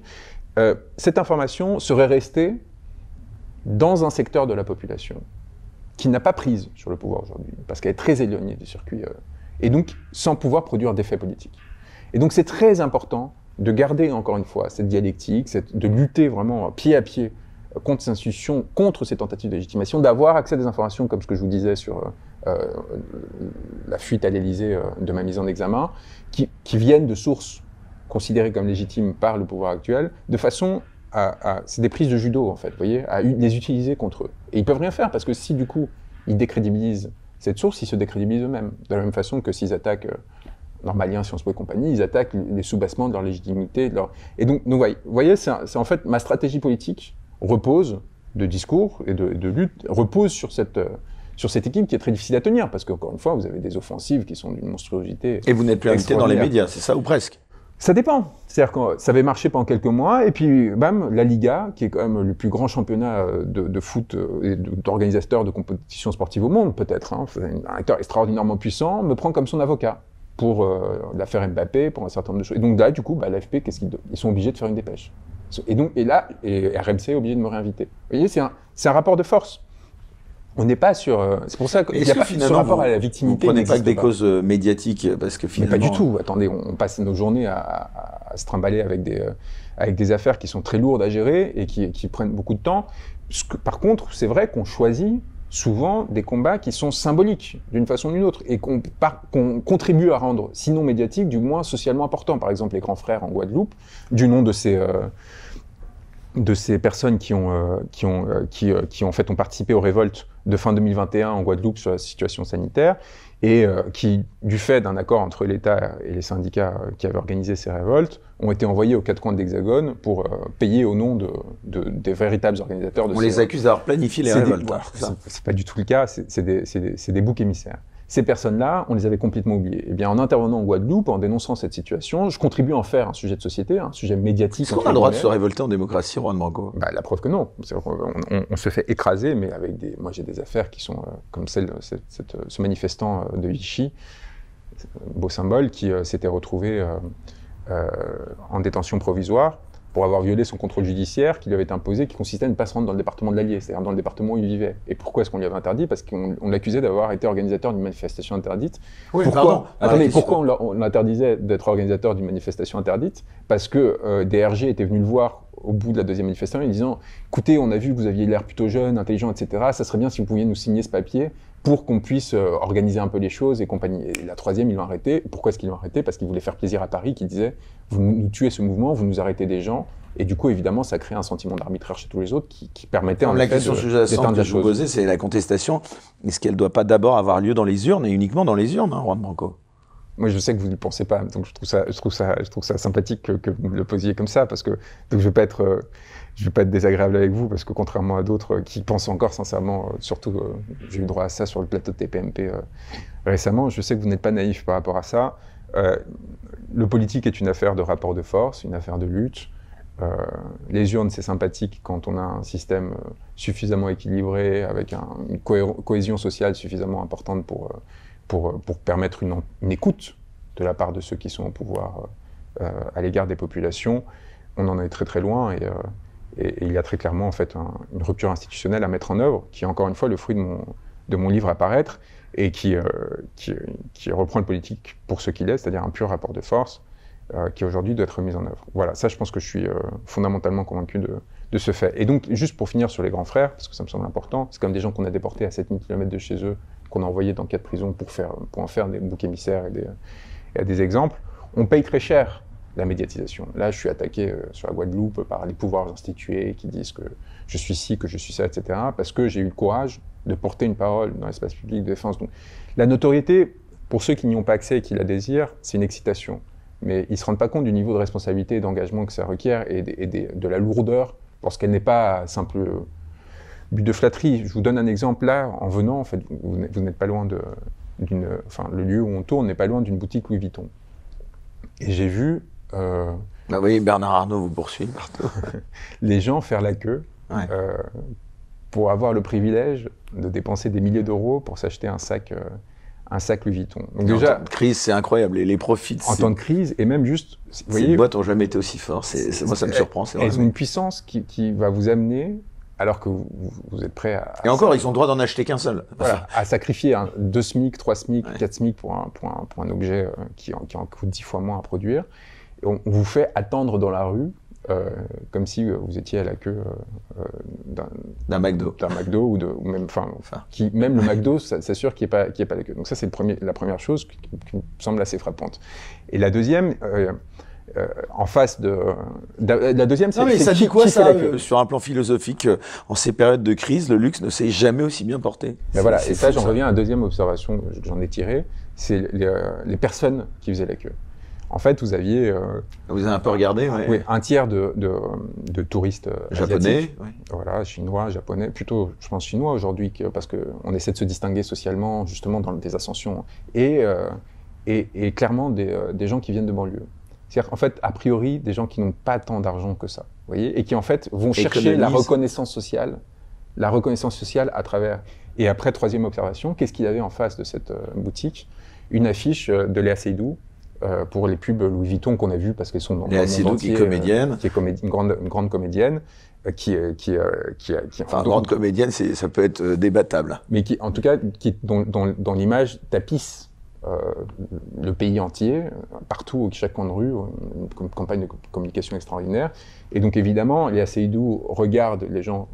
cette information serait restée dans un secteur de la population qui n'a pas prise sur le pouvoir aujourd'hui, parce qu'elle est très éloignée du circuit, et donc sans pouvoir produire d'effet politique. Et donc c'est très important de garder encore une fois cette dialectique, de lutter vraiment pied à pied contre ces institutions, contre ces tentatives de légitimation, d'avoir accès à des informations comme ce que je vous disais sur euh, euh, la fuite à l'Élysée euh, de ma mise en examen, qui, viennent de sources considérées comme légitimes par le pouvoir actuel, de façon à, à c'est des prises de judo en fait, vous voyez, à les utiliser contre eux. Et ils peuvent rien faire parce que si du coup ils décrédibilisent cette source, ils se décrédibilisent eux-mêmes, de la même façon que s'ils attaquent normalien, Sciences Po et compagnie, ils attaquent les sous de leur légitimité. De leur... Et donc, vous voyez, voyez c'est en fait ma stratégie politique repose de discours et de, de lutte, repose sur cette, euh, sur cette équipe qui est très difficile à tenir, parce qu'encore une fois, vous avez des offensives qui sont d'une monstruosité. Et vous n'êtes plus invité dans les médias, c'est ça, ou presque ça dépend. C'est-à-dire que ça avait marché pendant quelques mois, et puis, bam, la Liga, qui est quand même le plus grand championnat euh, de, de foot euh, et d'organisateurs de compétitions sportives au monde, peut-être, hein. un acteur extraordinairement puissant, me prend comme son avocat pour euh, l'affaire Mbappé, pour un certain nombre de choses. Et donc là, du coup, bah, l'AFP, qu'est-ce qu'ils ils sont obligés de faire une dépêche. Et donc, et là, RMC est obligé de me réinviter. Vous voyez, c'est un, un, rapport de force. On n'est pas sur. Euh, c'est pour ça qu'il n'y a pas ce rapport à la victimité. prenez pas que des causes euh, médiatiques, parce que finalement. pas du tout. Attendez, on, passe nos journées à, se trimballer avec des, avec des affaires qui sont très lourdes à gérer et qui, prennent beaucoup de temps. Que, par contre, c'est vrai qu'on choisit souvent des combats qui sont symboliques d'une façon ou d'une autre et qu'on contribue à rendre, sinon médiatique, du moins socialement important. Par exemple, les grands frères en Guadeloupe, du nom de ces, euh, personnes qui ont, euh, euh, en fait ont participé aux révoltes de fin 2021 en Guadeloupe sur la situation sanitaire, et euh, qui, du fait d'un accord entre l'État et les syndicats euh, qui avaient organisé ces révoltes, ont été envoyés aux quatre coins de l'Hexagone pour euh, payer au nom de, des véritables organisateurs de On les accuse d'avoir planifié les révoltes. Ce n'est c'est pas du tout le cas, c'est des boucs émissaires. Ces personnes-là, on les avait complètement oubliées. Eh bien, en intervenant en Guadeloupe, en dénonçant cette situation, je contribue à en faire un sujet de société, un sujet médiatique. Est-ce qu'on a le droit de se révolter en démocratie, Juan Mango bah, La preuve que non. On, se fait écraser, mais avec des. Moi, j'ai des affaires qui sont euh, comme celle, de ce manifestant euh, de Vichy, euh, beau symbole, qui s'était retrouvé en détention provisoire pour avoir violé son contrôle judiciaire qui lui avait imposé, qui consistait à ne pas se rendre dans le département de l'Allier, c'est-à-dire dans le département où il vivait. Et pourquoi est-ce qu'on lui avait interdit Parce qu'on l'accusait d'avoir été organisateur d'une manifestation interdite. Oui, pardon, ah, Attendez, pourquoi on l'interdisait d'être organisateur d'une manifestation interdite Parce que euh, des DRG était venu le voir au bout de la deuxième manifestation en disant écoutez, on a vu que vous aviez l'air plutôt jeune, intelligent, etc. Ça serait bien si vous pouviez nous signer ce papier pour qu'on puisse euh, organiser un peu les choses et compagnie. Et la troisième, ils l'ont arrêté. Pourquoi est-ce qu'ils l'ont arrêté Parce qu'ils voulaient faire plaisir à Paris qui disait vous nous tuez ce mouvement, vous nous arrêtez des gens. Et du coup, évidemment, ça crée un sentiment d'arbitraire chez tous les autres qui, permettait en la question que je vous poser, c'est la contestation. Est-ce qu'elle ne doit pas d'abord avoir lieu dans les urnes et uniquement dans les urnes, hein, Juan Branco moi, je sais que vous ne pensez pas, donc je trouve ça, je trouve ça, je trouve ça sympathique que, vous me le posiez comme ça, parce que donc je ne vais pas être euh, je ne vais pas être désagréable avec vous parce que contrairement à d'autres qui pensent encore sincèrement, euh, surtout euh, j'ai eu droit à ça sur le plateau de TPMP euh, récemment, je sais que vous n'êtes pas naïf par rapport à ça. le politique est une affaire de rapport de force, une affaire de lutte. les urnes, c'est sympathique quand on a un système suffisamment équilibré, avec un, une cohésion sociale suffisamment importante pour, pour, pour permettre une, une, écoute de la part de ceux qui sont au pouvoir à l'égard des populations. On en est très très loin et et, il y a très clairement en fait une rupture institutionnelle à mettre en œuvre, qui est encore une fois le fruit de mon, de mon livre à paraître et euh, qui, qui, reprend le politique pour ce qu'il est, c'est-à-dire un pur rapport de force euh, qui aujourd'hui doit être mis en œuvre. Voilà, ça je pense que je suis euh, fondamentalement convaincu de, ce fait. Et donc, juste pour finir sur les grands frères, parce que ça me semble important, c'est comme des gens qu'on a déportés à 7000 km de chez eux, qu'on a envoyés dans quatre prisons pour, faire, pour en faire des boucs émissaires et des, et des exemples. On paye très cher la médiatisation. Là, je suis attaqué euh, sur la Guadeloupe par les pouvoirs institués qui disent que je suis ci, que je suis ça, etc. Parce que j'ai eu le courage de porter une parole dans l'espace public de défense. Donc, la notoriété, pour ceux qui n'y ont pas accès et qui la désirent, c'est une excitation. Mais ils ne se rendent pas compte du niveau de responsabilité et d'engagement que ça requiert et, de la lourdeur parce qu'elle n'est pas simple euh, but de flatterie. Je vous donne un exemple là, en venant, en fait, vous, n'êtes pas loin de, Enfin, le lieu où on tourne n'est pas loin d'une boutique Louis Vuitton. Et j'ai vu euh, bah oui, Bernard Arnault vous poursuit partout. <laughs> les gens faire la queue euh, pour avoir le privilège de dépenser des milliers d'euros pour s'acheter un sac. Euh, un sac Louis Vuitton. déjà, en temps de crise, c'est incroyable. Et les profits. En temps de crise, et même juste. les voyez, ces boîtes n'ont jamais été aussi fortes. moi, ça me surprend. Elles ont une puissance qui, va vous amener alors que vous, êtes prêt à... Et encore, ils ont le droit d'en acheter qu'un seul. à sacrifier deux 2 SMIC, trois SMIC, 4 SMIC pour un, pour objet euh, qui, en, qui, en, coûte 10 fois moins à produire on vous fait attendre dans la rue euh, comme si euh, vous étiez à la queue euh, d'un McDo, d'un McDo ou même enfin, qui même le McDo s'assure qu'il n'y ait pas qui est pas la queue. Donc ça c'est la première chose qui, me semble assez frappante. Et la deuxième. en face de, la deuxième. c'est ça dit quoi Sur un plan philosophique, en ces périodes de crise, le luxe ne s'est jamais aussi bien porté. Ben voilà, et ça, j'en reviens à la deuxième observation que j'en ai tirée, c'est les, personnes qui faisaient la queue en fait, vous aviez. Euh, vous avez un peu regardé, Oui, un tiers de, touristes euh, japonais. Voilà, chinois, japonais, plutôt, je pense, chinois aujourd'hui, parce qu'on essaie de se distinguer socialement, justement, dans les ascensions. Euh, et, et, clairement, des, gens qui viennent de banlieue. C'est-à-dire, en fait, a priori, des gens qui n'ont pas tant d'argent que ça, vous voyez, et qui, en fait, vont chercher la reconnaissance sociale, la reconnaissance sociale à travers. Et après, troisième observation, qu'est-ce qu'il y avait en face de cette boutique Une affiche de Léa Seydoux euh, pour les pubs Louis Vuitton qu'on a vues parce qu'elles sont dans le monde qui est euh, comédienne. qui est une, grande, une grande comédienne euh, qui qui qui, enfin, grande comédienne c'est ça peut être débattable mais qui en tout cas qui dans, dans, dans l'image tapisse le pays entier partout chaque coin de rue une campagne de communication extraordinaire et donc évidemment les Seydoux regardent les gens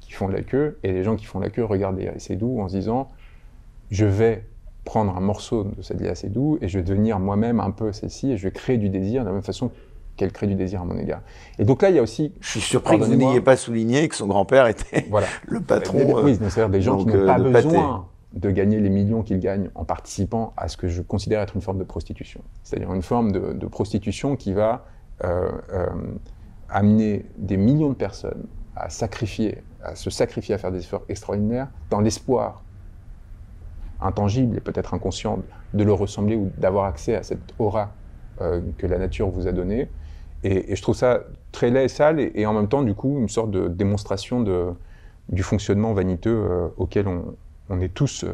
qui font la queue et les gens qui font la queue regardent les Seydoux en se disant je vais prendre un morceau de cette vie assez doux et je vais devenir moi-même un peu celle-ci et je vais créer du désir de la même façon qu'elle crée du désir à mon égard. Et donc là, il y a aussi. Je suis surpris que vous n'ayez pas souligné que son grand-père était <laughs> le patron. Des, euh, c'est-à-dire des gens qui n'ont euh, pas besoin de gagner les millions qu'ils gagnent en participant à ce que je considère être une forme de prostitution. C'est-à-dire une forme de, prostitution qui va euh, euh, amener des millions de personnes à sacrifier, à se sacrifier à faire des efforts extraordinaires dans l'espoir intangible et peut-être inconscient de le ressembler ou d'avoir accès à cette aura euh, que la nature vous a donnée. Et, je trouve ça très laid et sale et, en même temps, du coup, une sorte de démonstration du fonctionnement vaniteux euh, auquel on, est tous euh,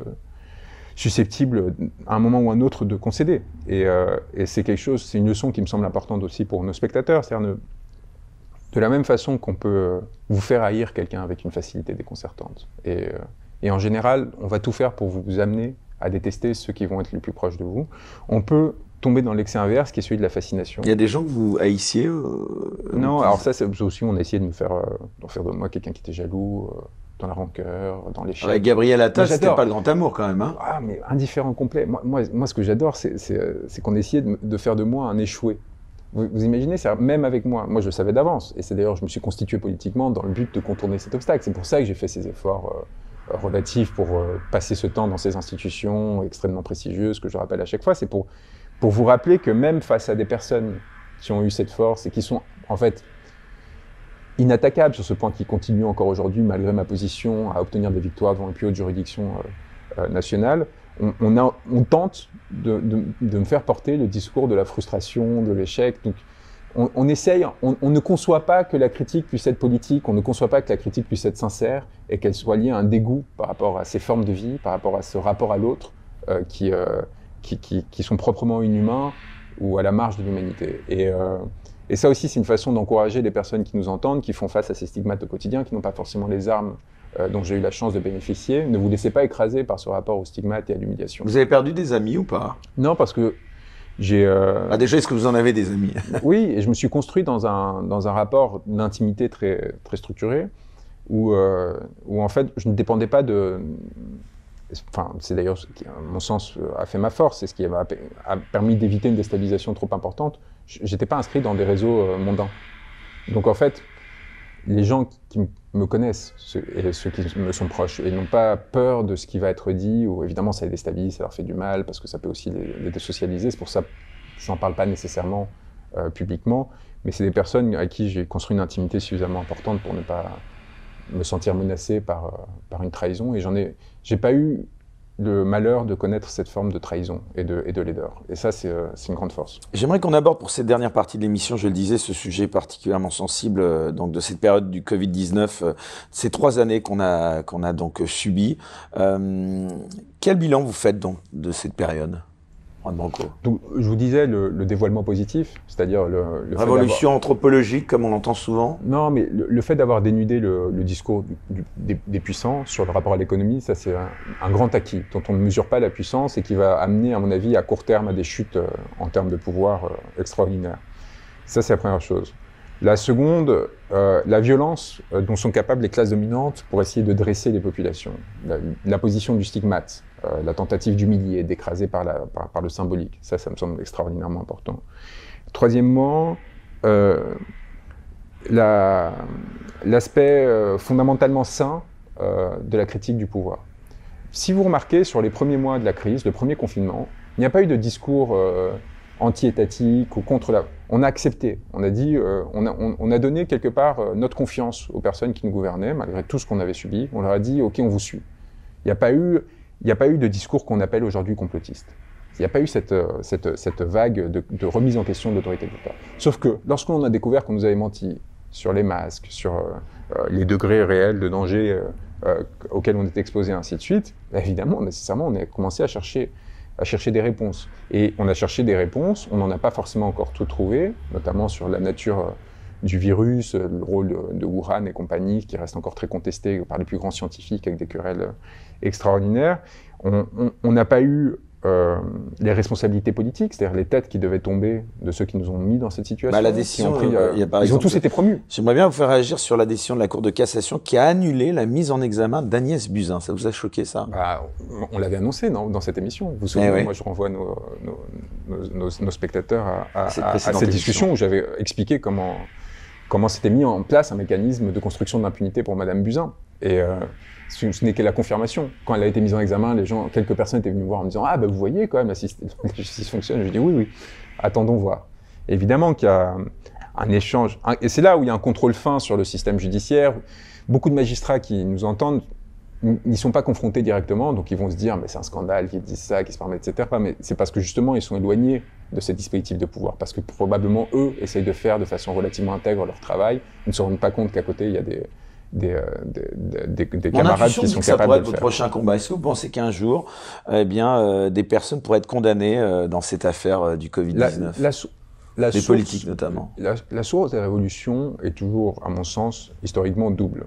susceptibles à un moment ou à un autre de concéder. Et, c'est quelque chose, c'est une leçon qui me semble importante aussi pour nos spectateurs. C'est-à-dire, de la même façon qu'on peut vous faire haïr quelqu'un avec une facilité déconcertante. Et et en général, on va tout faire pour vous amener à détester ceux qui vont être les plus proches de vous. On peut tomber dans l'excès inverse qui est celui de la fascination. Il y a des gens que vous haïssiez euh, euh, Non, alors ça, c'est aussi, on a essayé de me faire, euh, faire de moi quelqu'un qui était jaloux. dans la rancœur, dans l'échec. Ouais, Gabriel Attal, c'était pas le grand amour quand même. Hein. ah, mais indifférent complet. Moi, moi, ce que j'adore, c'est qu'on essayait de, faire de moi un échoué. Vous, imaginez, ça, même avec moi, moi je le savais d'avance. Et c'est d'ailleurs, je me suis constitué politiquement dans le but de contourner cet obstacle. C'est pour ça que j'ai fait ces efforts relatif pour euh, passer ce temps dans ces institutions extrêmement prestigieuses que je rappelle à chaque fois, c'est pour, pour vous rappeler que même face à des personnes qui ont eu cette force et qui sont en fait inattaquables sur ce point, qui continue encore aujourd'hui, malgré ma position, à obtenir des victoires devant les plus hautes juridictions euh, euh, nationales, on, a, on tente de, de, de, me faire porter le discours de la frustration, de l'échec. Donc on, essaye, on, ne conçoit pas que la critique puisse être politique, on ne conçoit pas que la critique puisse être sincère et qu'elle soit liée à un dégoût par rapport à ces formes de vie, par rapport à ce rapport à l'autre euh, euh, qui, qui, sont proprement inhumains ou à la marge de l'humanité. Et, euh, et, ça aussi, c'est une façon d'encourager les personnes qui nous entendent, qui font face à ces stigmates au quotidien, qui n'ont pas forcément les armes dont j'ai eu la chance de bénéficier. Ne vous laissez pas écraser par ce rapport aux stigmates et à l'humiliation. Vous avez perdu des amis ou pas Non, parce que j'ai. Euh... Ah, déjà, est-ce que vous en avez des amis <laughs> Oui, et je me suis construit dans un, dans un rapport d'intimité très, très structuré, où, euh, où en fait, je ne dépendais pas de. Enfin, c'est d'ailleurs ce qui, à mon sens, euh, a fait ma force, et ce qui a, permis d'éviter une déstabilisation trop importante. J'étais pas inscrit dans des réseaux euh, mondains. Donc en fait, les gens qui me connaissent et ceux qui me sont proches et n'ont pas peur de ce qui va être dit ou évidemment ça les déstabilise, ça leur fait du mal parce que ça peut aussi les, désocialiser. C'est pour ça que n'en parle pas nécessairement euh, publiquement, mais c'est des personnes à qui j'ai construit une intimité suffisamment importante pour ne pas me sentir menacé par, euh, par une trahison et j'en ai, j'ai pas eu le malheur de connaître cette forme de trahison et de, laideur. Et ça, euh, c'est une grande force. J'aimerais qu'on aborde pour cette dernière partie de l'émission, je le disais, ce sujet particulièrement sensible euh, de cette période du Covid-19, euh, ces trois années qu'on a, donc subies. quel bilan vous faites de cette période je vous disais le, dévoilement positif, c'est-à-dire le, révolution anthropologique, comme on l'entend souvent. Non, mais le, fait d'avoir dénudé le, discours des, puissants sur le rapport à l'économie, ça c'est un, grand acquis dont on ne mesure pas la puissance et qui va amener, à mon avis, à court terme à des chutes euh, en termes de pouvoir extraordinaire. Euh, extraordinaires. Ça c'est la première chose. La seconde, euh, la violence dont sont capables les classes dominantes pour essayer de dresser les populations. la position du stigmate. Euh, la tentative d'humilier, d'écraser par, le symbolique. Ça, ça me semble extraordinairement important. Troisièmement, euh, l'aspect euh, fondamentalement sain de la critique du pouvoir. Si vous remarquez, sur les premiers mois de la crise, le premier confinement, il n'y a pas eu de discours anti-étatique ou contre la... On a accepté, on a dit, on, a, donné quelque part notre confiance aux personnes qui nous gouvernaient, malgré tout ce qu'on avait subi. On leur a dit, OK, on vous suit. Il n'y a pas eu il n'y a pas eu de discours qu'on appelle aujourd'hui complotiste. Il n'y a pas eu cette, euh, cette, vague de, remise en question de l'autorité de l'État. Sauf que lorsqu'on a découvert qu'on nous avait menti sur les masques, sur euh, euh, les degrés réels de danger auxquels on était exposé, ainsi de suite, bah, évidemment, nécessairement, on a commencé à chercher, à chercher des réponses. Et on a cherché des réponses, on n'en a pas forcément encore tout trouvé, notamment sur la nature du virus, le rôle de, de Wuhan et compagnie, qui reste encore très contesté par les plus grands scientifiques avec des querelles extraordinaire. On n'a pas eu euh, les responsabilités politiques, c'est-à-dire les têtes qui devaient tomber de ceux qui nous ont mis dans cette situation. Bah, la décision, euh, euh, ils ont tous été promus. J'aimerais bien vous faire réagir sur la décision de la Cour de cassation qui a annulé la mise en examen d'Agnès Buzyn. Ça vous a choqué ça bah, On, l'avait annoncé dans cette émission. Vous vous eh souvenez, moi je renvoie nos, spectateurs à, cette, discussion où j'avais expliqué comment comment s'était mis en place un mécanisme de construction d'impunité pour Madame Buzyn. Et ce, n'est que la confirmation. Quand elle a été mise en examen, les gens, quelques personnes étaient venues me voir en me disant Ah, ben vous voyez quand même, la <laughs> justice fonctionne. Je dis Oui, oui, attendons voir. évidemment qu'il y a un échange. et c'est là où il y a un contrôle fin sur le système judiciaire. Beaucoup de magistrats qui nous entendent n'y sont pas confrontés directement, donc ils vont se dire Mais c'est un scandale qu'ils disent ça, qu'ils se permettent, etc. Mais c'est parce que justement, ils sont éloignés de ces dispositifs de pouvoir, parce que probablement eux essayent de faire de façon relativement intègre leur travail, ils ne se rendent pas compte qu'à côté, il y a des euh, des, des, Mon camarades qui sont ça capables pourrait être de votre prochain combat. Est-ce que vous pensez qu'un jour, eh bien, euh, des personnes pourraient être condamnées euh, dans cette affaire du Covid 19 la, la Les source, politiques notamment. La, la, source des révolutions est toujours, à mon sens, historiquement double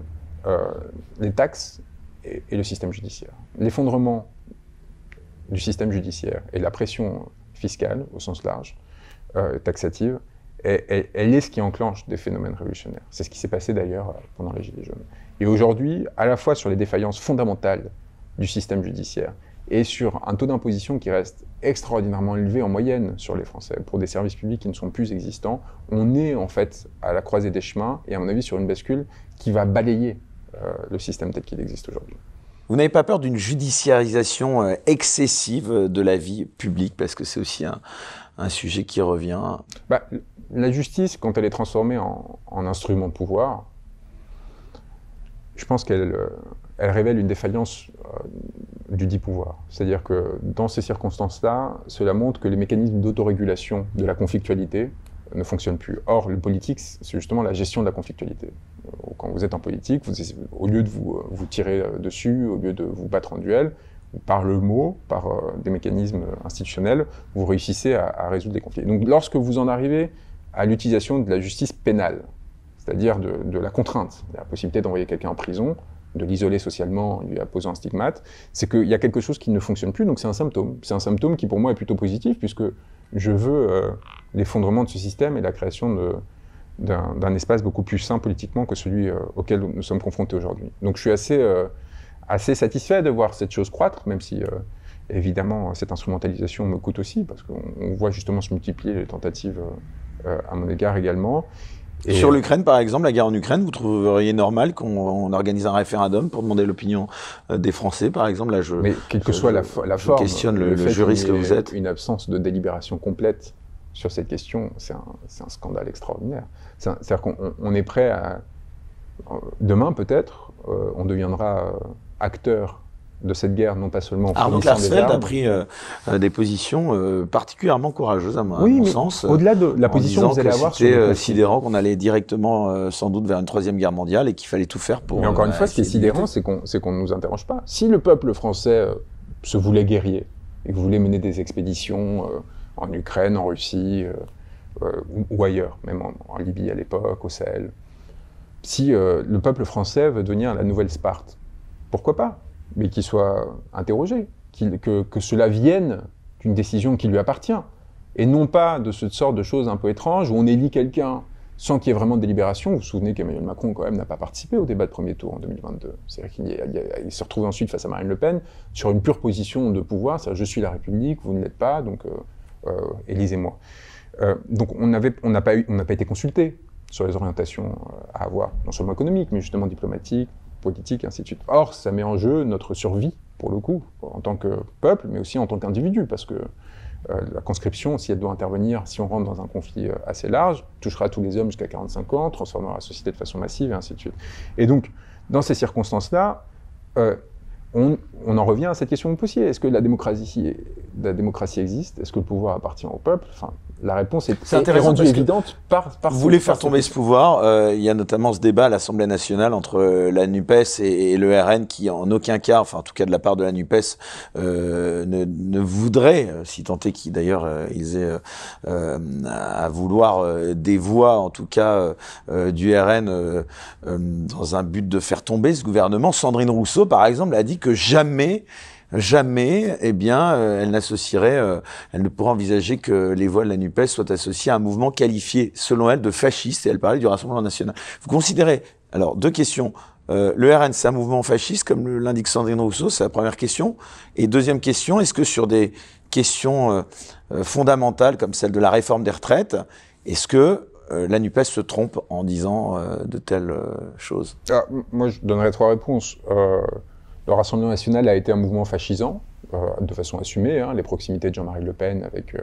les taxes et le système judiciaire. L'effondrement du système judiciaire et la pression fiscale au sens large, taxative, elle, est ce qui enclenche des phénomènes révolutionnaires. C'est ce qui s'est passé d'ailleurs euh, pendant les Gilets jaunes. Et aujourd'hui, à la fois sur les défaillances fondamentales du système judiciaire et sur un taux d'imposition qui reste extraordinairement élevé en moyenne sur les Français, pour des services publics qui ne sont plus existants, on est en fait à la croisée des chemins et à mon avis sur une bascule qui va balayer euh, le système tel qu'il existe aujourd'hui. Vous n'avez pas peur d'une judiciarisation euh, excessive de la vie publique, parce que c'est aussi un, sujet qui revient bah, la justice, quand elle est transformée en, instrument de pouvoir, je pense qu'elle euh, révèle une défaillance euh, du dit pouvoir. C'est-à-dire que dans ces circonstances-là, cela montre que les mécanismes d'autorégulation de la conflictualité euh, ne fonctionnent plus. Or, le politique, c'est justement la gestion de la conflictualité. Quand vous êtes en politique, au lieu de vous, tirer dessus, au lieu de vous battre en duel, par le mot, par des mécanismes institutionnels, vous réussissez à résoudre des conflits. Donc lorsque vous en arrivez à l'utilisation de la justice pénale, c'est-à-dire de, la contrainte, de la possibilité d'envoyer quelqu'un en prison, de l'isoler socialement en lui apposant un stigmate, c'est qu'il y a quelque chose qui ne fonctionne plus, donc c'est un symptôme. C'est un symptôme qui pour moi est plutôt positif, puisque je veux euh, l'effondrement de ce système et la création de, d'un espace beaucoup plus sain politiquement que celui euh, auquel nous sommes confrontés aujourd'hui. Donc je suis assez, euh, assez satisfait de voir cette chose croître, même si évidemment cette instrumentalisation me coûte aussi, parce qu'on voit justement se multiplier les tentatives euh, à mon égard également. Et Sur l'Ukraine, par exemple, la guerre en Ukraine, vous trouveriez normal qu'on organise un référendum pour demander l'opinion euh, des Français, par exemple je, Mais quelle que soit la, la forme, questionne le, le, que vous êtes. Une absence de délibération complète sur cette question, c'est un, scandale extraordinaire. C'est-à-dire qu'on est prêt à. Euh, demain, peut-être, on deviendra acteur de cette guerre, non pas seulement en Arnaud Klarsfeld a pris euh, euh, des positions euh, particulièrement courageuses à, mon, oui, sens. Au-delà de la position que vous allez avoir, c'était sidérant qu'on allait directement, sans doute, vers une troisième guerre mondiale et qu'il fallait tout faire pour. Mais encore une fois, ce qui est sidérant, c'est qu'on ne nous interroge pas. Si le peuple français se voulait guerrier et voulait mener des expéditions en Ukraine, en Russie ou, ailleurs, même en Libye à l'époque, au Sahel, si le peuple français veut devenir la nouvelle Sparte, pourquoi pas mais qu'il soit interrogé, que, cela vienne d'une décision qui lui appartient, et non pas de cette sorte de choses un peu étranges où on élit quelqu'un sans qu'il y ait vraiment de délibération. Vous vous souvenez qu'Emmanuel Macron, quand même, n'a pas participé au débat de premier tour en 2022. C'est-à-dire qu'il se retrouve ensuite face à Marine Le Pen sur une pure position de pouvoir, c'est-à-dire je suis la République, vous ne l'êtes pas, donc euh, euh, élisez-moi. Euh, donc on n'a pas, pas été consulté sur les orientations à avoir, non seulement économiques, mais justement diplomatiques, politique, ainsi de suite. Or, ça met en jeu notre survie, pour le coup, en tant que peuple, mais aussi en tant qu'individu, parce que euh, la conscription, si elle doit intervenir, si on rentre dans un conflit euh, assez large, touchera tous les hommes jusqu'à 45 ans, transformera la société de façon massive, et ainsi de suite. Et donc, dans ces circonstances-là, euh, on, en revient à cette question de Poussier. Est-ce que la démocratie, la démocratie existe Est-ce que le pouvoir appartient au peuple enfin, La réponse est, est, est évidente Vous voulez faire tomber ce pouvoir. Euh, il y a notamment ce débat à l'Assemblée nationale entre euh, la NUPES et, le RN qui, en aucun cas, enfin en tout cas de la part de la NUPES, euh, ne, voudrait, si tant est qu'ils d'ailleurs ils aient à vouloir des voix, en tout cas du RN, dans un but de faire tomber ce gouvernement. Sandrine Rousseau, par exemple, a dit que que jamais jamais, eh bien, euh, elle n'associerait, euh, elle ne pourrait envisager que les voix de la NUPES soient associées à un mouvement qualifié, selon elle, de fasciste, et elle parlait du Rassemblement national. Vous considérez, alors, deux questions. Euh, le RN, c'est un mouvement fasciste, comme l'indique Sandrine Rousseau, c'est la première question. Et deuxième question, est-ce que sur des questions fondamentales, comme celle de la réforme des retraites, est-ce que la NUPES se trompe en disant de telles choses ah, Moi, je donnerais trois réponses. Le Rassemblement national a été un mouvement fascisant, euh, de façon assumée, hein, les proximités de Jean-Marie Le Pen avec... Euh,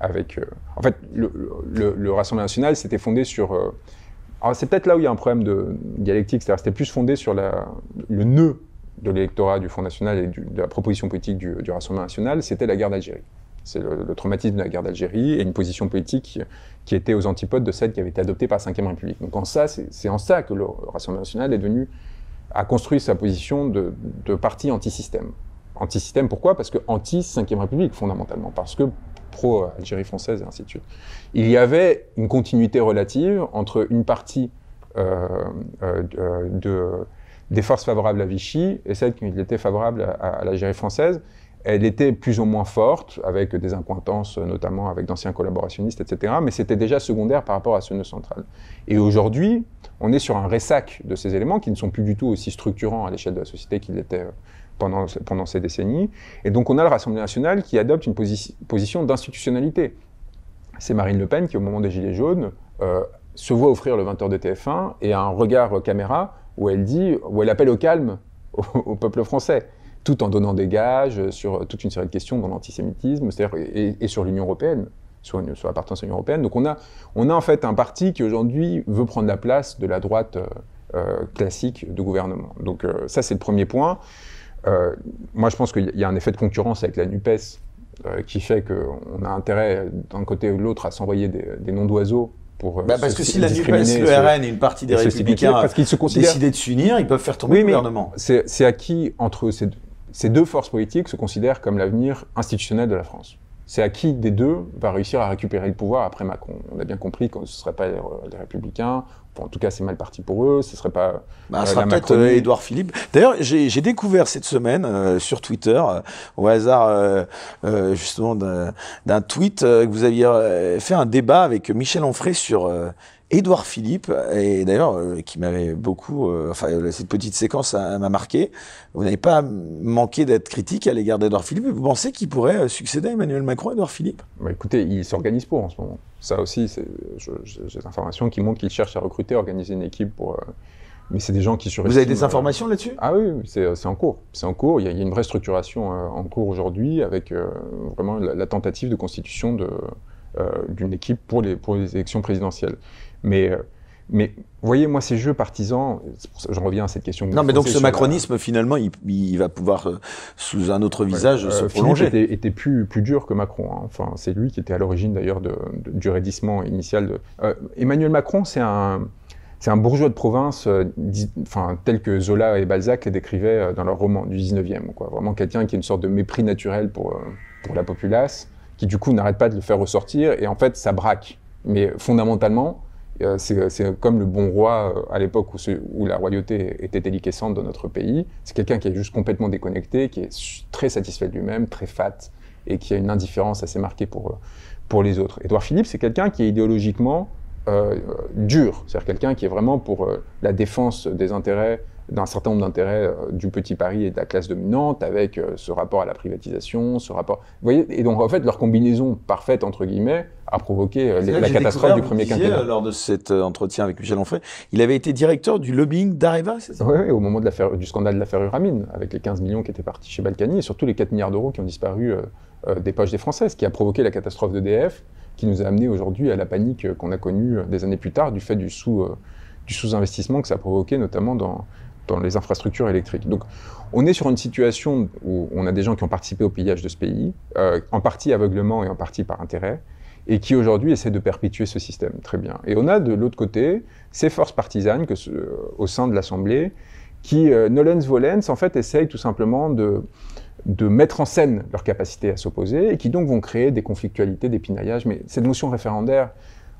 avec euh, en fait, le, Rassemblement national s'était fondé sur... alors c'est peut-être là où il y a un problème de dialectique, c'est-à-dire c'était plus fondé sur le nœud de l'électorat du Front National et de la proposition politique du, Rassemblement National, c'était la guerre d'Algérie. C'est le, traumatisme de la guerre d'Algérie et une position politique qui, était aux antipodes de celle qui avait été adoptée par la Ve République. Donc en ça, c'est en ça que le Rassemblement National est devenu a construit sa position de, parti anti-système. Anti-système, pourquoi Parce que anti 5 République, fondamentalement, parce que pro-Algérie française, et ainsi de suite. Il y avait une continuité relative entre une partie euh, euh, de, des forces favorables à Vichy et celle qui était favorable à, à l'Algérie française, elle était plus ou moins forte, avec des incointances, euh, notamment avec d'anciens collaborationnistes, etc. Mais c'était déjà secondaire par rapport à ce nœud central. Et aujourd'hui, on est sur un ressac de ces éléments qui ne sont plus du tout aussi structurants à l'échelle de la société qu'ils l'étaient euh, pendant, ces décennies. Et donc, on a le Rassemblement national qui adopte une position d'institutionnalité. C'est Marine Le Pen qui, au moment des Gilets jaunes, euh, se voit offrir le 20h de TF1 et a un regard caméra où elle dit, où elle appelle au calme au peuple français tout en donnant des gages sur toute une série de questions dans l'antisémitisme cest et, et, sur l'Union européenne, soit sur l'appartenance à l'Union européenne. Donc on a, on a en fait un parti qui aujourd'hui veut prendre la place de la droite euh, classique de gouvernement. Donc euh, ça c'est le premier point. Euh, moi je pense qu'il y a un effet de concurrence avec la NUPES qui fait qu'on a intérêt d'un côté ou de l'autre à s'envoyer des, noms d'oiseaux pour bah, parce que si la NUPES, le RN et une partie des Républicains de s'unir, ils peuvent faire tomber le gouvernement. C'est acquis entre ces deux. Ces deux forces politiques se considèrent comme l'avenir institutionnel de la France. C'est à qui des deux va réussir à récupérer le pouvoir après Macron. On a bien compris que ce ne serait pas les, Républicains, en tout cas, c'est mal parti pour eux. Ce ne serait pas. Bah, ce euh, sera peut-être euh, Édouard Philippe. D'ailleurs, j'ai découvert cette semaine euh, sur Twitter, au hasard justement d'un tweet, que vous aviez fait un débat avec Michel Onfray sur Édouard Philippe, et d'ailleurs, euh, qui m'avait beaucoup. Euh, enfin, euh, cette petite séquence hein, m'a marqué. Vous n'avez pas manqué d'être critique à l'égard d'Édouard Philippe. Vous pensez qu'il pourrait succéder à Emmanuel Macron, Édouard Philippe bah, Écoutez, il s'organise pour en ce moment. Ça aussi, j'ai des informations qui montrent qu'il cherche à recruter, organiser une équipe pour. mais c'est des gens qui sur. Vous avez des informations là-dessus Ah oui, c'est en cours. C'est en cours. Il y, a, une vraie structuration en cours aujourd'hui avec vraiment la, tentative de constitution d'une équipe pour les, pour les élections présidentielles. Mais, euh, voyez, moi, ces jeux partisans, je reviens à cette question. de non, mais donc ce macronisme, finalement, il, va pouvoir, euh, sous un autre visage, se euh, prolonger. Philippe était, était, plus, dur que Macron. Hein. Enfin, c'est lui qui était à l'origine, d'ailleurs, du raidissement initial. De... Emmanuel Macron, c'est un. bourgeois de province, tel que Zola et Balzac les décrivaient dans leur roman du 19e. Vraiment quelqu'un qui a une sorte de mépris naturel pour, pour la populace, qui du coup n'arrête pas de le faire ressortir, et en fait ça braque. Mais fondamentalement, euh, euh, c'est comme le bon roi euh, à l'époque où, où, la royauté était déliquescente dans notre pays. C'est quelqu'un qui est juste complètement déconnecté, qui est très satisfait de lui-même, très fat, et qui a une indifférence assez marquée pour, pour les autres. Édouard Philippe, c'est quelqu'un qui est idéologiquement dur, c'est-à-dire quelqu'un qui est vraiment pour la défense des intérêts d'un certain nombre d'intérêts du petit Paris et de la classe dominante, avec ce rapport à la privatisation, ce rapport. Vous voyez, et donc en fait leur combinaison parfaite entre guillemets, a provoqué euh, la catastrophe du premier quinquennat. Euh, lors de cet euh, entretien avec Michel Onfray, il avait été directeur du lobbying d'Areva, c'est ça Oui, au moment de du scandale de l'affaire Uramine, avec les 15 millions qui étaient partis chez Balkany et surtout les 4 milliards d'euros qui ont disparu des poches des Français, ce qui a provoqué la catastrophe d'EDF, qui nous a amené aujourd'hui à la panique qu'on a connue des années plus tard du fait du sous, du sous-investissement que ça a provoqué, notamment dans, les infrastructures électriques. Donc, on est sur une situation où on a des gens qui ont participé au pillage de ce pays, en partie aveuglement et en partie par intérêt, et qui aujourd'hui essaie de perpétuer ce système. Très bien. Et on a de l'autre côté ces forces partisanes que, euh, au sein de l'Assemblée qui, euh, nolens volens, en fait, essayent tout simplement de, de mettre en scène leur capacité à s'opposer et qui donc vont créer des conflictualités, des pinaillages. Mais cette motion référendaire,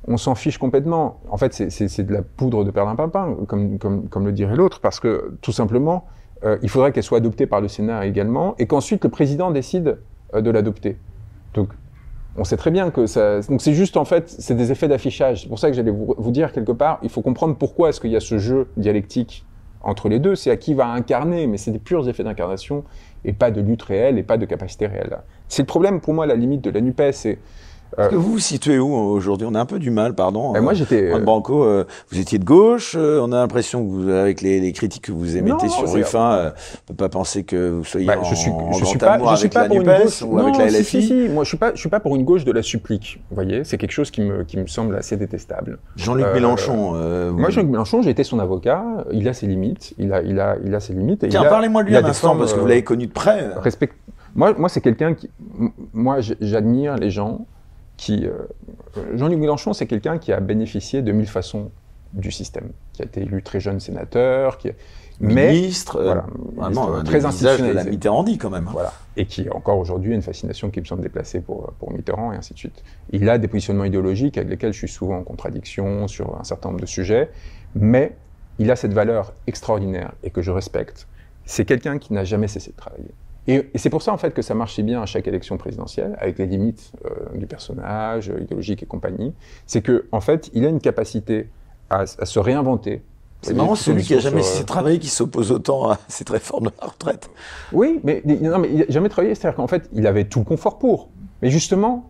on s'en fiche complètement. En fait, c'est de la poudre de perlimpinpin, comme, comme, comme le dirait l'autre, parce que tout simplement, euh, il faudrait qu'elle soit adoptée par le Sénat également et qu'ensuite le président décide de l'adopter. Donc on sait très bien que ça. Donc c'est juste en fait, c'est des effets d'affichage. C'est pour ça que j'allais vous, dire quelque part, il faut comprendre pourquoi est-ce qu'il y a ce jeu dialectique entre les deux. C'est à qui va incarner, mais c'est des purs effets d'incarnation et pas de lutte réelle et pas de capacité réelle. C'est le problème pour moi, la limite de la Nupes. C'est que euh. vous vous situez où euh, aujourd'hui On a un peu du mal, pardon. et eh, moi, euh, j'étais. Euh... Banco, vous étiez de gauche. on a l'impression que vous, avec les, critiques que vous émettez sur Ruffin, on peut pas penser que vous soyez. Bah, en, je suis, suis pas, pour une gauche ou avec la LFI. Si, si, Moi, je suis pas, je suis pas pour une gauche de la supplique. Vous voyez, c'est quelque chose qui me, qui me semble assez détestable. Jean-Luc Mélenchon. moi, Jean-Luc Mélenchon, j'ai été son avocat. Il a ses limites. Il a, il a, il a ses limites. Et Tiens, parlez-moi de lui parce que vous l'avez connu de près. Respect. Moi, moi, c'est quelqu'un qui, moi, j'admire les gens qui... Euh, euh, Jean-Luc Mélenchon, c'est quelqu'un qui a bénéficié de mille façons du système, qui a été élu très jeune sénateur, qui est ministre, euh, très institutionnel, la Mitterrandi quand même. Hein. et qui encore aujourd'hui a une fascination qui me semble déplacée pour, pour Mitterrand et ainsi de suite. Il a des positionnements idéologiques avec lesquels je suis souvent en contradiction sur un certain nombre de sujets, mais il a cette valeur extraordinaire et que je respecte. C'est quelqu'un qui n'a jamais cessé de travailler. Et, c'est pour ça en fait que ça marchait bien à chaque élection présidentielle, avec les limites euh, du personnage, euh, idéologique et compagnie. C'est que en fait, il a une capacité à, se réinventer. C'est marrant, celui qui a jamais euh, travaillé qui s'oppose autant à cette <laughs> réforme de la retraite. Oui, mais, non, mais il n'a jamais travaillé, c'est-à-dire qu'en fait, il avait tout le confort pour. Mais justement,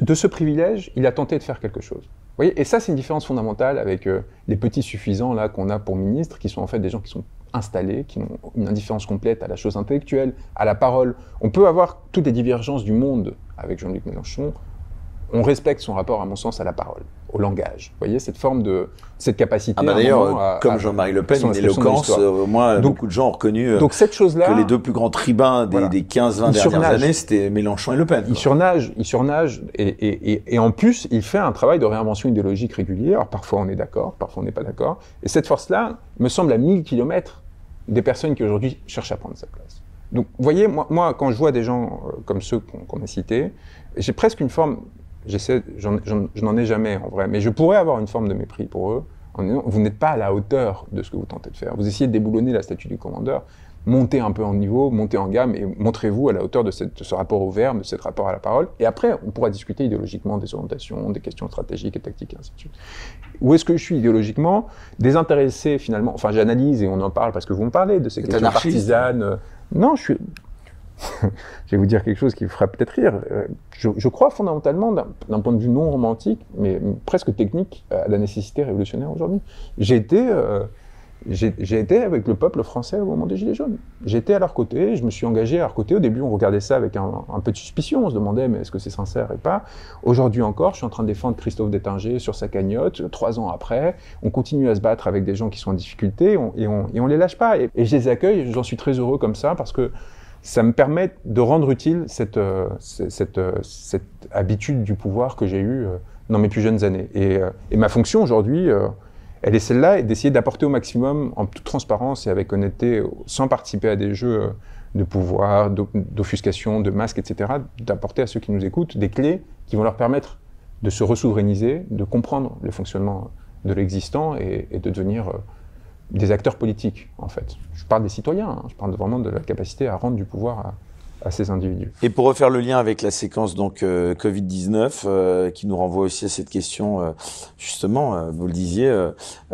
de ce privilège, il a tenté de faire quelque chose. Vous voyez et ça, c'est une différence fondamentale avec les petits suffisants là qu'on a pour ministres, qui sont en fait des gens qui sont installés, qui ont une indifférence complète à la chose intellectuelle, à la parole. On peut avoir toutes les divergences du monde avec Jean-Luc Mélenchon. On respecte son rapport, à mon sens, à la parole, au langage. Vous voyez, cette forme de. cette capacité. Ah bah D'ailleurs, comme Jean-Marie Le Pen, une éloquence, euh, moins, beaucoup de gens ont reconnu euh, donc cette chose -là, que les deux plus grands tribuns des, 15-20 dernières années, c'était Mélenchon et Le Pen. Il surnage, il surnage, et, en plus, il fait un travail de réinvention idéologique régulier. Alors parfois on est d'accord, parfois on n'est pas d'accord. Et cette force-là me semble à 1000 kilomètres des personnes qui aujourd'hui cherchent à prendre sa place. Donc, vous voyez, moi, quand je vois des gens euh, comme ceux qu'on a cités, j'ai presque une forme, j'essaie, je n'en ai jamais en vrai, mais je pourrais avoir une forme de mépris pour eux en disant, vous n'êtes pas à la hauteur de ce que vous tentez de faire. Vous essayez de déboulonner la statue du commandeur, Montez un peu en niveau, montez en gamme et montrez-vous à la hauteur de, ce rapport au verbe, de ce rapport à la parole. Et après, on pourra discuter idéologiquement des orientations, des questions stratégiques et tactiques, et ainsi de suite. Où est-ce que je suis idéologiquement désintéressé finalement Enfin, j'analyse et on en parle parce que vous me parlez de ces questions anarchiste. Euh, non, je suis. <laughs> je vais vous dire quelque chose qui vous fera peut-être rire. Euh, je, crois fondamentalement, d'un point de vue non romantique, mais presque technique, à la nécessité révolutionnaire aujourd'hui. J'ai été euh, j'ai été avec le peuple français au moment des Gilets jaunes. J'étais à leur côté, je me suis engagé à leur côté. Au début, on regardait ça avec un, peu de suspicion. On se demandait, mais est-ce que c'est sincère et pas Aujourd'hui encore, je suis en train de défendre Christophe Détinger sur sa cagnotte. Trois ans après, on continue à se battre avec des gens qui sont en difficulté et, on, et on les lâche pas. Et, je les accueille, j'en suis très heureux comme ça parce que ça me permet de rendre utile cette, euh, euh, cette, habitude du pouvoir que j'ai eue euh, dans mes plus jeunes années. Et, et ma fonction aujourd'hui, elle est celle-là et d'essayer d'apporter au maximum, en toute transparence et avec honnêteté, sans participer à des jeux euh, de pouvoir, d'offuscation, de masque, etc., d'apporter à ceux qui nous écoutent des clés qui vont leur permettre de se ressouverainiser, de comprendre le fonctionnement de l'existant et, de devenir euh, des acteurs politiques, en fait. Je parle des citoyens, hein, je parle vraiment de la capacité à rendre du pouvoir à, à ces individus. Et pour refaire le lien avec la séquence donc euh, Covid-19, euh, qui nous renvoie aussi à cette question, euh, justement, vous le disiez,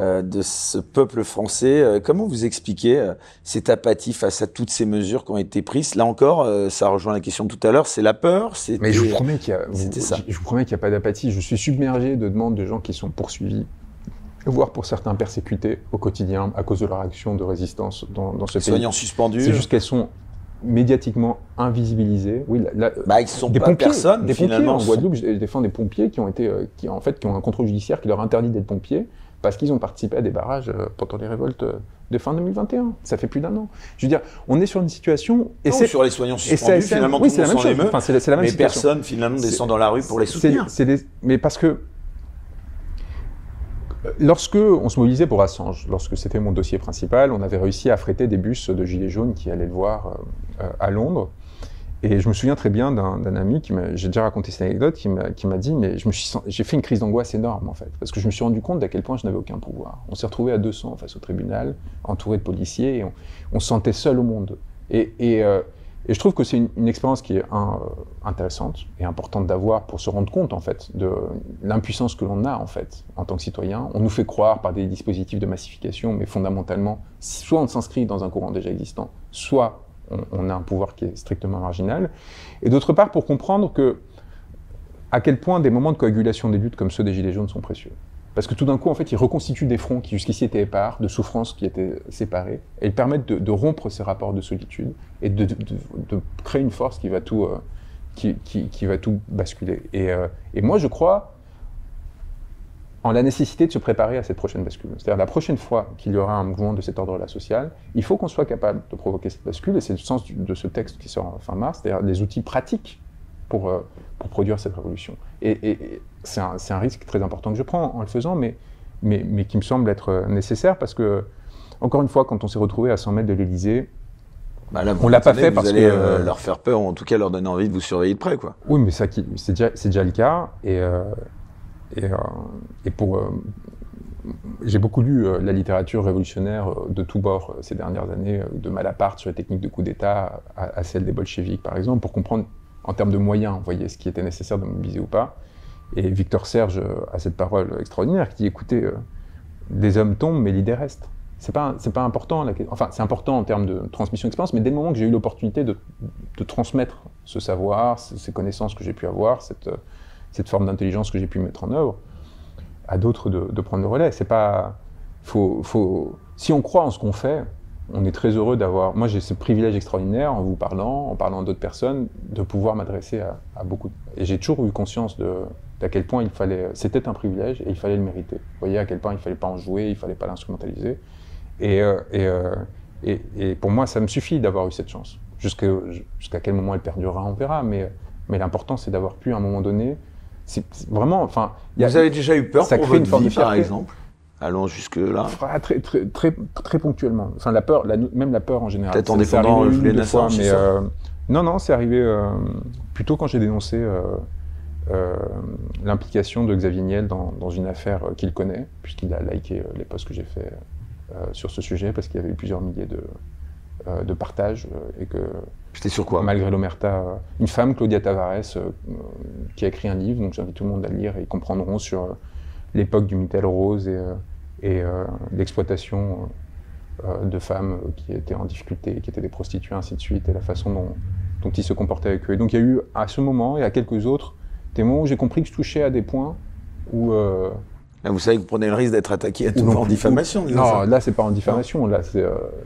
de ce peuple français, comment vous expliquez cette apathie face à toutes ces mesures qui ont été prises Là encore, ça rejoint la question de tout à l'heure, c'est la peur. Mais je vous promets qu'il Je vous promets qu'il n'y a pas d'apathie. Je suis submergé de demandes de gens qui sont poursuivis voire pour certains persécutés au quotidien à cause de leur action de résistance dans, ce pays. Soignants suspendus. C'est juste qu'elles sont médiatiquement invisibilisés. Oui, bah, sont des pas pompiers, personne, finalement, en Guadeloupe. Je défends des pompiers qui ont été, euh, qui en fait, qui ont un contrôle judiciaire qui leur interdit d'être pompiers parce qu'ils ont participé à des barrages euh, pendant les révoltes euh, de fin 2021. Ça fait plus d'un an. Je veux dire, on est sur une situation. Et c'est sur les soignants suspendus. finalement, oui, c'est la même Enfin, c'est mais personne finalement descend dans la rue pour les soutenir. mais parce que Lorsque se mobilisait pour Assange, lorsque c'était mon dossier principal, on avait réussi à affréter des bus de gilets jaunes qui allaient le voir euh, à Londres. Et je me souviens très bien d'un ami qui m'a, j'ai déjà raconté cette anecdote, qui m'a dit, mais j'ai fait une crise d'angoisse énorme en fait, parce que je me suis rendu compte d'à quel point je n'avais aucun pouvoir. On s'est retrouvé à 200 face au tribunal, entouré de policiers, et on, se sentait seul au monde. Et, et euh, et je trouve que c'est une, expérience qui est euh, intéressante et importante d'avoir pour se rendre compte en fait de l'impuissance que l'on a en fait en tant que citoyen. On nous fait croire par des dispositifs de massification, mais fondamentalement, soit on s'inscrit dans un courant déjà existant, soit on, a un pouvoir qui est strictement marginal. Et d'autre part, pour comprendre que à quel point des moments de coagulation des luttes comme ceux des Gilets jaunes sont précieux. Parce que tout d'un coup, en fait, ils reconstituent des fronts qui jusqu'ici étaient épars, de souffrances qui étaient séparées, et ils permettent de, rompre ces rapports de solitude et de, créer une force qui va tout, euh, qui, va tout basculer. Et, euh, et, moi, je crois en la nécessité de se préparer à cette prochaine bascule. C'est-à-dire la prochaine fois qu'il y aura un mouvement de cet ordre-là social, il faut qu'on soit capable de provoquer cette bascule, et c'est le sens de ce texte qui sort en fin mars, c'est-à-dire des outils pratiques pour, euh, pour produire cette révolution. Et, c'est un, risque très important que je prends en le faisant, mais, mais, mais, qui me semble être euh, nécessaire parce que, encore une fois, quand on s'est retrouvé à 100 mètres de l'Elysée, bah on l'a pas fait parce que… — que euh, leur faire peur en tout cas leur donner envie de vous surveiller de près, quoi. Oui, mais ça, c'est déjà, déjà, le cas. Et, euh, euh, et, pour, j'ai beaucoup lu la littérature révolutionnaire de tous bords ces dernières années, de Malaparte sur les techniques de coup d'État à, à, celle des bolcheviks, par exemple, pour comprendre en termes de moyens, vous voyez, ce qui était nécessaire de mobiliser ou pas. Et Victor Serge euh, a cette parole extraordinaire qui dit écoutez, des euh, hommes tombent, mais l'idée reste. C'est pas, pas important, enfin, c'est important en termes de transmission d'expérience, mais dès le moment que j'ai eu l'opportunité de, transmettre ce savoir, ces connaissances que j'ai pu avoir, cette, euh, cette forme d'intelligence que j'ai pu mettre en œuvre, à d'autres de, de, prendre le relais. C'est pas. Faut, faut... Si on croit en ce qu'on fait, on est très heureux d'avoir. Moi, j'ai ce privilège extraordinaire en vous parlant, en parlant à d'autres personnes, de pouvoir m'adresser à, beaucoup. Et j'ai toujours eu conscience de d'à quel point il fallait. C'était un privilège et il fallait le mériter. Vous voyez à quel point il fallait pas en jouer, il fallait pas l'instrumentaliser. Et, euh, euh, et, et, pour moi, ça me suffit d'avoir eu cette chance. Jusqu'à quel moment elle perdurera, on verra. Mais, mais l'important, c'est d'avoir pu à un moment donné. vraiment, enfin. Vous avez déjà eu peur ça pour votre une vie, par exemple Allons jusque-là. très, très, très, très, ponctuellement. Enfin, la peur, même la peur en général. Peut-être en une, fois, mais euh, Non, non, c'est arrivé euh, plutôt quand j'ai dénoncé euh, l'implication de Xavier Niel dans, une affaire qu'il connaît, puisqu'il a liké les posts que j'ai faits sur ce sujet, parce qu'il y avait eu plusieurs milliers de, de partages et que. J'étais sur quoi Malgré l'omerta, une femme, Claudia Tavares, qui a écrit un livre, donc j'invite tout le monde à le lire et ils comprendront sur l'époque du Mittel Rose et, euh, euh, l'exploitation euh, de femmes qui étaient en difficulté, qui étaient des prostituées, ainsi de suite, et la façon dont, dont ils se comportaient avec eux. Et donc il y a eu à ce moment et à quelques autres des moments où j'ai compris que je touchais à des points où... là, vous savez que vous prenez le risque d'être attaqué à en diffamation. non, là, c'est pas en diffamation. Là,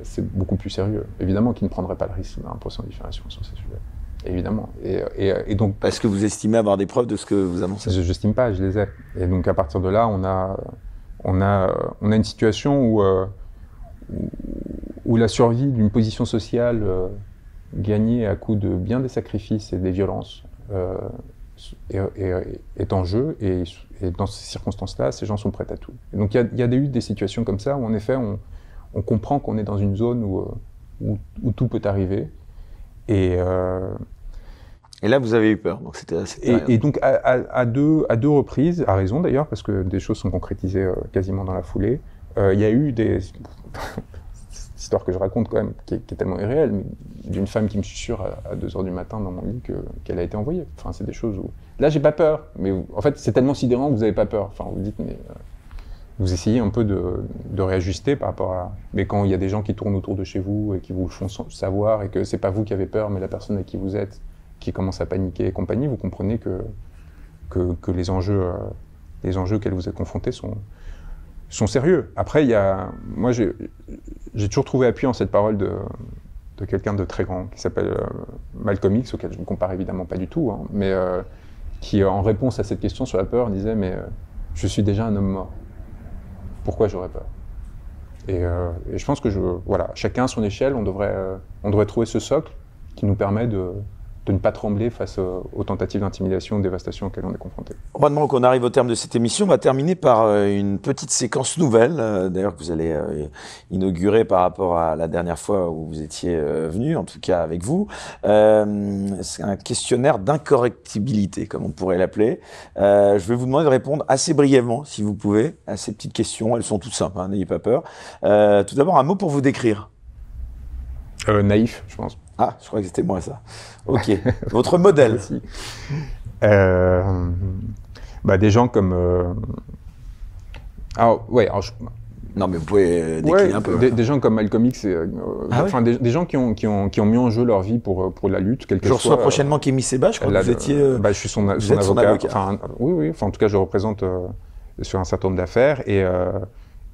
c'est beaucoup plus sérieux. Évidemment qu'il ne prendrait pas le risque d'un procès en diffamation sur ces sujets évidemment. Et, euh, et, donc parce que vous estimez avoir des preuves de ce que vous annoncez. Je n'estime pas, je les ai. Et donc à partir de là, on a, on a, on a une situation où, euh, où la survie d'une position sociale euh, gagnée à coup de bien des sacrifices et des violences est, en jeu. Et, dans ces circonstances-là, ces gens sont prêts à tout. Et donc il y, a, eu des situations comme ça où en effet, on, comprend qu'on est dans une zone où, où, tout peut arriver. Et, et là, vous avez eu peur. Donc c'était, et, donc, à, deux, à deux reprises, à raison d'ailleurs, parce que des choses sont concrétisées euh, quasiment dans la foulée, euh, il y a eu des. <laughs> histoire que je raconte quand même, qui est, tellement irréelle, mais d'une femme qui me susurre à 2h du matin dans mon lit qu'elle a été envoyée. Enfin, c'est des choses où... Là, j'ai pas peur, mais en fait, c'est tellement sidérant que vous n'avez pas peur. Enfin, vous dites, mais... Euh, vous essayez un peu de, réajuster par rapport à... Mais quand il y a des gens qui tournent autour de chez vous et qui vous font savoir et que c'est pas vous qui avez peur, mais la personne à qui vous êtes, qui commence à paniquer et compagnie, vous comprenez que, que, les enjeux, euh, les enjeux auxquels vous êtes confrontés sont, sont sérieux. Après, il y a, moi, j'ai toujours trouvé appui en cette parole de, de quelqu'un de très grand qui s'appelle euh, Malcolm X, auquel je ne compare évidemment pas du tout, hein, mais euh, qui, en réponse à cette question sur la peur, disait Mais je suis déjà un homme mort. Pourquoi j'aurais peur et, je pense que je, voilà, chacun à son échelle, on devrait, on devrait trouver ce socle qui nous permet de, de ne pas trembler face aux tentatives d'intimidation, de dévastation auxquelles on est confronté. Maintenant qu'on arrive au terme de cette émission, on va terminer par euh, une petite séquence nouvelle, euh, d'ailleurs que vous allez euh, inaugurer par rapport à la dernière fois où vous étiez venu, en tout cas avec vous. C'est un questionnaire d'incorrectibilité, comme on pourrait l'appeler. je vais vous demander de répondre assez brièvement, si vous pouvez, à ces petites questions. Elles sont toutes simples, hein, n'ayez pas peur. tout d'abord, un mot pour vous décrire. naïf, je pense. Ah, je crois que c'était moi ça. Ok. <laughs> Votre modèle euh, bah, Des gens comme. Ah, ouais, alors je... Non, mais vous pouvez euh, décrire un peu. Des, gens comme Malcolm X, euh, ah enfin, des, gens qui ont, mis en jeu leur vie pour, la lutte. qu'elle que je reçois prochainement Kémy Seba, je crois que vous étiez. Bah, je suis son, son avocat. Son avocat. oui, oui. Enfin, en tout cas, je représente sur un certain nombre d'affaires. Et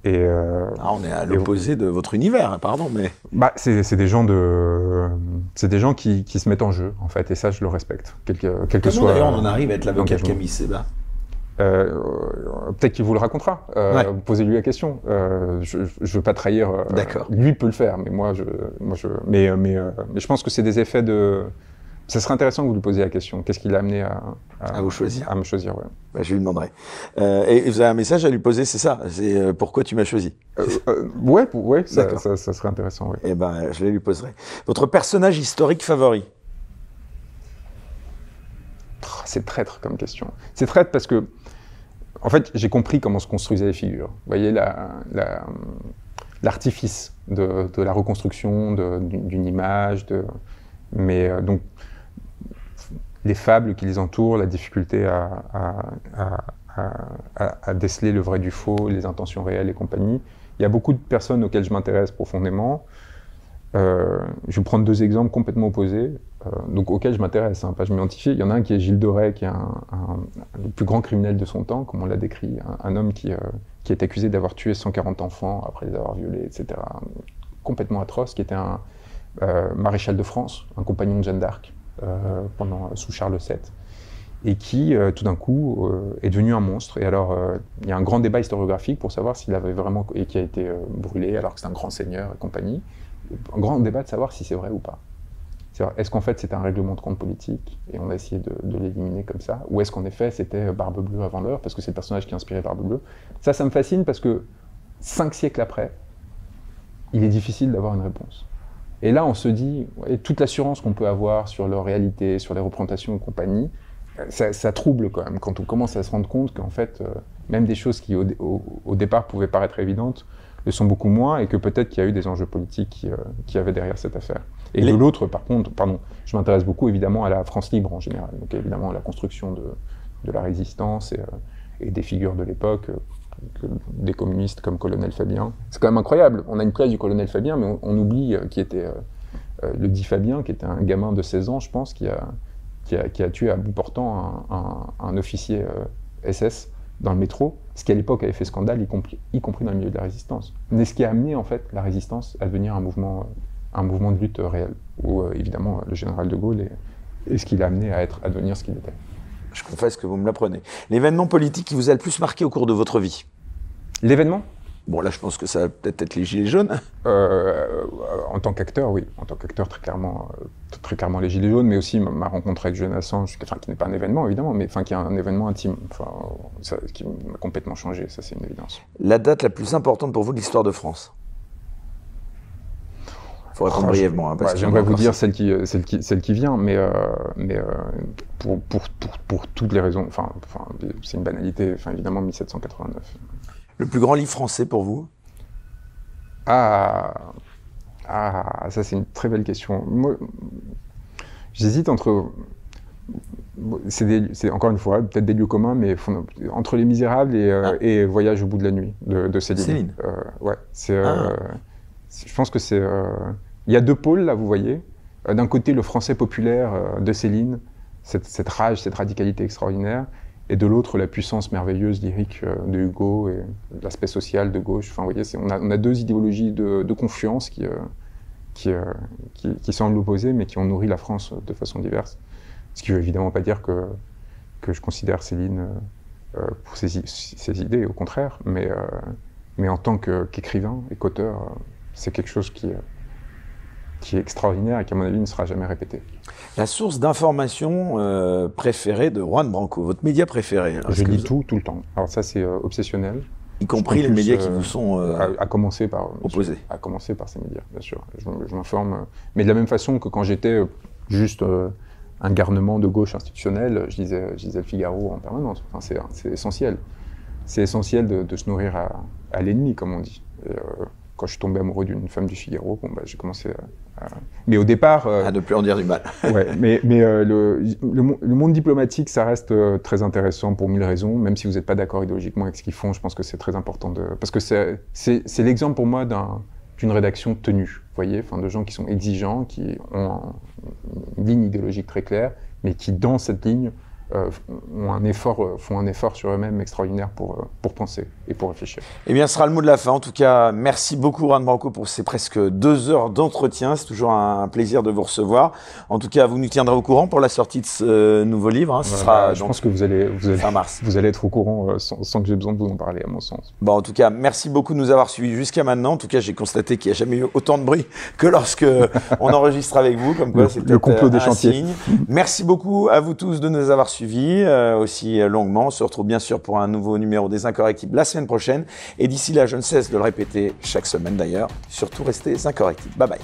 et, euh, ah, on est à l'opposé de votre univers, hein, pardon, mais. Bah, c'est des gens de, c'est des gens qui, qui, se mettent en jeu en fait, et ça je le respecte, quel que, quel soit. D'ailleurs, on en arrive à être l'avocat de Camille Séba. Euh, peut-être qu'il vous le racontera. Euh, posez-lui la question. je ne veux pas trahir. D'accord. Lui peut le faire, mais moi je, moi je, mais mais, mais je pense que c'est des effets de, ça serait intéressant que vous lui posiez la question. Qu'est-ce qui l'a amené à, vous choisir À me choisir, bah, je lui demanderai. Euh, et vous avez un message à lui poser, c'est ça C'est euh, pourquoi tu m'as choisi Oui, euh, Ouais, ouais ça, serait intéressant. Et eh ben, je les lui poserai. Votre personnage historique favori C'est traître comme question. C'est traître parce que, en fait, j'ai compris comment se construisaient les figures. Vous voyez, la, l'artifice de, de, la reconstruction d'une image. De... Mais donc, les fables qui les entourent, la difficulté à, déceler le vrai du faux, les intentions réelles et compagnie. Il y a beaucoup de personnes auxquelles je m'intéresse profondément. Euh, je vais prendre deux exemples complètement opposés, euh, donc auxquels je m'intéresse, hein, pas je m'identifie. Il y en a un qui est Gilles de qui est un, le plus grand criminel de son temps, comme on l'a décrit, un, homme qui, euh, qui est accusé d'avoir tué 140 enfants après les avoir violés, etc. Complètement atroce, qui était un maréchal de France, un compagnon de Jeanne d'Arc. Euh, pendant, sous Charles VII et qui, euh, tout d'un coup, euh, est devenu un monstre. Et alors, il y a un grand débat historiographique pour savoir s'il avait vraiment. et qui a été brûlé alors que c'est un grand seigneur et compagnie. Un grand débat de savoir si c'est vrai ou pas. Est-ce qu'en fait c'était un règlement de compte politique et on a essayé de, de l'éliminer comme ça Ou est-ce qu'en effet c'était Barbe Bleue avant l'heure parce que c'est le personnage qui a inspiré Barbe Bleue Ça, ça me fascine parce que cinq siècles après, il est difficile d'avoir une réponse. Et là, on se dit, toute l'assurance qu'on peut avoir sur leur réalité, sur les représentations et compagnie, euh, ça, trouble quand même quand on commence à se rendre compte qu'en fait, euh, même des choses qui au, départ pouvaient paraître évidentes le sont beaucoup moins et que peut-être qu'il y a eu des enjeux politiques qui, euh, qui avaient derrière cette affaire. Et de l'autre, par contre, pardon, je m'intéresse beaucoup évidemment à la France libre en général, donc évidemment à la construction de, de la résistance et, et des figures de l'époque, des communistes comme Colonel Fabien. C'est quand même incroyable, on a une place du Colonel Fabien, mais on, oublie euh, qui était euh, euh, le dit Fabien, qui était un gamin de 16 ans, je pense, qui a, qui a, tué à bout portant un, officier SS dans le métro, ce qui à l'époque avait fait scandale, y compris, dans le milieu de la résistance. Mais ce qui a amené en fait la résistance à devenir un mouvement, un mouvement de lutte réel, où évidemment le général de Gaulle est, ce qui l'a amené à, être, à devenir ce qu'il était. Je confesse que vous me l'apprenez. L'événement politique qui vous a le plus marqué au cours de votre vie L'événement Bon, là, je pense que ça va peut-être être les Gilets jaunes. Euh, en tant qu'acteur, oui. En tant qu'acteur, très clairement, euh, très clairement les Gilets jaunes, mais aussi ma, rencontre avec Julian Assange, enfin, qui n'est pas un événement, évidemment, mais enfin, qui est un événement intime, enfin, qui m'a complètement changé, ça, c'est une évidence. La date la plus importante pour vous de l'histoire de France pour oh, brièvement. Hein, j'aimerais vous dire celle qui, euh, celle qui, celle qui vient, mais, euh, mais euh, pour, pour, pour, toutes les raisons, enfin, c'est une banalité, enfin, évidemment 1789. Le plus grand livre français pour vous ah, ah, ça c'est une très belle question. Moi, j'hésite entre. C'est encore une fois peut-être des lieux communs, mais entre Les Misérables ah. et, Voyage au bout de la nuit de, de Céline. Céline. ouais, ah. c'est. Je pense que c'est. Il y a deux pôles, là, vous voyez. Euh, d'un côté, le français populaire euh, de Céline, cette, rage, cette radicalité extraordinaire, et de l'autre, la puissance merveilleuse lyrique euh, de Hugo et l'aspect social de gauche. Enfin, vous voyez, on a, deux idéologies de, de confluence qui, qui, qui, semblent opposées, mais qui ont nourri la France de façon diverse. Ce qui ne veut évidemment pas dire que, que je considère Céline pour ses, ses, idées, au contraire, mais, mais en tant qu'écrivain et qu'auteur, c'est quelque chose qui, qui est extraordinaire et qui, à mon avis, ne sera jamais répété. La source d'information euh, préférée de Juan Branco, votre média préféré hein, Je lis tout, tout le temps. Alors ça, c'est euh, obsessionnel. Y compris les médias qui euh, vous sont à, commencer par opposés. à commencer par ces médias, bien sûr. Je, m'informe, mais de la même façon que quand j'étais juste un garnement de gauche institutionnelle, je disais le Figaro en permanence. Enfin, c'est essentiel. C'est essentiel de, se nourrir à, l'ennemi, comme on dit. Et, quand je suis tombé amoureux d'une femme du Figaro, bon, bah, j'ai commencé à... Euh, mais au départ. Euh, à ne plus en dire du mal. <laughs> ouais, mais, mais euh, le, le, monde diplomatique, ça reste très intéressant pour mille raisons, même si vous n'êtes pas d'accord idéologiquement avec ce qu'ils font. Je pense que c'est très important de. Parce que c'est l'exemple pour moi d'un d'une rédaction tenue, vous voyez, enfin, de gens qui sont exigeants, qui ont une ligne idéologique très claire, mais qui, dans cette ligne, euh, ont un effort, euh, font un effort sur eux-mêmes extraordinaire pour, euh, pour penser et pour réfléchir. Eh bien, ce sera le mot de la fin. En tout cas, merci beaucoup, Juan Branco, pour ces presque deux heures d'entretien. C'est toujours un plaisir de vous recevoir. En tout cas, vous nous tiendrez au courant pour la sortie de ce nouveau livre. Hein. sera, bah, je pense que vous allez, vous allez, mars. Vous allez être au courant sans, que j'ai besoin de vous en parler, à mon sens. Bon, en tout cas, merci beaucoup de nous avoir suivis jusqu'à maintenant. En tout cas, j'ai constaté qu'il n'y a jamais eu autant de bruit que lorsque on enregistre avec vous. Comme quoi, c'est le, complot des chantiers. Merci beaucoup à vous tous de nous avoir suivis suivi euh, aussi euh, longuement. On se retrouve bien sûr pour un nouveau numéro des Incorrectibles la semaine prochaine. Et d'ici là, je ne cesse de le répéter chaque semaine d'ailleurs. Surtout restez incorrectibles. Bye bye.